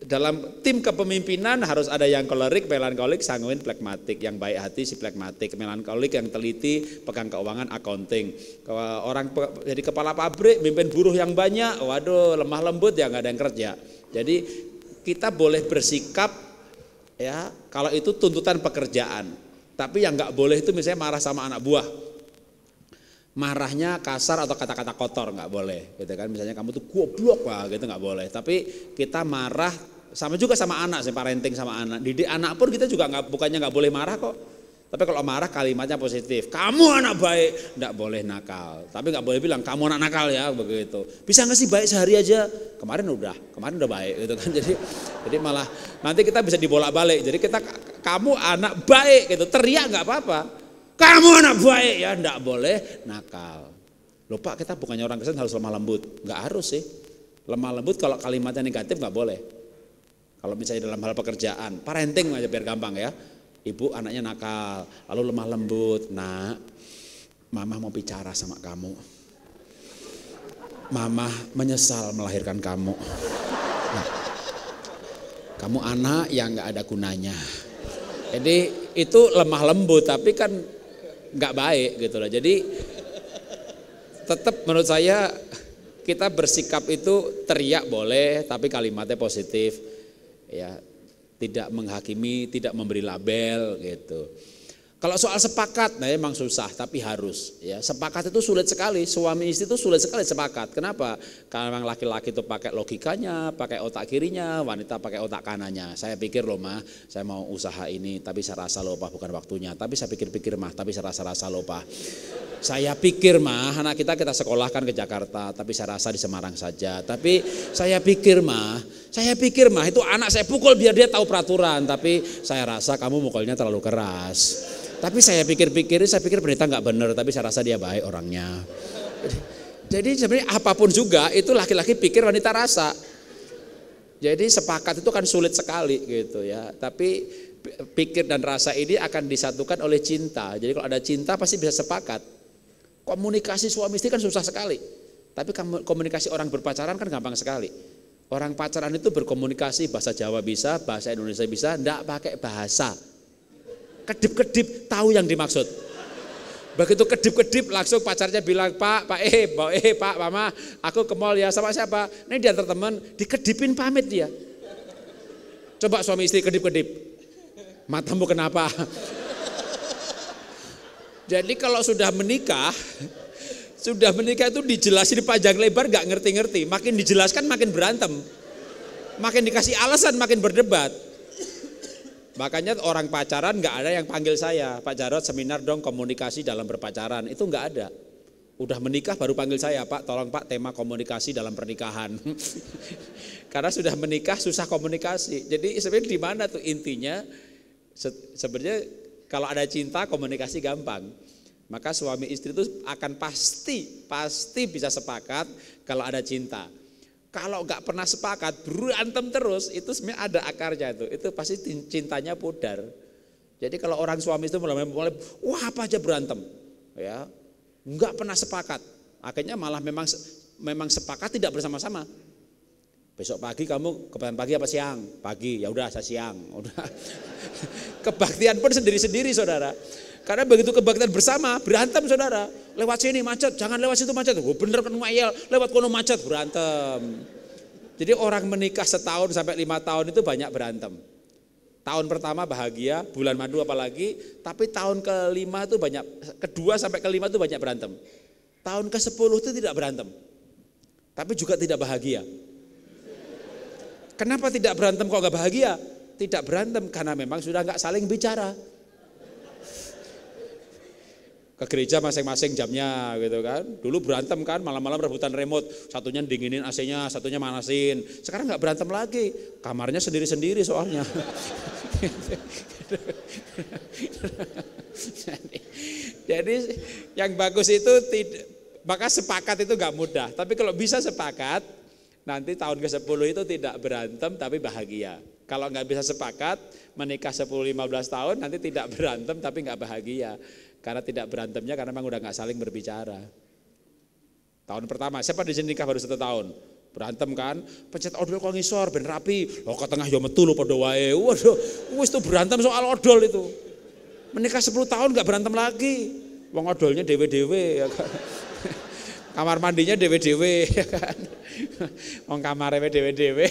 dalam tim kepemimpinan harus ada yang kolerik, melankolik, sanguin, plekmatik, yang baik hati si plekmatik, melankolik yang teliti, pegang keuangan, accounting. Orang jadi kepala pabrik, mimpin buruh yang banyak, waduh lemah lembut ya nggak ada yang kerja. Jadi kita boleh bersikap ya kalau itu tuntutan pekerjaan. Tapi yang nggak boleh itu misalnya marah sama anak buah marahnya kasar atau kata-kata kotor nggak boleh gitu kan misalnya kamu tuh goblok lah gitu nggak boleh tapi kita marah sama juga sama anak sih parenting sama anak didik anak pun kita juga nggak bukannya nggak boleh marah kok tapi kalau marah kalimatnya positif. Kamu anak baik, nggak boleh nakal. Tapi nggak boleh bilang kamu anak nakal ya begitu. Bisa nggak sih baik sehari aja? Kemarin udah, kemarin udah baik gitu kan. Jadi jadi malah nanti kita bisa dibolak-balik. Jadi kita kamu anak baik gitu. Teriak nggak apa-apa. Kamu anak baik ya, enggak boleh nakal. Lupa kita bukannya orang Kristen harus lemah lembut. nggak harus sih. Lemah lembut kalau kalimatnya negatif nggak boleh. Kalau misalnya dalam hal pekerjaan, parenting aja biar gampang ya. Ibu anaknya nakal, lalu lemah lembut. Nah, mama mau bicara sama kamu. Mama menyesal melahirkan kamu. Nah, kamu anak yang nggak ada gunanya. Jadi itu lemah lembut, tapi kan nggak baik gitu loh. Jadi tetap menurut saya kita bersikap itu teriak boleh tapi kalimatnya positif ya tidak menghakimi tidak memberi label gitu kalau soal sepakat, nah emang susah, tapi harus. Ya, sepakat itu sulit sekali. Suami istri itu sulit sekali sepakat. Kenapa? Karena memang laki-laki itu pakai logikanya, pakai otak kirinya, wanita pakai otak kanannya. Saya pikir loh mah, saya mau usaha ini, tapi saya rasa loh pak bukan waktunya. Tapi saya pikir-pikir mah, tapi saya rasa-rasa loh pak. Saya pikir mah, anak kita kita sekolahkan ke Jakarta, tapi saya rasa di Semarang saja. Tapi saya pikir mah, saya pikir mah itu anak saya pukul biar dia tahu peraturan, tapi saya rasa kamu mukulnya terlalu keras. Tapi saya pikir-pikir, saya pikir pendeta nggak benar, tapi saya rasa dia baik orangnya. Jadi sebenarnya apapun juga itu laki-laki pikir wanita rasa. Jadi sepakat itu kan sulit sekali gitu ya. Tapi pikir dan rasa ini akan disatukan oleh cinta. Jadi kalau ada cinta pasti bisa sepakat. Komunikasi suami istri kan susah sekali. Tapi komunikasi orang berpacaran kan gampang sekali. Orang pacaran itu berkomunikasi bahasa Jawa bisa, bahasa Indonesia bisa, enggak pakai bahasa kedip-kedip tahu yang dimaksud. Begitu kedip-kedip langsung pacarnya bilang, Pak, Pak eh Pak eh, Pak, Mama, aku ke mall ya sama siapa? Ini dia teman, dikedipin pamit dia. Coba suami istri kedip-kedip. Matamu kenapa? Jadi kalau sudah menikah, sudah menikah itu dijelasin panjang lebar gak ngerti-ngerti. Makin dijelaskan makin berantem. Makin dikasih alasan makin berdebat. Makanya orang pacaran nggak ada yang panggil saya, Pak Jarod seminar dong komunikasi dalam berpacaran, itu nggak ada. Udah menikah baru panggil saya, Pak tolong Pak tema komunikasi dalam pernikahan. Karena sudah menikah susah komunikasi. Jadi sebenarnya di mana tuh intinya? Se sebenarnya kalau ada cinta komunikasi gampang. Maka suami istri itu akan pasti pasti bisa sepakat kalau ada cinta kalau nggak pernah sepakat, berantem terus, itu sebenarnya ada akarnya itu. Itu pasti cintanya pudar. Jadi kalau orang suami itu mulai mulai wah apa aja berantem, ya nggak pernah sepakat. Akhirnya malah memang memang sepakat tidak bersama-sama. Besok pagi kamu kebaktian pagi apa siang? Pagi, ya udah saya siang. Udah. kebaktian pun sendiri-sendiri saudara. Karena begitu kebaktian bersama berantem saudara lewat sini macet, jangan lewat situ macet. Oh, bener kan ngayel, lewat kono macet berantem. Jadi orang menikah setahun sampai lima tahun itu banyak berantem. Tahun pertama bahagia, bulan madu apalagi, tapi tahun kelima itu banyak, kedua sampai kelima itu banyak berantem. Tahun ke sepuluh itu tidak berantem, tapi juga tidak bahagia. Kenapa tidak berantem kok gak bahagia? Tidak berantem karena memang sudah nggak saling bicara ke gereja masing-masing jamnya gitu kan. Dulu berantem kan, malam-malam rebutan remote, satunya dinginin AC-nya, satunya manasin. Sekarang nggak berantem lagi, kamarnya sendiri-sendiri soalnya. jadi, yang bagus itu tidak, maka sepakat itu nggak mudah. Tapi kalau bisa sepakat, nanti tahun ke-10 itu tidak berantem tapi bahagia. Kalau nggak bisa sepakat, menikah 10-15 tahun nanti tidak berantem tapi nggak bahagia. Karena tidak berantemnya karena memang udah nggak saling berbicara. Tahun pertama, siapa di sini nikah baru satu tahun? Berantem kan, pencet odol kok ngisor ben rapi. Oh ke tengah yo ya metu pada padha wae. Waduh, wis tuh berantem soal odol itu. Menikah 10 tahun nggak berantem lagi. Wong odolnya dewe-dewe ya kan. Kamar mandinya dewe-dewe ya kan. Wong kamarnya dewe-dewe.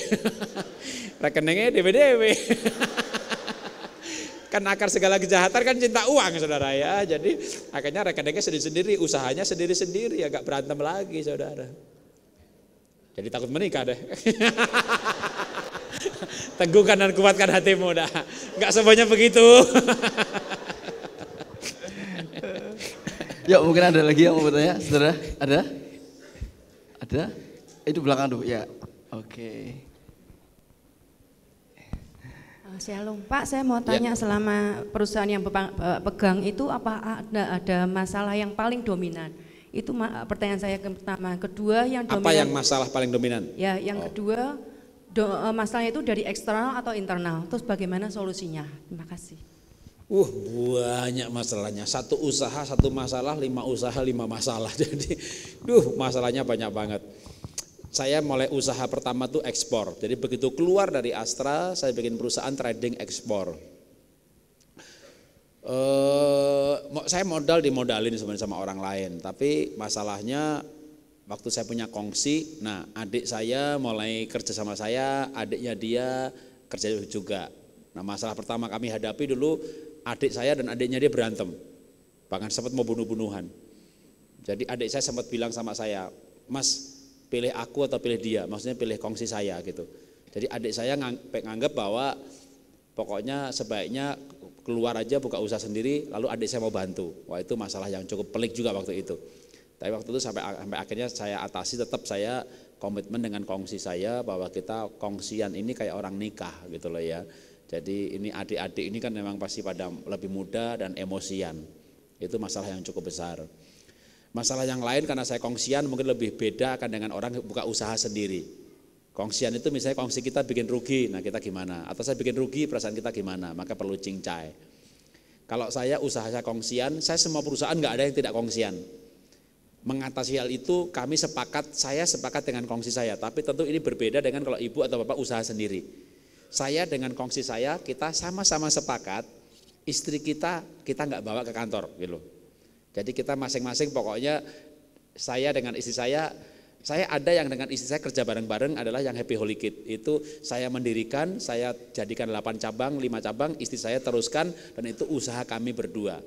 Rekeningnya dewe-dewe. Kan akar segala kejahatan kan cinta uang saudara ya. Jadi akhirnya rekeningnya sendiri-sendiri, usahanya sendiri-sendiri, agak berantem lagi saudara. Jadi takut menikah deh. Teguhkan dan kuatkan hatimu dah. Enggak semuanya begitu. Yuk mungkin ada lagi yang mau bertanya, saudara? Ada? Ada? Itu belakang tuh ya. Oke. Okay saya lupa, saya mau ya. tanya ya. selama perusahaan yang pegang itu apa ada ada masalah yang paling dominan? Itu pertanyaan saya ke pertama. Kedua yang dominan. Apa yang masalah paling dominan? Ya, yang oh. kedua do, eh, masalahnya itu dari eksternal atau internal. Terus bagaimana solusinya? Terima kasih. Uh, banyak masalahnya. Satu usaha, satu masalah, lima usaha, lima masalah. Jadi, duh, masalahnya banyak banget saya mulai usaha pertama tuh ekspor. Jadi begitu keluar dari Astra, saya bikin perusahaan trading ekspor. Eh, saya modal dimodalin sebenarnya sama orang lain, tapi masalahnya waktu saya punya kongsi, nah adik saya mulai kerja sama saya, adiknya dia kerja juga. Nah masalah pertama kami hadapi dulu adik saya dan adiknya dia berantem, bahkan sempat mau bunuh-bunuhan. Jadi adik saya sempat bilang sama saya, Mas, pilih aku atau pilih dia, maksudnya pilih kongsi saya gitu. Jadi adik saya ngang, nganggap bahwa pokoknya sebaiknya keluar aja buka usaha sendiri, lalu adik saya mau bantu. Wah itu masalah yang cukup pelik juga waktu itu. Tapi waktu itu sampai, sampai akhirnya saya atasi tetap saya komitmen dengan kongsi saya bahwa kita kongsian ini kayak orang nikah gitu loh ya. Jadi ini adik-adik ini kan memang pasti pada lebih muda dan emosian. Itu masalah yang cukup besar. Masalah yang lain karena saya kongsian mungkin lebih beda kan dengan orang buka usaha sendiri. Kongsian itu misalnya kongsi kita bikin rugi, nah kita gimana? Atau saya bikin rugi, perasaan kita gimana? Maka perlu cincai. Kalau saya usaha saya kongsian, saya semua perusahaan nggak ada yang tidak kongsian. Mengatasi hal itu kami sepakat, saya sepakat dengan kongsi saya. Tapi tentu ini berbeda dengan kalau ibu atau bapak usaha sendiri. Saya dengan kongsi saya, kita sama-sama sepakat, istri kita kita nggak bawa ke kantor gitu jadi kita masing-masing pokoknya saya dengan istri saya saya ada yang dengan istri saya kerja bareng-bareng adalah yang happy holy kid. Itu saya mendirikan, saya jadikan 8 cabang, 5 cabang, istri saya teruskan dan itu usaha kami berdua.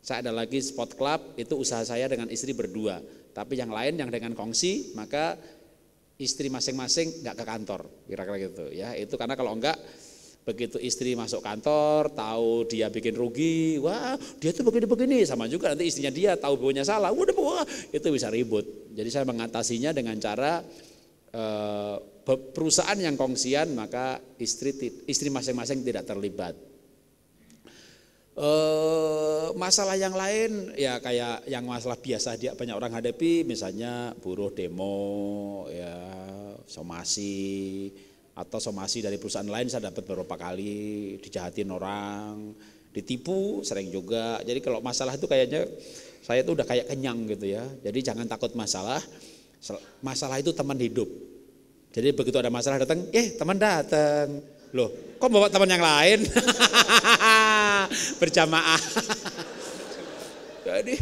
Saya ada lagi spot club, itu usaha saya dengan istri berdua. Tapi yang lain yang dengan kongsi, maka istri masing-masing nggak ke kantor, kira-kira gitu ya. Itu karena kalau enggak Begitu istri masuk kantor, tahu dia bikin rugi, wah dia tuh begini-begini, sama juga nanti istrinya dia tahu baunya salah, udah wah, itu bisa ribut. Jadi saya mengatasinya dengan cara eh, perusahaan yang kongsian maka istri istri masing-masing tidak terlibat. Eh, masalah yang lain ya kayak yang masalah biasa dia banyak orang hadapi misalnya buruh demo ya somasi atau somasi dari perusahaan lain saya dapat beberapa kali dijahatin orang ditipu sering juga jadi kalau masalah itu kayaknya saya itu udah kayak kenyang gitu ya jadi jangan takut masalah masalah itu teman hidup jadi begitu ada masalah datang eh teman datang loh kok bawa teman yang lain berjamaah jadi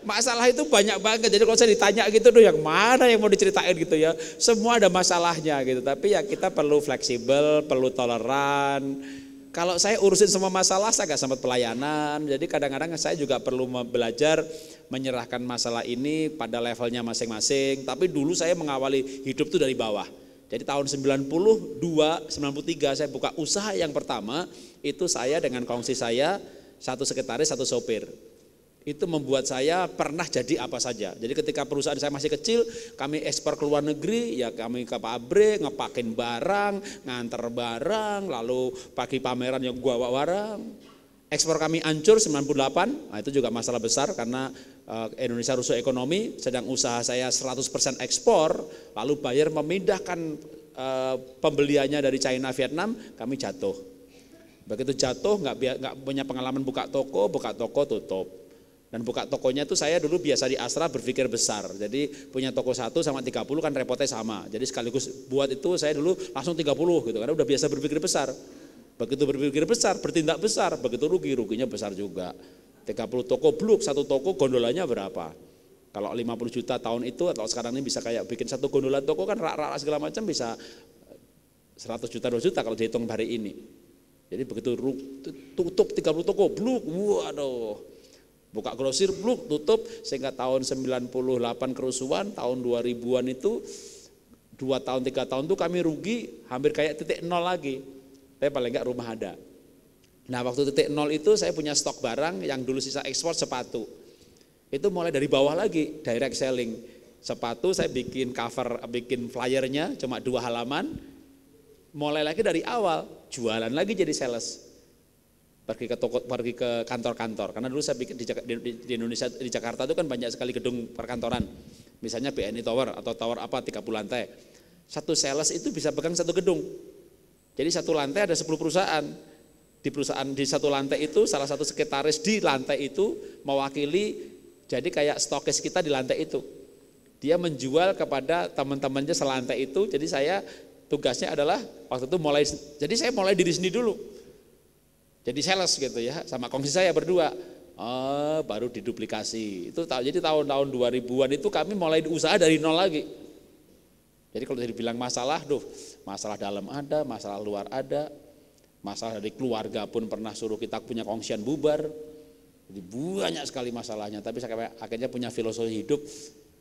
Masalah itu banyak banget. Jadi kalau saya ditanya gitu tuh yang mana yang mau diceritain gitu ya. Semua ada masalahnya gitu. Tapi ya kita perlu fleksibel, perlu toleran. Kalau saya urusin semua masalah saya gak sempat pelayanan. Jadi kadang-kadang saya juga perlu belajar menyerahkan masalah ini pada levelnya masing-masing. Tapi dulu saya mengawali hidup tuh dari bawah. Jadi tahun 92, 93 saya buka usaha yang pertama itu saya dengan kongsi saya satu sekretaris, satu sopir itu membuat saya pernah jadi apa saja. Jadi ketika perusahaan saya masih kecil, kami ekspor ke luar negeri, ya kami ke pabrik, ngepakin barang, nganter barang, lalu pagi pameran yang gua warang. Ekspor kami hancur 98, nah itu juga masalah besar karena eh, Indonesia rusuh ekonomi, sedang usaha saya 100% ekspor, lalu bayar memindahkan eh, pembeliannya dari China Vietnam, kami jatuh. Begitu jatuh nggak punya pengalaman buka toko, buka toko tutup dan buka tokonya tuh saya dulu biasa di Astra berpikir besar. Jadi punya toko satu sama 30 kan repotnya sama. Jadi sekaligus buat itu saya dulu langsung 30 gitu karena udah biasa berpikir besar. Begitu berpikir besar, bertindak besar, begitu rugi, ruginya besar juga. 30 toko bluk, satu toko gondolanya berapa? Kalau 50 juta tahun itu atau sekarang ini bisa kayak bikin satu gondola toko kan rak-rak segala macam bisa 100 eh, juta 2 juta kalau dihitung hari ini. Jadi begitu tutup 30 toko bluk, waduh Buka grosir, bluk, tutup, sehingga tahun 98 kerusuhan, tahun 2000-an itu, dua tahun, tiga tahun itu kami rugi hampir kayak titik nol lagi. Tapi paling enggak rumah ada. Nah waktu titik nol itu saya punya stok barang yang dulu sisa ekspor sepatu. Itu mulai dari bawah lagi, direct selling. Sepatu saya bikin cover, bikin flyernya cuma dua halaman. Mulai lagi dari awal, jualan lagi jadi sales pergi ke toko pergi ke kantor-kantor karena dulu saya pikir di, di, di Indonesia di Jakarta itu kan banyak sekali gedung perkantoran misalnya BNI Tower atau tower apa 30 lantai satu sales itu bisa pegang satu gedung jadi satu lantai ada 10 perusahaan di perusahaan di satu lantai itu salah satu sekretaris di lantai itu mewakili jadi kayak stokis kita di lantai itu dia menjual kepada teman-temannya selantai itu jadi saya tugasnya adalah waktu itu mulai jadi saya mulai diri sendiri dulu jadi sales gitu ya sama kongsi saya berdua oh, baru diduplikasi itu jadi tahun-tahun 2000-an itu kami mulai usaha dari nol lagi jadi kalau dibilang masalah duh masalah dalam ada masalah luar ada masalah dari keluarga pun pernah suruh kita punya kongsian bubar jadi banyak sekali masalahnya tapi saya akhirnya punya filosofi hidup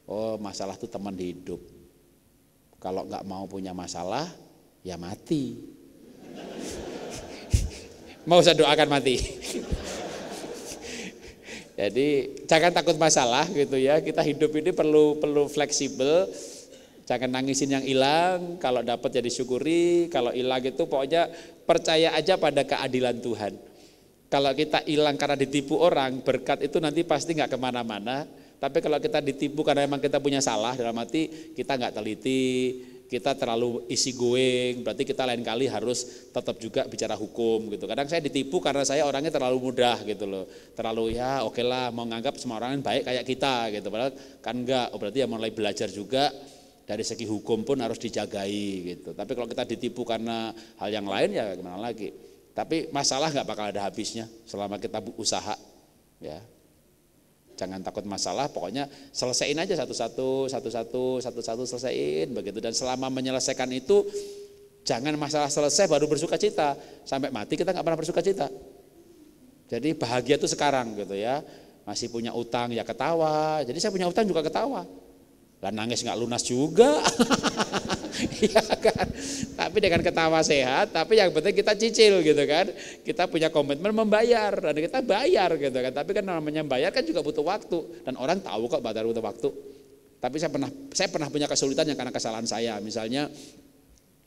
oh masalah itu teman hidup kalau nggak mau punya masalah ya mati mau saya doakan mati. Jadi jangan takut masalah gitu ya. Kita hidup ini perlu perlu fleksibel. Jangan nangisin yang hilang, kalau dapat jadi syukuri, kalau hilang itu pokoknya percaya aja pada keadilan Tuhan. Kalau kita hilang karena ditipu orang, berkat itu nanti pasti nggak kemana-mana. Tapi kalau kita ditipu karena emang kita punya salah, dalam hati kita nggak teliti, kita terlalu isi going, berarti kita lain kali harus tetap juga bicara hukum gitu. Kadang saya ditipu karena saya orangnya terlalu mudah gitu loh. Terlalu ya oke okay lah mau nganggap semua orang baik kayak kita gitu. Padahal kan enggak, oh, berarti ya mulai belajar juga dari segi hukum pun harus dijagai gitu. Tapi kalau kita ditipu karena hal yang lain ya gimana lagi. Tapi masalah nggak bakal ada habisnya selama kita usaha ya jangan takut masalah, pokoknya selesaiin aja satu-satu, satu-satu, satu-satu selesaiin begitu. Dan selama menyelesaikan itu, jangan masalah selesai baru bersuka cita, sampai mati kita nggak pernah bersuka cita. Jadi bahagia tuh sekarang gitu ya, masih punya utang ya ketawa, jadi saya punya utang juga ketawa. Lah nangis nggak lunas juga. Iya kan? tapi dengan ketawa sehat, tapi yang penting kita cicil gitu kan. Kita punya komitmen membayar dan kita bayar gitu kan. Tapi kan namanya bayar kan juga butuh waktu dan orang tahu kok bayar butuh waktu. Tapi saya pernah saya pernah punya kesulitan yang karena kesalahan saya. Misalnya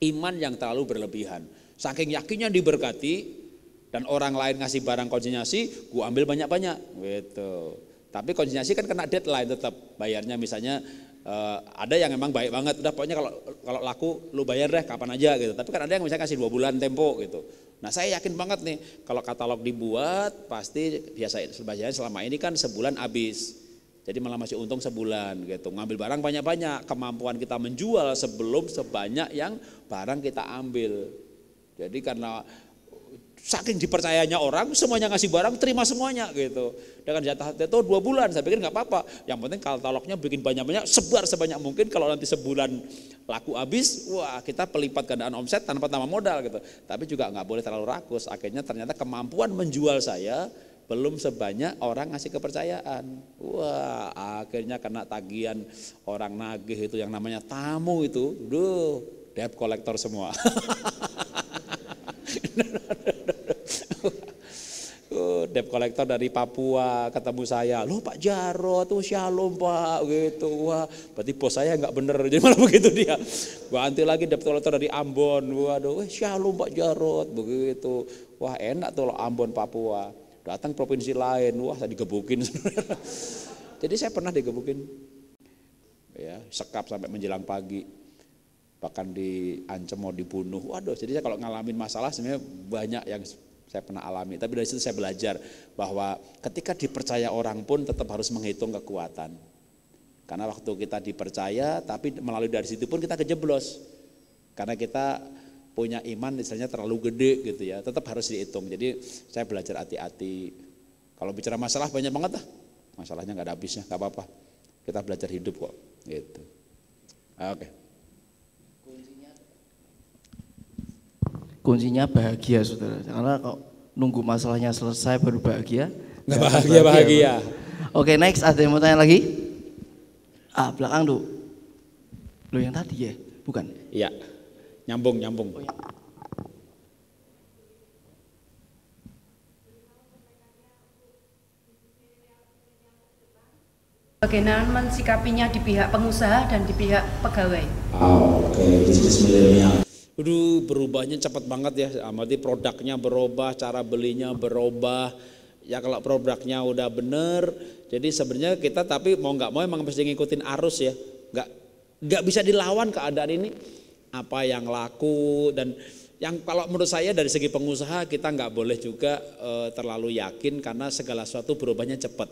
iman yang terlalu berlebihan. Saking yakinnya diberkati dan orang lain ngasih barang konsinyasi, gua ambil banyak-banyak gitu. Tapi konsinyasi kan kena deadline tetap bayarnya misalnya Uh, ada yang emang baik banget, udah pokoknya kalau kalau laku lu bayar deh kapan aja gitu. Tapi kan ada yang misalnya kasih dua bulan tempo gitu. Nah saya yakin banget nih kalau katalog dibuat pasti biasa biasanya selama ini kan sebulan habis. Jadi malah masih untung sebulan gitu. Ngambil barang banyak-banyak, kemampuan kita menjual sebelum sebanyak yang barang kita ambil. Jadi karena saking dipercayanya orang semuanya ngasih barang terima semuanya gitu dengan jatah itu dua bulan. Saya pikir nggak apa-apa. Yang penting kalau katalognya bikin banyak-banyak, sebar sebanyak mungkin. Kalau nanti sebulan laku habis, wah kita pelipat gandaan omset tanpa tambah modal gitu. Tapi juga nggak boleh terlalu rakus. Akhirnya ternyata kemampuan menjual saya belum sebanyak orang ngasih kepercayaan. Wah, akhirnya kena tagihan orang nagih itu yang namanya tamu itu. Duh, debt kolektor semua. debt collector dari Papua ketemu saya, lo Pak Jarot, tuh shalom Pak, gitu, wah berarti bos saya nggak bener, jadi malah begitu dia. anti lagi debt collector dari Ambon, waduh, eh, shalom Pak Jarot, begitu, wah enak tuh lo Ambon Papua. Datang provinsi lain, wah saya digebukin. jadi saya pernah digebukin, ya sekap sampai menjelang pagi bahkan diancam mau dibunuh. Waduh, jadi saya kalau ngalamin masalah sebenarnya banyak yang saya pernah alami. Tapi dari situ saya belajar bahwa ketika dipercaya orang pun tetap harus menghitung kekuatan. Karena waktu kita dipercaya, tapi melalui dari situ pun kita kejeblos. Karena kita punya iman misalnya terlalu gede gitu ya, tetap harus dihitung. Jadi saya belajar hati-hati. Kalau bicara masalah banyak banget lah. Masalahnya nggak ada habisnya, nggak apa-apa. Kita belajar hidup kok. Gitu. Oke. Okay. kuncinya bahagia saudara. Karena kok nunggu masalahnya selesai baru bahagia. Nah, bahagia, bahagia, bahagia. Oke next ada yang mau tanya lagi? Ah belakang tuh. Lo yang tadi ya? Bukan? Iya. Nyambung, nyambung. Oh, ya. Bagaimana mensikapinya di pihak pengusaha dan di pihak pegawai? Oh, Oke, okay. bisnis milenial. Aduh berubahnya cepat banget ya, amati ah, produknya berubah, cara belinya berubah. Ya kalau produknya udah bener, jadi sebenarnya kita tapi mau nggak mau emang mesti ngikutin arus ya. Nggak nggak bisa dilawan keadaan ini. Apa yang laku dan yang kalau menurut saya dari segi pengusaha kita nggak boleh juga e, terlalu yakin karena segala sesuatu berubahnya cepat.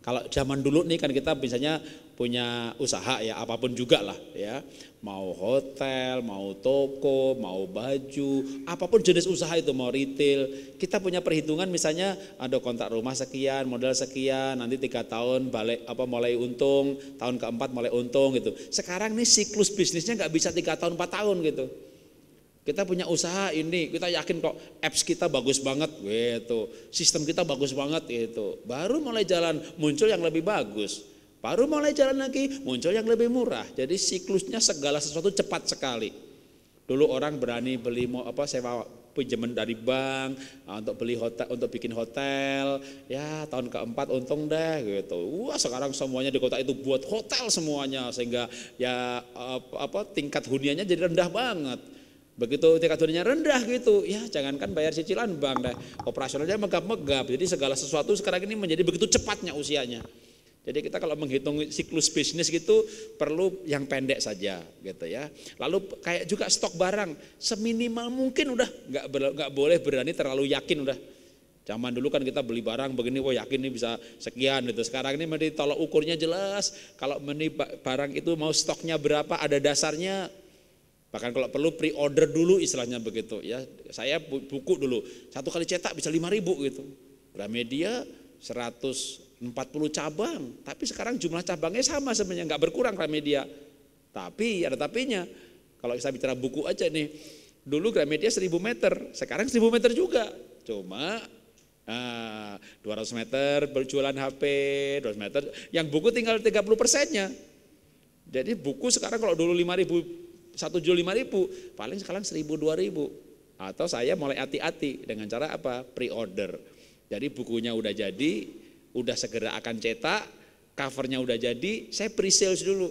Kalau zaman dulu nih kan kita misalnya punya usaha ya apapun juga lah ya. Mau hotel, mau toko, mau baju, apapun jenis usaha itu mau retail. Kita punya perhitungan misalnya ada kontak rumah sekian, modal sekian, nanti tiga tahun balik apa mulai untung, tahun keempat mulai untung gitu. Sekarang nih siklus bisnisnya nggak bisa tiga tahun, empat tahun gitu kita punya usaha ini, kita yakin kok apps kita bagus banget gitu. Sistem kita bagus banget gitu. Baru mulai jalan muncul yang lebih bagus. Baru mulai jalan lagi muncul yang lebih murah. Jadi siklusnya segala sesuatu cepat sekali. Dulu orang berani beli mau apa sewa pinjaman dari bank ah, untuk beli hotel untuk bikin hotel ya tahun keempat untung deh gitu wah sekarang semuanya di kota itu buat hotel semuanya sehingga ya apa, apa tingkat huniannya jadi rendah banget Begitu tingkat rendah gitu, ya jangankan bayar cicilan bank dah, operasionalnya megap-megap. Jadi segala sesuatu sekarang ini menjadi begitu cepatnya usianya. Jadi kita kalau menghitung siklus bisnis gitu perlu yang pendek saja gitu ya. Lalu kayak juga stok barang seminimal mungkin udah nggak nggak boleh berani terlalu yakin udah. Zaman dulu kan kita beli barang begini, wah yakin ini bisa sekian gitu. Sekarang ini mending tolak ukurnya jelas. Kalau meni barang itu mau stoknya berapa, ada dasarnya Bahkan kalau perlu pre-order dulu istilahnya begitu ya. Saya buku dulu, satu kali cetak bisa 5 ribu gitu. Gramedia 140 cabang, tapi sekarang jumlah cabangnya sama sebenarnya, nggak berkurang Gramedia. Tapi ada tapinya, kalau kita bicara buku aja nih, dulu Gramedia 1000 meter, sekarang 1000 meter juga. Cuma nah, eh, 200 meter berjualan HP, 200 meter, yang buku tinggal 30 persennya. Jadi buku sekarang kalau dulu 5000 satu juli lima ribu, paling sekarang seribu dua ribu. Atau saya mulai hati-hati dengan cara apa? Pre-order. Jadi bukunya udah jadi, udah segera akan cetak, covernya udah jadi, saya pre-sales dulu.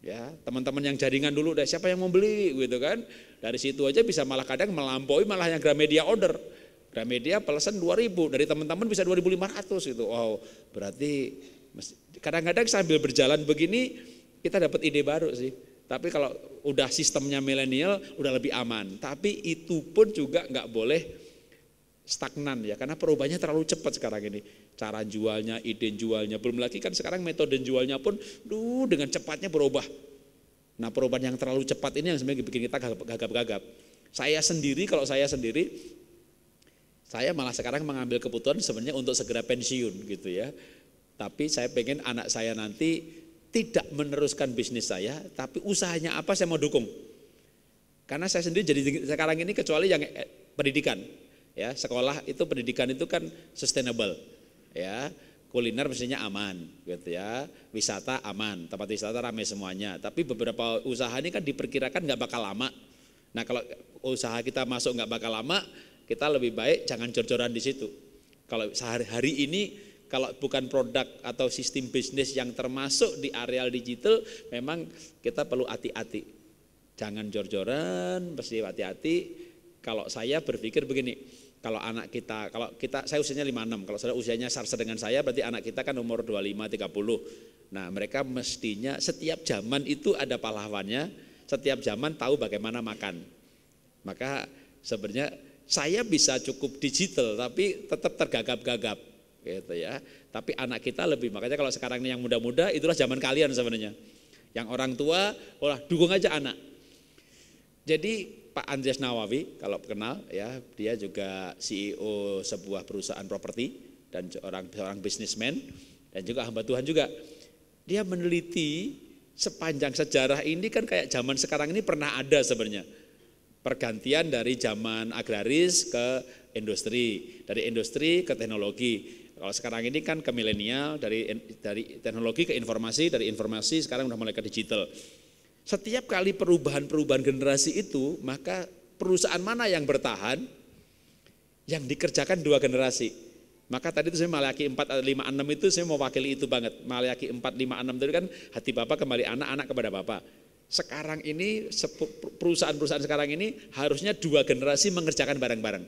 Ya, teman-teman yang jaringan dulu deh, siapa yang mau beli gitu kan. Dari situ aja bisa malah kadang melampaui malah yang Gramedia order. Gramedia pelesan ribu, dari teman-teman bisa dua ribu lima ratus gitu. Wow, berarti kadang-kadang sambil berjalan begini kita dapat ide baru sih tapi kalau udah sistemnya milenial udah lebih aman. Tapi itu pun juga nggak boleh stagnan ya karena perubahannya terlalu cepat sekarang ini cara jualnya ide jualnya belum lagi kan sekarang metode jualnya pun duh dengan cepatnya berubah nah perubahan yang terlalu cepat ini yang sebenarnya bikin kita gagap-gagap saya sendiri kalau saya sendiri saya malah sekarang mengambil keputusan sebenarnya untuk segera pensiun gitu ya tapi saya pengen anak saya nanti tidak meneruskan bisnis saya, tapi usahanya apa saya mau dukung. Karena saya sendiri jadi sekarang ini kecuali yang eh, pendidikan, ya sekolah itu pendidikan itu kan sustainable, ya kuliner mestinya aman, gitu ya wisata aman, tempat wisata ramai semuanya. Tapi beberapa usaha ini kan diperkirakan nggak bakal lama. Nah kalau usaha kita masuk nggak bakal lama, kita lebih baik jangan jor-joran di situ. Kalau sehari hari ini kalau bukan produk atau sistem bisnis yang termasuk di areal digital, memang kita perlu hati-hati. Jangan jor-joran, mesti hati-hati. Kalau saya berpikir begini, kalau anak kita, kalau kita, saya usianya 56, kalau saya usianya sarsa dengan saya, berarti anak kita kan umur 25, 30. Nah mereka mestinya setiap zaman itu ada pahlawannya, setiap zaman tahu bagaimana makan. Maka sebenarnya saya bisa cukup digital, tapi tetap tergagap-gagap gitu ya. Tapi anak kita lebih. Makanya kalau sekarang ini yang muda-muda itulah zaman kalian sebenarnya. Yang orang tua, olah dukung aja anak. Jadi Pak Andreas Nawawi kalau kenal ya, dia juga CEO sebuah perusahaan properti dan orang seorang bisnismen dan juga hamba Tuhan juga. Dia meneliti sepanjang sejarah ini kan kayak zaman sekarang ini pernah ada sebenarnya pergantian dari zaman agraris ke industri, dari industri ke teknologi. Kalau sekarang ini kan ke milenial dari dari teknologi ke informasi, dari informasi sekarang udah mulai ke digital. Setiap kali perubahan-perubahan generasi itu, maka perusahaan mana yang bertahan? Yang dikerjakan dua generasi. Maka tadi itu saya Malayaki 4, 5, 6 itu saya mau wakili itu banget. Melayaki 4, 5, 6 itu kan hati Bapak kembali anak, anak kepada Bapak. Sekarang ini perusahaan-perusahaan sekarang ini harusnya dua generasi mengerjakan bareng-bareng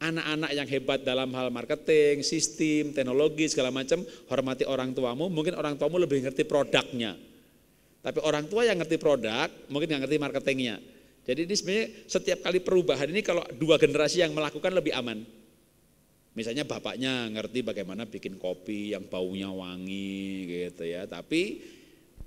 anak-anak yang hebat dalam hal marketing, sistem, teknologi, segala macam, hormati orang tuamu, mungkin orang tuamu lebih ngerti produknya. Tapi orang tua yang ngerti produk, mungkin nggak ngerti marketingnya. Jadi ini sebenarnya setiap kali perubahan ini kalau dua generasi yang melakukan lebih aman. Misalnya bapaknya ngerti bagaimana bikin kopi yang baunya wangi gitu ya, tapi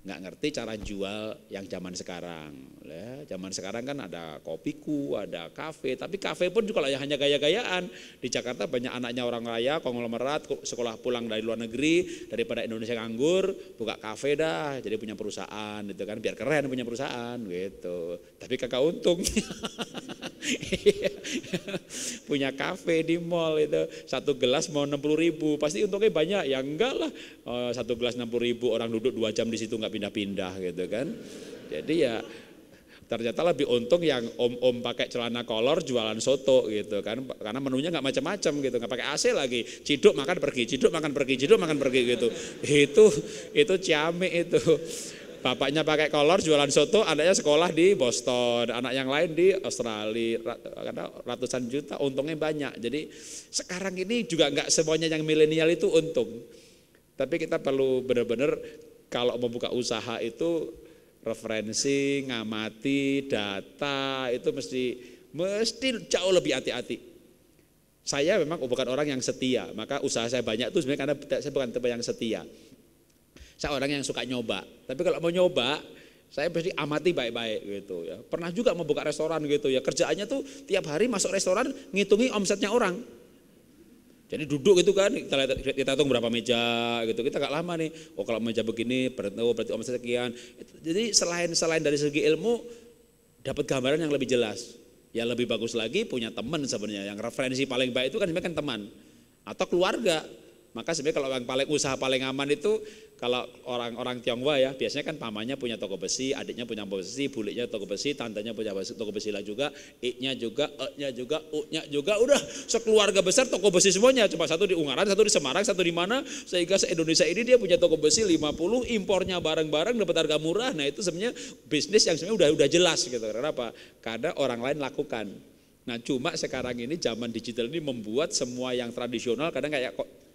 nggak ngerti cara jual yang zaman sekarang. Ya, zaman sekarang kan ada kopiku, ada kafe, tapi kafe pun juga ya hanya gaya-gayaan. Di Jakarta banyak anaknya orang raya, konglomerat, sekolah pulang dari luar negeri, daripada Indonesia nganggur, buka kafe dah, jadi punya perusahaan gitu kan, biar keren punya perusahaan gitu. Tapi kakak untung. punya kafe di mall itu satu gelas mau 60 ribu pasti untungnya banyak ya enggak lah oh, satu gelas 60 ribu orang duduk dua jam di situ nggak pindah-pindah gitu kan. Jadi ya ternyata lebih untung yang om-om pakai celana kolor jualan soto gitu kan karena menunya nggak macam-macam gitu nggak pakai AC lagi ciduk makan pergi ciduk makan pergi ciduk makan pergi gitu itu itu ciamik itu bapaknya pakai kolor jualan soto, anaknya sekolah di Boston, anak yang lain di Australia, karena ratusan juta untungnya banyak. Jadi sekarang ini juga nggak semuanya yang milenial itu untung. Tapi kita perlu benar-benar kalau membuka usaha itu referensi, ngamati, data itu mesti mesti jauh lebih hati-hati. Saya memang bukan orang yang setia, maka usaha saya banyak itu sebenarnya karena saya bukan tipe yang setia. Saya orang yang suka nyoba, tapi kalau mau nyoba saya pasti amati baik-baik gitu ya. Pernah juga membuka restoran gitu ya. Kerjaannya tuh tiap hari masuk restoran ngitungi omsetnya orang. Jadi duduk gitu kan, kita lihat kita hitung berapa meja gitu. Kita gak lama nih. Oh kalau meja begini berarti oh, berarti omset sekian. Jadi selain selain dari segi ilmu dapat gambaran yang lebih jelas. Ya lebih bagus lagi punya teman sebenarnya. Yang referensi paling baik itu kan sebenarnya kan teman atau keluarga. Maka sebenarnya kalau yang paling usaha paling aman itu kalau orang-orang Tionghoa ya, biasanya kan pamannya punya toko besi, adiknya punya toko besi, buliknya toko besi, tantenya punya toko besi lah juga, iknya juga, eknya juga, uknya juga, udah sekeluarga besar toko besi semuanya. Cuma satu di Ungaran, satu di Semarang, satu di mana, sehingga se-Indonesia ini dia punya toko besi 50, impornya bareng-bareng dapat harga murah. Nah, itu sebenarnya bisnis yang sebenarnya udah udah jelas gitu. Kenapa? Karena orang lain lakukan. Nah cuma sekarang ini zaman digital ini membuat semua yang tradisional kadang kayak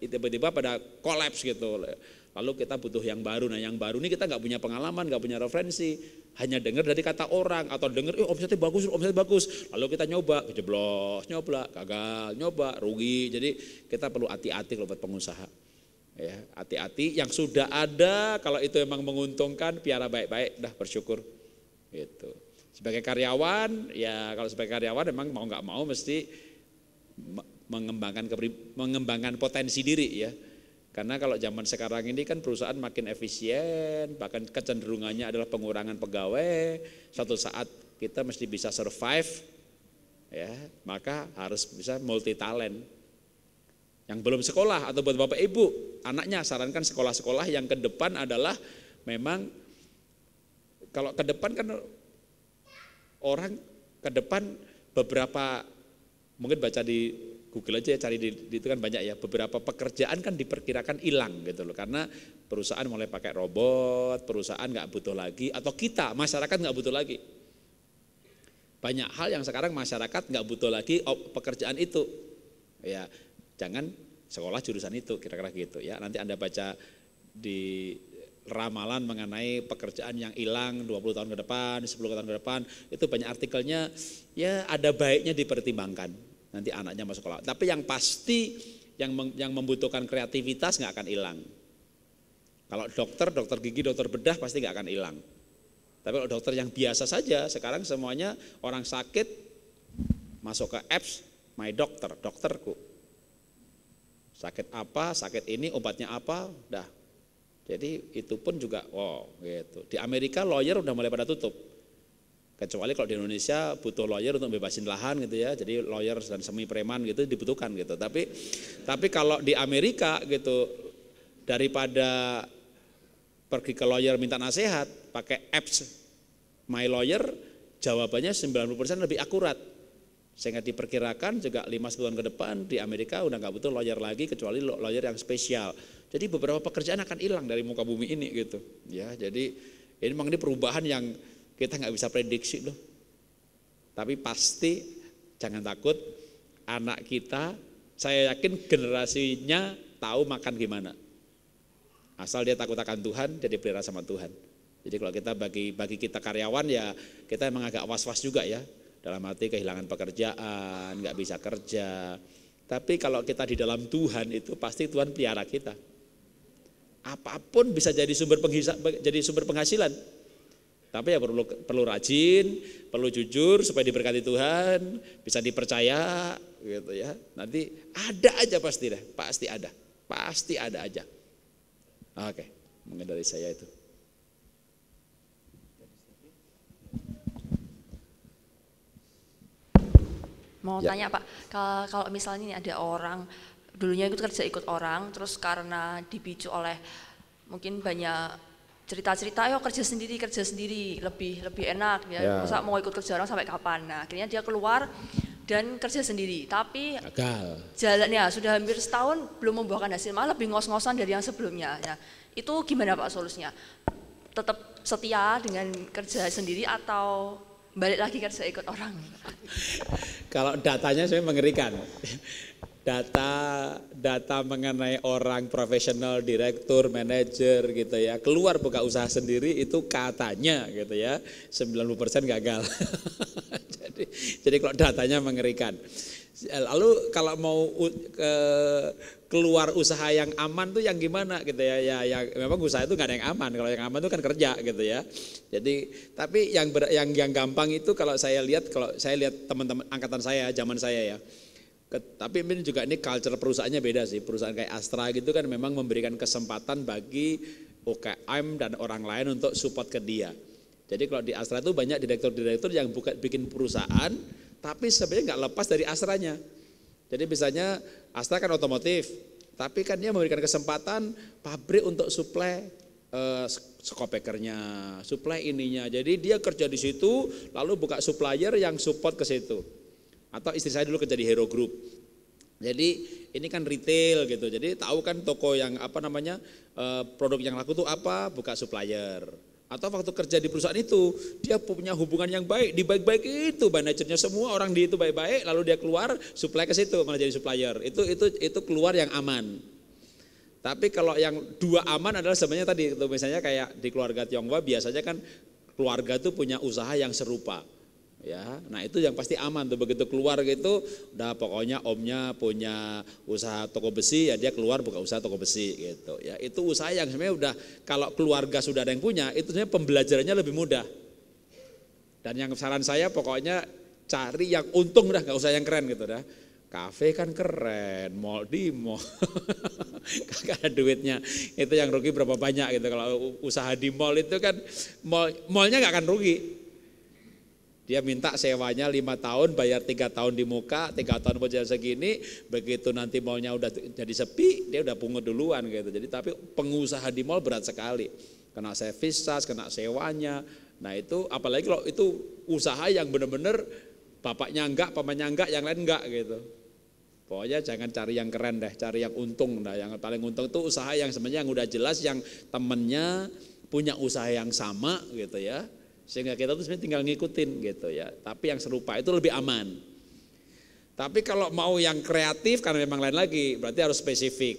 tiba-tiba pada kolaps gitu. Lalu kita butuh yang baru. Nah yang baru ini kita nggak punya pengalaman, nggak punya referensi. Hanya dengar dari kata orang atau dengar, oh omsetnya bagus, omsetnya bagus. Lalu kita nyoba, kejeblos, nyoba, gagal, nyoba, rugi. Jadi kita perlu hati-hati kalau buat pengusaha. Ya, hati-hati yang sudah ada kalau itu emang menguntungkan piara baik-baik dah bersyukur gitu sebagai karyawan ya kalau sebagai karyawan emang mau nggak mau mesti mengembangkan mengembangkan potensi diri ya. Karena kalau zaman sekarang ini kan perusahaan makin efisien, bahkan kecenderungannya adalah pengurangan pegawai. satu saat kita mesti bisa survive, ya, maka harus bisa multi talent. Yang belum sekolah atau buat bapak ibu, anaknya sarankan sekolah-sekolah yang ke depan adalah memang kalau ke depan kan orang ke depan beberapa mungkin baca di Google aja ya cari di, di, itu kan banyak ya. Beberapa pekerjaan kan diperkirakan hilang gitu loh. Karena perusahaan mulai pakai robot, perusahaan nggak butuh lagi, atau kita masyarakat nggak butuh lagi. Banyak hal yang sekarang masyarakat nggak butuh lagi oh, pekerjaan itu. Ya, jangan sekolah jurusan itu kira-kira gitu ya. Nanti Anda baca di ramalan mengenai pekerjaan yang hilang 20 tahun ke depan, 10 tahun ke depan, itu banyak artikelnya ya ada baiknya dipertimbangkan nanti anaknya masuk ke Tapi yang pasti yang yang membutuhkan kreativitas nggak akan hilang. Kalau dokter, dokter gigi, dokter bedah pasti nggak akan hilang. Tapi kalau dokter yang biasa saja, sekarang semuanya orang sakit masuk ke apps My Doctor, dokterku. Sakit apa, sakit ini, obatnya apa, dah. Jadi itu pun juga wow gitu. Di Amerika lawyer udah mulai pada tutup Kecuali kalau di Indonesia butuh lawyer untuk bebasin lahan gitu ya, jadi lawyer dan semi preman gitu dibutuhkan gitu. Tapi tapi kalau di Amerika gitu daripada pergi ke lawyer minta nasihat pakai apps My Lawyer jawabannya 90% lebih akurat sehingga diperkirakan juga 5 tahun ke depan di Amerika udah nggak butuh lawyer lagi kecuali lawyer yang spesial. Jadi beberapa pekerjaan akan hilang dari muka bumi ini gitu. Ya, jadi ini memang ini perubahan yang kita nggak bisa prediksi loh. Tapi pasti jangan takut anak kita, saya yakin generasinya tahu makan gimana. Asal dia takut akan Tuhan, jadi pelihara sama Tuhan. Jadi kalau kita bagi bagi kita karyawan ya kita emang agak was-was juga ya. Dalam arti kehilangan pekerjaan, nggak bisa kerja. Tapi kalau kita di dalam Tuhan itu pasti Tuhan pelihara kita apapun bisa jadi sumber jadi sumber penghasilan. Tapi ya perlu perlu rajin, perlu jujur supaya diberkati Tuhan, bisa dipercaya gitu ya. Nanti ada aja pasti deh, pasti ada. Pasti ada aja. Oke, mungkin saya itu. Mau ya. tanya Pak, kalau misalnya ini ada orang dulunya itu kerja ikut orang, terus karena dipicu oleh mungkin banyak cerita-cerita ayo kerja sendiri kerja sendiri lebih lebih enak ya yeah. masa mau ikut kerja orang sampai kapan nah akhirnya dia keluar dan kerja sendiri tapi Agal. jalannya sudah hampir setahun belum membuahkan hasil malah lebih ngos-ngosan dari yang sebelumnya ya itu gimana pak solusinya tetap setia dengan kerja sendiri atau balik lagi kerja ikut orang kalau datanya saya mengerikan data data mengenai orang profesional, direktur, manajer gitu ya. Keluar buka usaha sendiri itu katanya gitu ya 90% gagal. jadi jadi kalau datanya mengerikan. Lalu kalau mau ke, keluar usaha yang aman tuh yang gimana gitu ya? Ya, ya memang usaha itu nggak ada yang aman. Kalau yang aman itu kan kerja gitu ya. Jadi tapi yang ber, yang yang gampang itu kalau saya lihat kalau saya lihat teman-teman angkatan saya zaman saya ya tapi mungkin juga ini culture perusahaannya beda sih. Perusahaan kayak Astra gitu kan memang memberikan kesempatan bagi OKM dan orang lain untuk support ke dia. Jadi kalau di Astra itu banyak direktur-direktur yang buka, bikin perusahaan, tapi sebenarnya nggak lepas dari Astranya. Jadi misalnya Astra kan otomotif, tapi kan dia memberikan kesempatan pabrik untuk suplai eh, skopekernya, suplai ininya. Jadi dia kerja di situ, lalu buka supplier yang support ke situ. Atau istri saya dulu kerja di Hero Group. Jadi ini kan retail gitu. Jadi tahu kan toko yang apa namanya eh, produk yang laku itu apa, buka supplier. Atau waktu kerja di perusahaan itu dia punya hubungan yang baik, di baik-baik itu manajernya semua orang di itu baik-baik, lalu dia keluar supply ke situ malah jadi supplier. Itu itu itu keluar yang aman. Tapi kalau yang dua aman adalah sebenarnya tadi itu misalnya kayak di keluarga Tionghoa biasanya kan keluarga itu punya usaha yang serupa ya. Nah, itu yang pasti aman tuh begitu keluar gitu udah pokoknya omnya punya usaha toko besi ya dia keluar buka usaha toko besi gitu ya. Itu usaha yang sebenarnya udah kalau keluarga sudah ada yang punya itu sebenarnya pembelajarannya lebih mudah. Dan yang saran saya pokoknya cari yang untung udah nggak usah yang keren gitu dah. Kafe kan keren, mall di mall, kakak ada duitnya. Itu yang rugi berapa banyak gitu. Kalau usaha di mall itu kan, mall, mallnya nggak akan rugi, dia minta sewanya lima tahun, bayar tiga tahun di muka, tiga tahun mau segini, begitu nanti malnya udah jadi sepi, dia udah pungut duluan gitu. Jadi tapi pengusaha di mall berat sekali, kena servis kena sewanya. Nah itu apalagi kalau itu usaha yang benar-benar bapaknya enggak, pamannya enggak, yang lain enggak gitu. Pokoknya jangan cari yang keren deh, cari yang untung. Nah, yang paling untung itu usaha yang sebenarnya yang udah jelas, yang temennya punya usaha yang sama gitu ya sehingga kita tuh sebenarnya tinggal ngikutin gitu ya. Tapi yang serupa itu lebih aman. Tapi kalau mau yang kreatif karena memang lain lagi, berarti harus spesifik.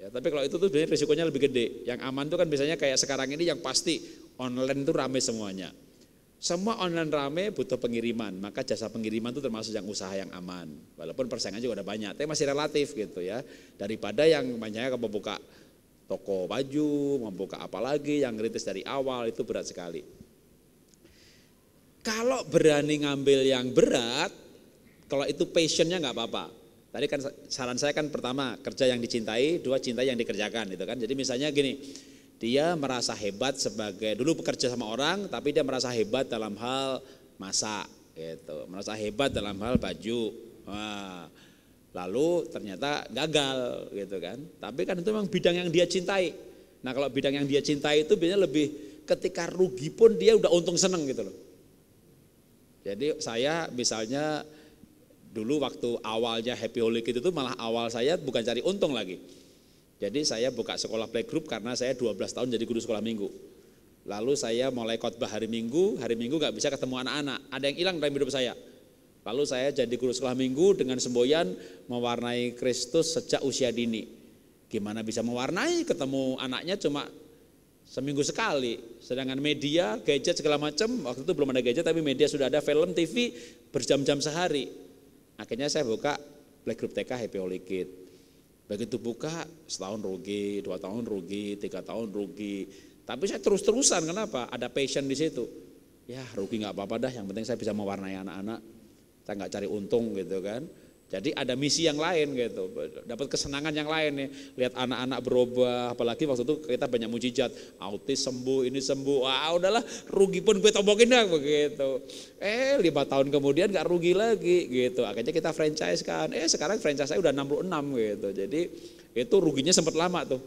Ya, tapi kalau itu tuh sebenarnya risikonya lebih gede. Yang aman tuh kan biasanya kayak sekarang ini yang pasti online tuh rame semuanya. Semua online rame butuh pengiriman, maka jasa pengiriman itu termasuk yang usaha yang aman. Walaupun persaingan juga ada banyak, tapi masih relatif gitu ya. Daripada yang banyaknya kamu buka toko baju, membuka apa lagi, yang kritis dari awal itu berat sekali. Kalau berani ngambil yang berat, kalau itu passionnya nggak apa-apa. Tadi kan saran saya kan pertama kerja yang dicintai, dua cinta yang dikerjakan gitu kan. Jadi misalnya gini, dia merasa hebat sebagai dulu bekerja sama orang, tapi dia merasa hebat dalam hal masak gitu, merasa hebat dalam hal baju. Wah, lalu ternyata gagal gitu kan. Tapi kan itu memang bidang yang dia cintai. Nah kalau bidang yang dia cintai itu biasanya lebih ketika rugi pun dia udah untung seneng gitu loh. Jadi saya misalnya dulu waktu awalnya happy Holy holic itu malah awal saya bukan cari untung lagi. Jadi saya buka sekolah playgroup karena saya 12 tahun jadi guru sekolah minggu. Lalu saya mulai khotbah hari Minggu, hari Minggu gak bisa ketemu anak-anak. Ada yang hilang dalam hidup saya. Lalu saya jadi guru sekolah Minggu dengan semboyan mewarnai Kristus sejak usia dini. Gimana bisa mewarnai ketemu anaknya cuma seminggu sekali. Sedangkan media, gadget segala macam, waktu itu belum ada gadget tapi media sudah ada, film, TV berjam-jam sehari. Akhirnya saya buka playgroup TK Happy Holy Kid. Begitu buka, setahun rugi, dua tahun rugi, tiga tahun rugi. Tapi saya terus-terusan, kenapa? Ada passion di situ. Ya rugi nggak apa-apa dah, yang penting saya bisa mewarnai anak-anak. Saya nggak cari untung gitu kan jadi ada misi yang lain gitu, dapat kesenangan yang lain nih, lihat anak-anak berubah, apalagi waktu itu kita banyak mujizat, autis sembuh, ini sembuh, wah udahlah rugi pun gue tombokin dah begitu. Eh lima tahun kemudian gak rugi lagi gitu, akhirnya kita franchise kan, eh sekarang franchise saya udah 66 gitu, jadi itu ruginya sempat lama tuh.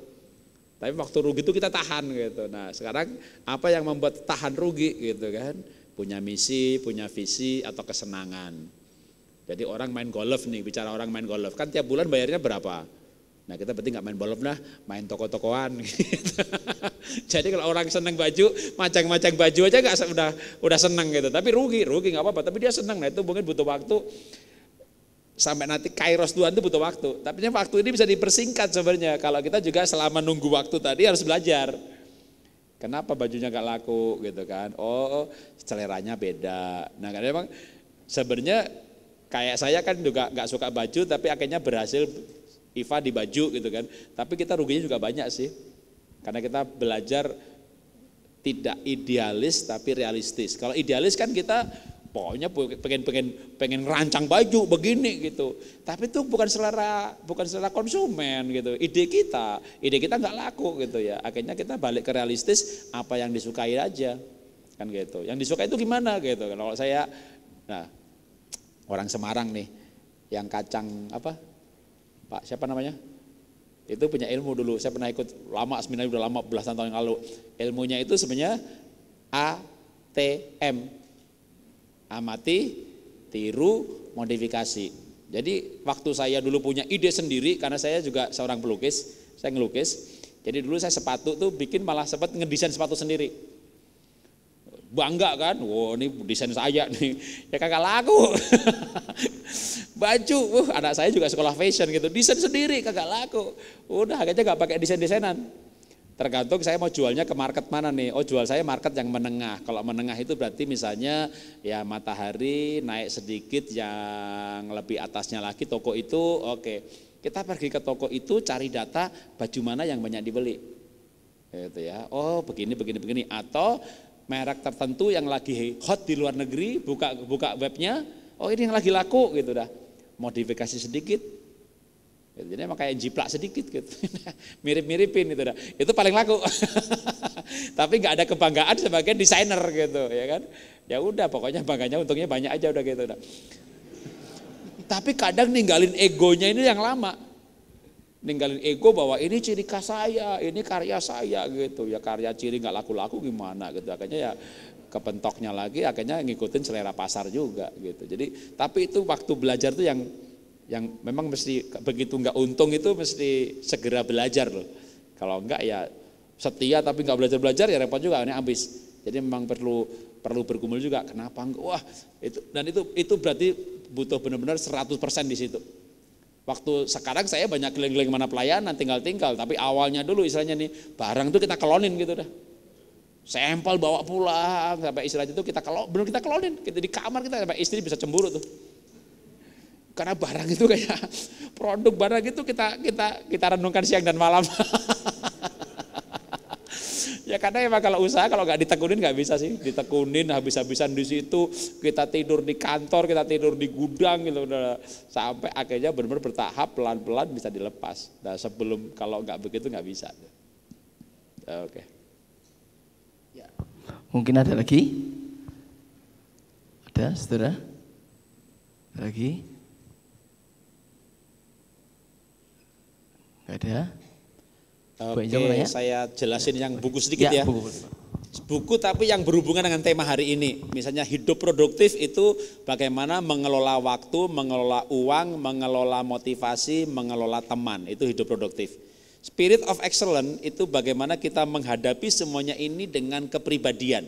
Tapi waktu rugi itu kita tahan gitu, nah sekarang apa yang membuat tahan rugi gitu kan, punya misi, punya visi atau kesenangan. Jadi orang main golf nih, bicara orang main golf. Kan tiap bulan bayarnya berapa? Nah kita penting nggak main golf nah, main toko-tokoan. Gitu. Jadi kalau orang seneng baju, macam-macam baju aja nggak udah udah seneng gitu. Tapi rugi, rugi nggak apa-apa. Tapi dia seneng. Nah itu mungkin butuh waktu sampai nanti kairos Tuhan itu butuh waktu. Tapi waktu ini bisa dipersingkat sebenarnya. Kalau kita juga selama nunggu waktu tadi harus belajar. Kenapa bajunya nggak laku gitu kan? Oh, oh seleranya beda. Nah, kan memang sebenarnya Kayak saya kan juga nggak suka baju, tapi akhirnya berhasil Iva di baju gitu kan. Tapi kita ruginya juga banyak sih. Karena kita belajar tidak idealis tapi realistis. Kalau idealis kan kita pokoknya pengen pengen pengen rancang baju begini gitu. Tapi itu bukan selera bukan selera konsumen gitu. Ide kita, ide kita nggak laku gitu ya. Akhirnya kita balik ke realistis apa yang disukai aja kan gitu. Yang disukai itu gimana gitu. Kalau saya nah orang Semarang nih yang kacang apa Pak siapa namanya itu punya ilmu dulu saya pernah ikut lama seminar udah lama belasan tahun yang lalu ilmunya itu sebenarnya ATM amati tiru modifikasi jadi waktu saya dulu punya ide sendiri karena saya juga seorang pelukis saya ngelukis jadi dulu saya sepatu tuh bikin malah sempat ngedesain sepatu sendiri bangga kan, wow ini desain saya nih, ya kakak laku. Baju, uh, anak saya juga sekolah fashion gitu, desain sendiri kakak laku. Udah akhirnya nggak pakai desain-desainan. Tergantung saya mau jualnya ke market mana nih. Oh jual saya market yang menengah. Kalau menengah itu berarti misalnya ya matahari naik sedikit yang lebih atasnya lagi toko itu oke. Okay. Kita pergi ke toko itu cari data baju mana yang banyak dibeli. Gitu ya. Oh begini begini begini atau merek tertentu yang lagi hot di luar negeri, buka buka webnya, oh ini yang lagi laku gitu dah. Modifikasi sedikit. Gitu. Jadi emang kayak jiplak sedikit gitu. Mirip-miripin itu dah. Itu paling laku. Tapi nggak ada kebanggaan sebagai desainer gitu, ya kan? Ya udah pokoknya bangganya untungnya banyak aja udah gitu dah. Tapi kadang ninggalin egonya ini yang lama ninggalin ego bahwa ini ciri khas saya, ini karya saya gitu ya karya ciri nggak laku-laku gimana gitu akhirnya ya kepentoknya lagi akhirnya ngikutin selera pasar juga gitu jadi tapi itu waktu belajar tuh yang yang memang mesti begitu nggak untung itu mesti segera belajar loh kalau nggak ya setia tapi nggak belajar belajar ya repot juga ini habis jadi memang perlu perlu bergumul juga kenapa wah itu dan itu itu berarti butuh benar-benar 100% di situ Waktu sekarang saya banyak keliling-keliling mana pelayanan, tinggal-tinggal. Tapi awalnya dulu istilahnya nih, barang itu kita kelonin gitu dah. Sampel bawa pulang, sampai istilahnya itu kita kalau belum kita kelonin. Kita di kamar kita, sampai istri bisa cemburu tuh. Karena barang itu kayak produk barang itu kita kita kita renungkan siang dan malam. Ya karena emang kalau usaha kalau nggak ditekunin nggak bisa sih, ditekunin habis-habisan di situ, kita tidur di kantor, kita tidur di gudang gitu, sampai akhirnya benar-benar bertahap pelan-pelan bisa dilepas. Nah sebelum kalau nggak begitu nggak bisa. Ya, oke. Okay. Ya. Mungkin ada lagi? Ada, saudara? Lagi? Gak ada? Oke, okay, ya. saya jelasin yang buku sedikit ya. ya. Buku. buku tapi yang berhubungan dengan tema hari ini. Misalnya hidup produktif itu bagaimana mengelola waktu, mengelola uang, mengelola motivasi, mengelola teman. Itu hidup produktif. Spirit of excellence itu bagaimana kita menghadapi semuanya ini dengan kepribadian.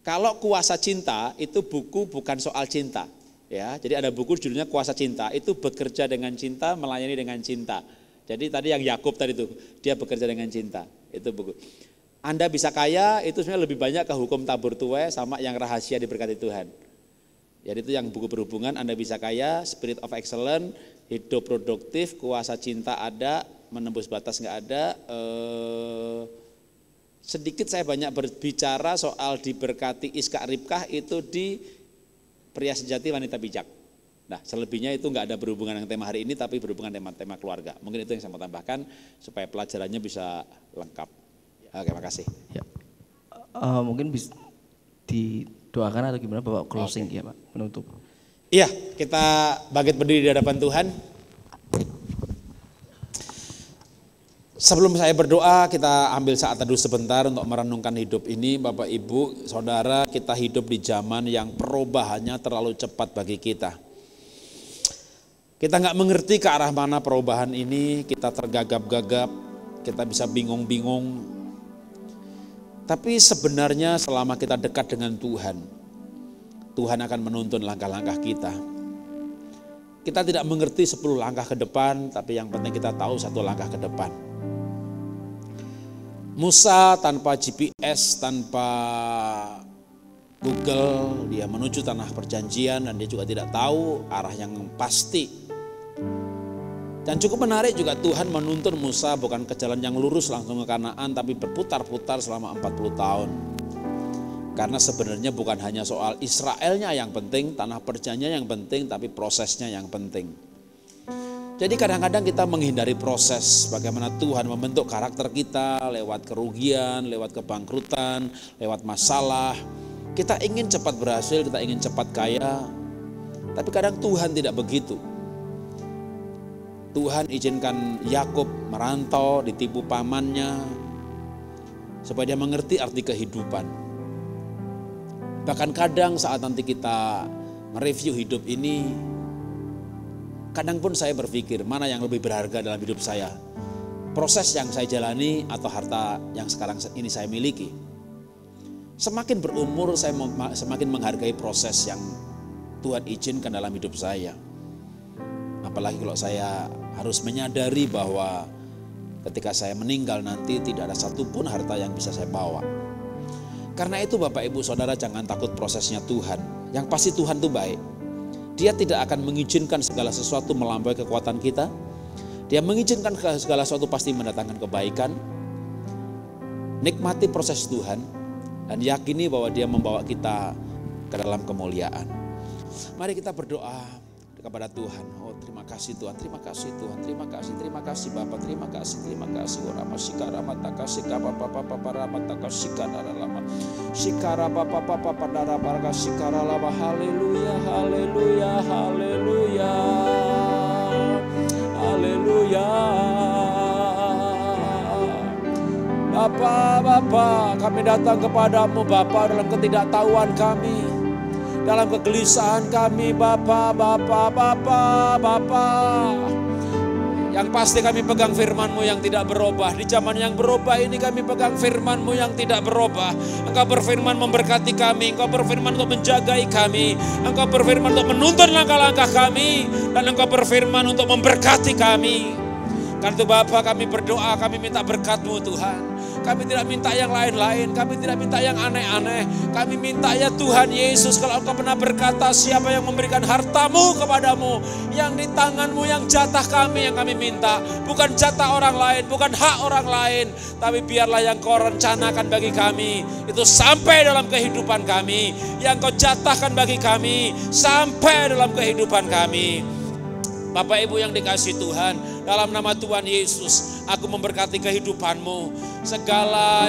Kalau kuasa cinta itu buku bukan soal cinta. Ya, jadi ada buku judulnya Kuasa Cinta, itu bekerja dengan cinta, melayani dengan cinta. Jadi tadi yang Yakub tadi itu dia bekerja dengan cinta. Itu buku. Anda bisa kaya itu sebenarnya lebih banyak ke hukum tabur tuai sama yang rahasia diberkati Tuhan. Jadi itu yang buku berhubungan Anda bisa kaya, spirit of excellence, hidup produktif, kuasa cinta ada, menembus batas nggak ada. Eh, sedikit saya banyak berbicara soal diberkati Iska Ribkah itu di pria sejati wanita bijak. Nah, selebihnya itu nggak ada berhubungan dengan tema hari ini, tapi berhubungan dengan tema keluarga. Mungkin itu yang saya mau tambahkan supaya pelajarannya bisa lengkap. Ya. Oke, makasih. Ya. Uh, mungkin bisa didoakan atau gimana Bapak closing okay. ya Pak, menutup Iya, kita bangkit berdiri di hadapan Tuhan. Sebelum saya berdoa, kita ambil saat teduh sebentar untuk merenungkan hidup ini, Bapak Ibu, Saudara, kita hidup di zaman yang perubahannya terlalu cepat bagi kita kita nggak mengerti ke arah mana perubahan ini, kita tergagap-gagap, kita bisa bingung-bingung. Tapi sebenarnya selama kita dekat dengan Tuhan, Tuhan akan menuntun langkah-langkah kita. Kita tidak mengerti 10 langkah ke depan, tapi yang penting kita tahu satu langkah ke depan. Musa tanpa GPS, tanpa Google, dia menuju tanah perjanjian dan dia juga tidak tahu arah yang pasti dan cukup menarik juga Tuhan menuntun Musa bukan ke jalan yang lurus langsung ke Kanaan tapi berputar-putar selama 40 tahun. Karena sebenarnya bukan hanya soal Israelnya yang penting, tanah perjananya yang penting, tapi prosesnya yang penting. Jadi kadang-kadang kita menghindari proses bagaimana Tuhan membentuk karakter kita lewat kerugian, lewat kebangkrutan, lewat masalah. Kita ingin cepat berhasil, kita ingin cepat kaya. Tapi kadang Tuhan tidak begitu. Tuhan izinkan Yakub merantau, ditipu pamannya, supaya dia mengerti arti kehidupan. Bahkan kadang saat nanti kita mereview hidup ini, kadang pun saya berpikir mana yang lebih berharga dalam hidup saya, proses yang saya jalani atau harta yang sekarang ini saya miliki. Semakin berumur saya semakin menghargai proses yang Tuhan izinkan dalam hidup saya. Apalagi kalau saya harus menyadari bahwa ketika saya meninggal nanti tidak ada satupun harta yang bisa saya bawa. Karena itu Bapak Ibu Saudara jangan takut prosesnya Tuhan. Yang pasti Tuhan itu baik. Dia tidak akan mengizinkan segala sesuatu melampaui kekuatan kita. Dia mengizinkan segala sesuatu pasti mendatangkan kebaikan. Nikmati proses Tuhan dan yakini bahwa dia membawa kita ke dalam kemuliaan. Mari kita berdoa kepada Tuhan. Oh terima kasih Tuhan, terima kasih Tuhan, terima kasih, terima kasih Bapak, terima kasih, terima kasih. Oh Rama Sikara Mata Kasih Kapa Papa Papa Rama kasih Sikara Lama. Sikara Papa Papa Padara kasih Sikara Lama. Haleluya, haleluya, haleluya. Haleluya. Bapa, Bapa, kami datang kepadamu Bapa dalam ketidaktahuan kami dalam kegelisahan kami Bapa, Bapa, Bapa, Bapa. Yang pasti kami pegang firman-Mu yang tidak berubah. Di zaman yang berubah ini kami pegang firman-Mu yang tidak berubah. Engkau berfirman memberkati kami. Engkau berfirman untuk menjagai kami. Engkau berfirman untuk menuntun langkah-langkah kami. Dan Engkau berfirman untuk memberkati kami. Karena itu Bapa kami berdoa, kami minta berkat-Mu Tuhan. Kami tidak minta yang lain-lain. Kami tidak minta yang aneh-aneh. Kami minta ya Tuhan Yesus. Kalau engkau pernah berkata siapa yang memberikan hartamu kepadamu. Yang di tanganmu yang jatah kami yang kami minta. Bukan jatah orang lain. Bukan hak orang lain. Tapi biarlah yang kau rencanakan bagi kami. Itu sampai dalam kehidupan kami. Yang kau jatahkan bagi kami. Sampai dalam kehidupan kami. Bapak Ibu yang dikasih Tuhan, dalam nama Tuhan Yesus, aku memberkati kehidupanmu. Segala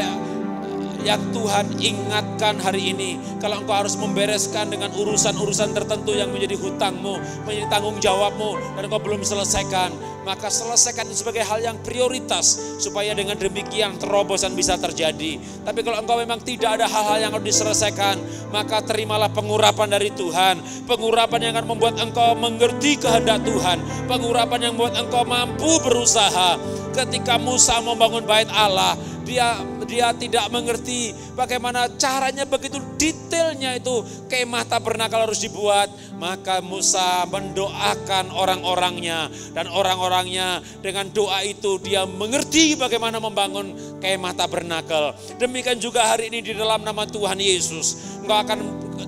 yang Tuhan ingatkan hari ini. Kalau engkau harus membereskan dengan urusan-urusan tertentu yang menjadi hutangmu, menjadi tanggung jawabmu, dan engkau belum selesaikan maka selesaikan itu sebagai hal yang prioritas supaya dengan demikian terobosan bisa terjadi. Tapi kalau engkau memang tidak ada hal-hal yang harus diselesaikan, maka terimalah pengurapan dari Tuhan. Pengurapan yang akan membuat engkau mengerti kehendak Tuhan. Pengurapan yang membuat engkau mampu berusaha. Ketika Musa membangun bait Allah, dia dia tidak mengerti bagaimana caranya begitu detailnya itu kemah tabernakal harus dibuat maka Musa mendoakan orang-orangnya dan orang-orang orangnya Dengan doa itu dia mengerti bagaimana membangun kayak mata bernakel. Demikian juga hari ini di dalam nama Tuhan Yesus. Engkau akan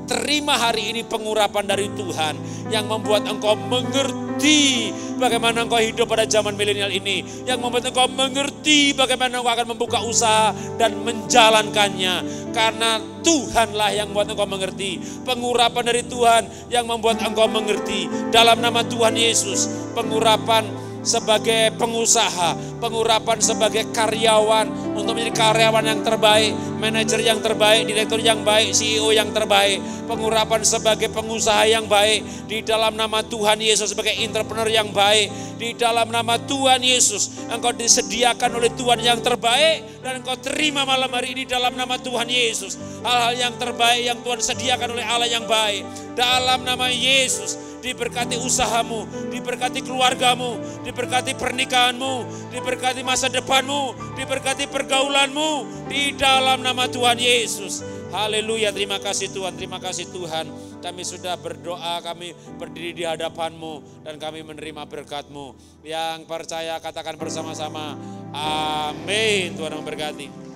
terima hari ini pengurapan dari Tuhan yang membuat engkau mengerti bagaimana engkau hidup pada zaman milenial ini, yang membuat engkau mengerti bagaimana engkau akan membuka usaha dan menjalankannya. Karena Tuhanlah yang membuat engkau mengerti, pengurapan dari Tuhan yang membuat engkau mengerti. Dalam nama Tuhan Yesus, pengurapan sebagai pengusaha, pengurapan sebagai karyawan untuk menjadi karyawan yang terbaik, manajer yang terbaik, direktur yang baik, CEO yang terbaik, pengurapan sebagai pengusaha yang baik di dalam nama Tuhan Yesus sebagai entrepreneur yang baik di dalam nama Tuhan Yesus. Engkau disediakan oleh Tuhan yang terbaik dan engkau terima malam hari ini dalam nama Tuhan Yesus. Hal-hal yang terbaik yang Tuhan sediakan oleh Allah yang baik dalam nama Yesus diberkati usahamu, diberkati keluargamu, diberkati pernikahanmu, diberkati masa depanmu, diberkati pergaulanmu di dalam nama Tuhan Yesus. Haleluya, terima kasih Tuhan, terima kasih Tuhan. Kami sudah berdoa, kami berdiri di hadapanmu dan kami menerima berkatmu. Yang percaya katakan bersama-sama, amin. Tuhan memberkati.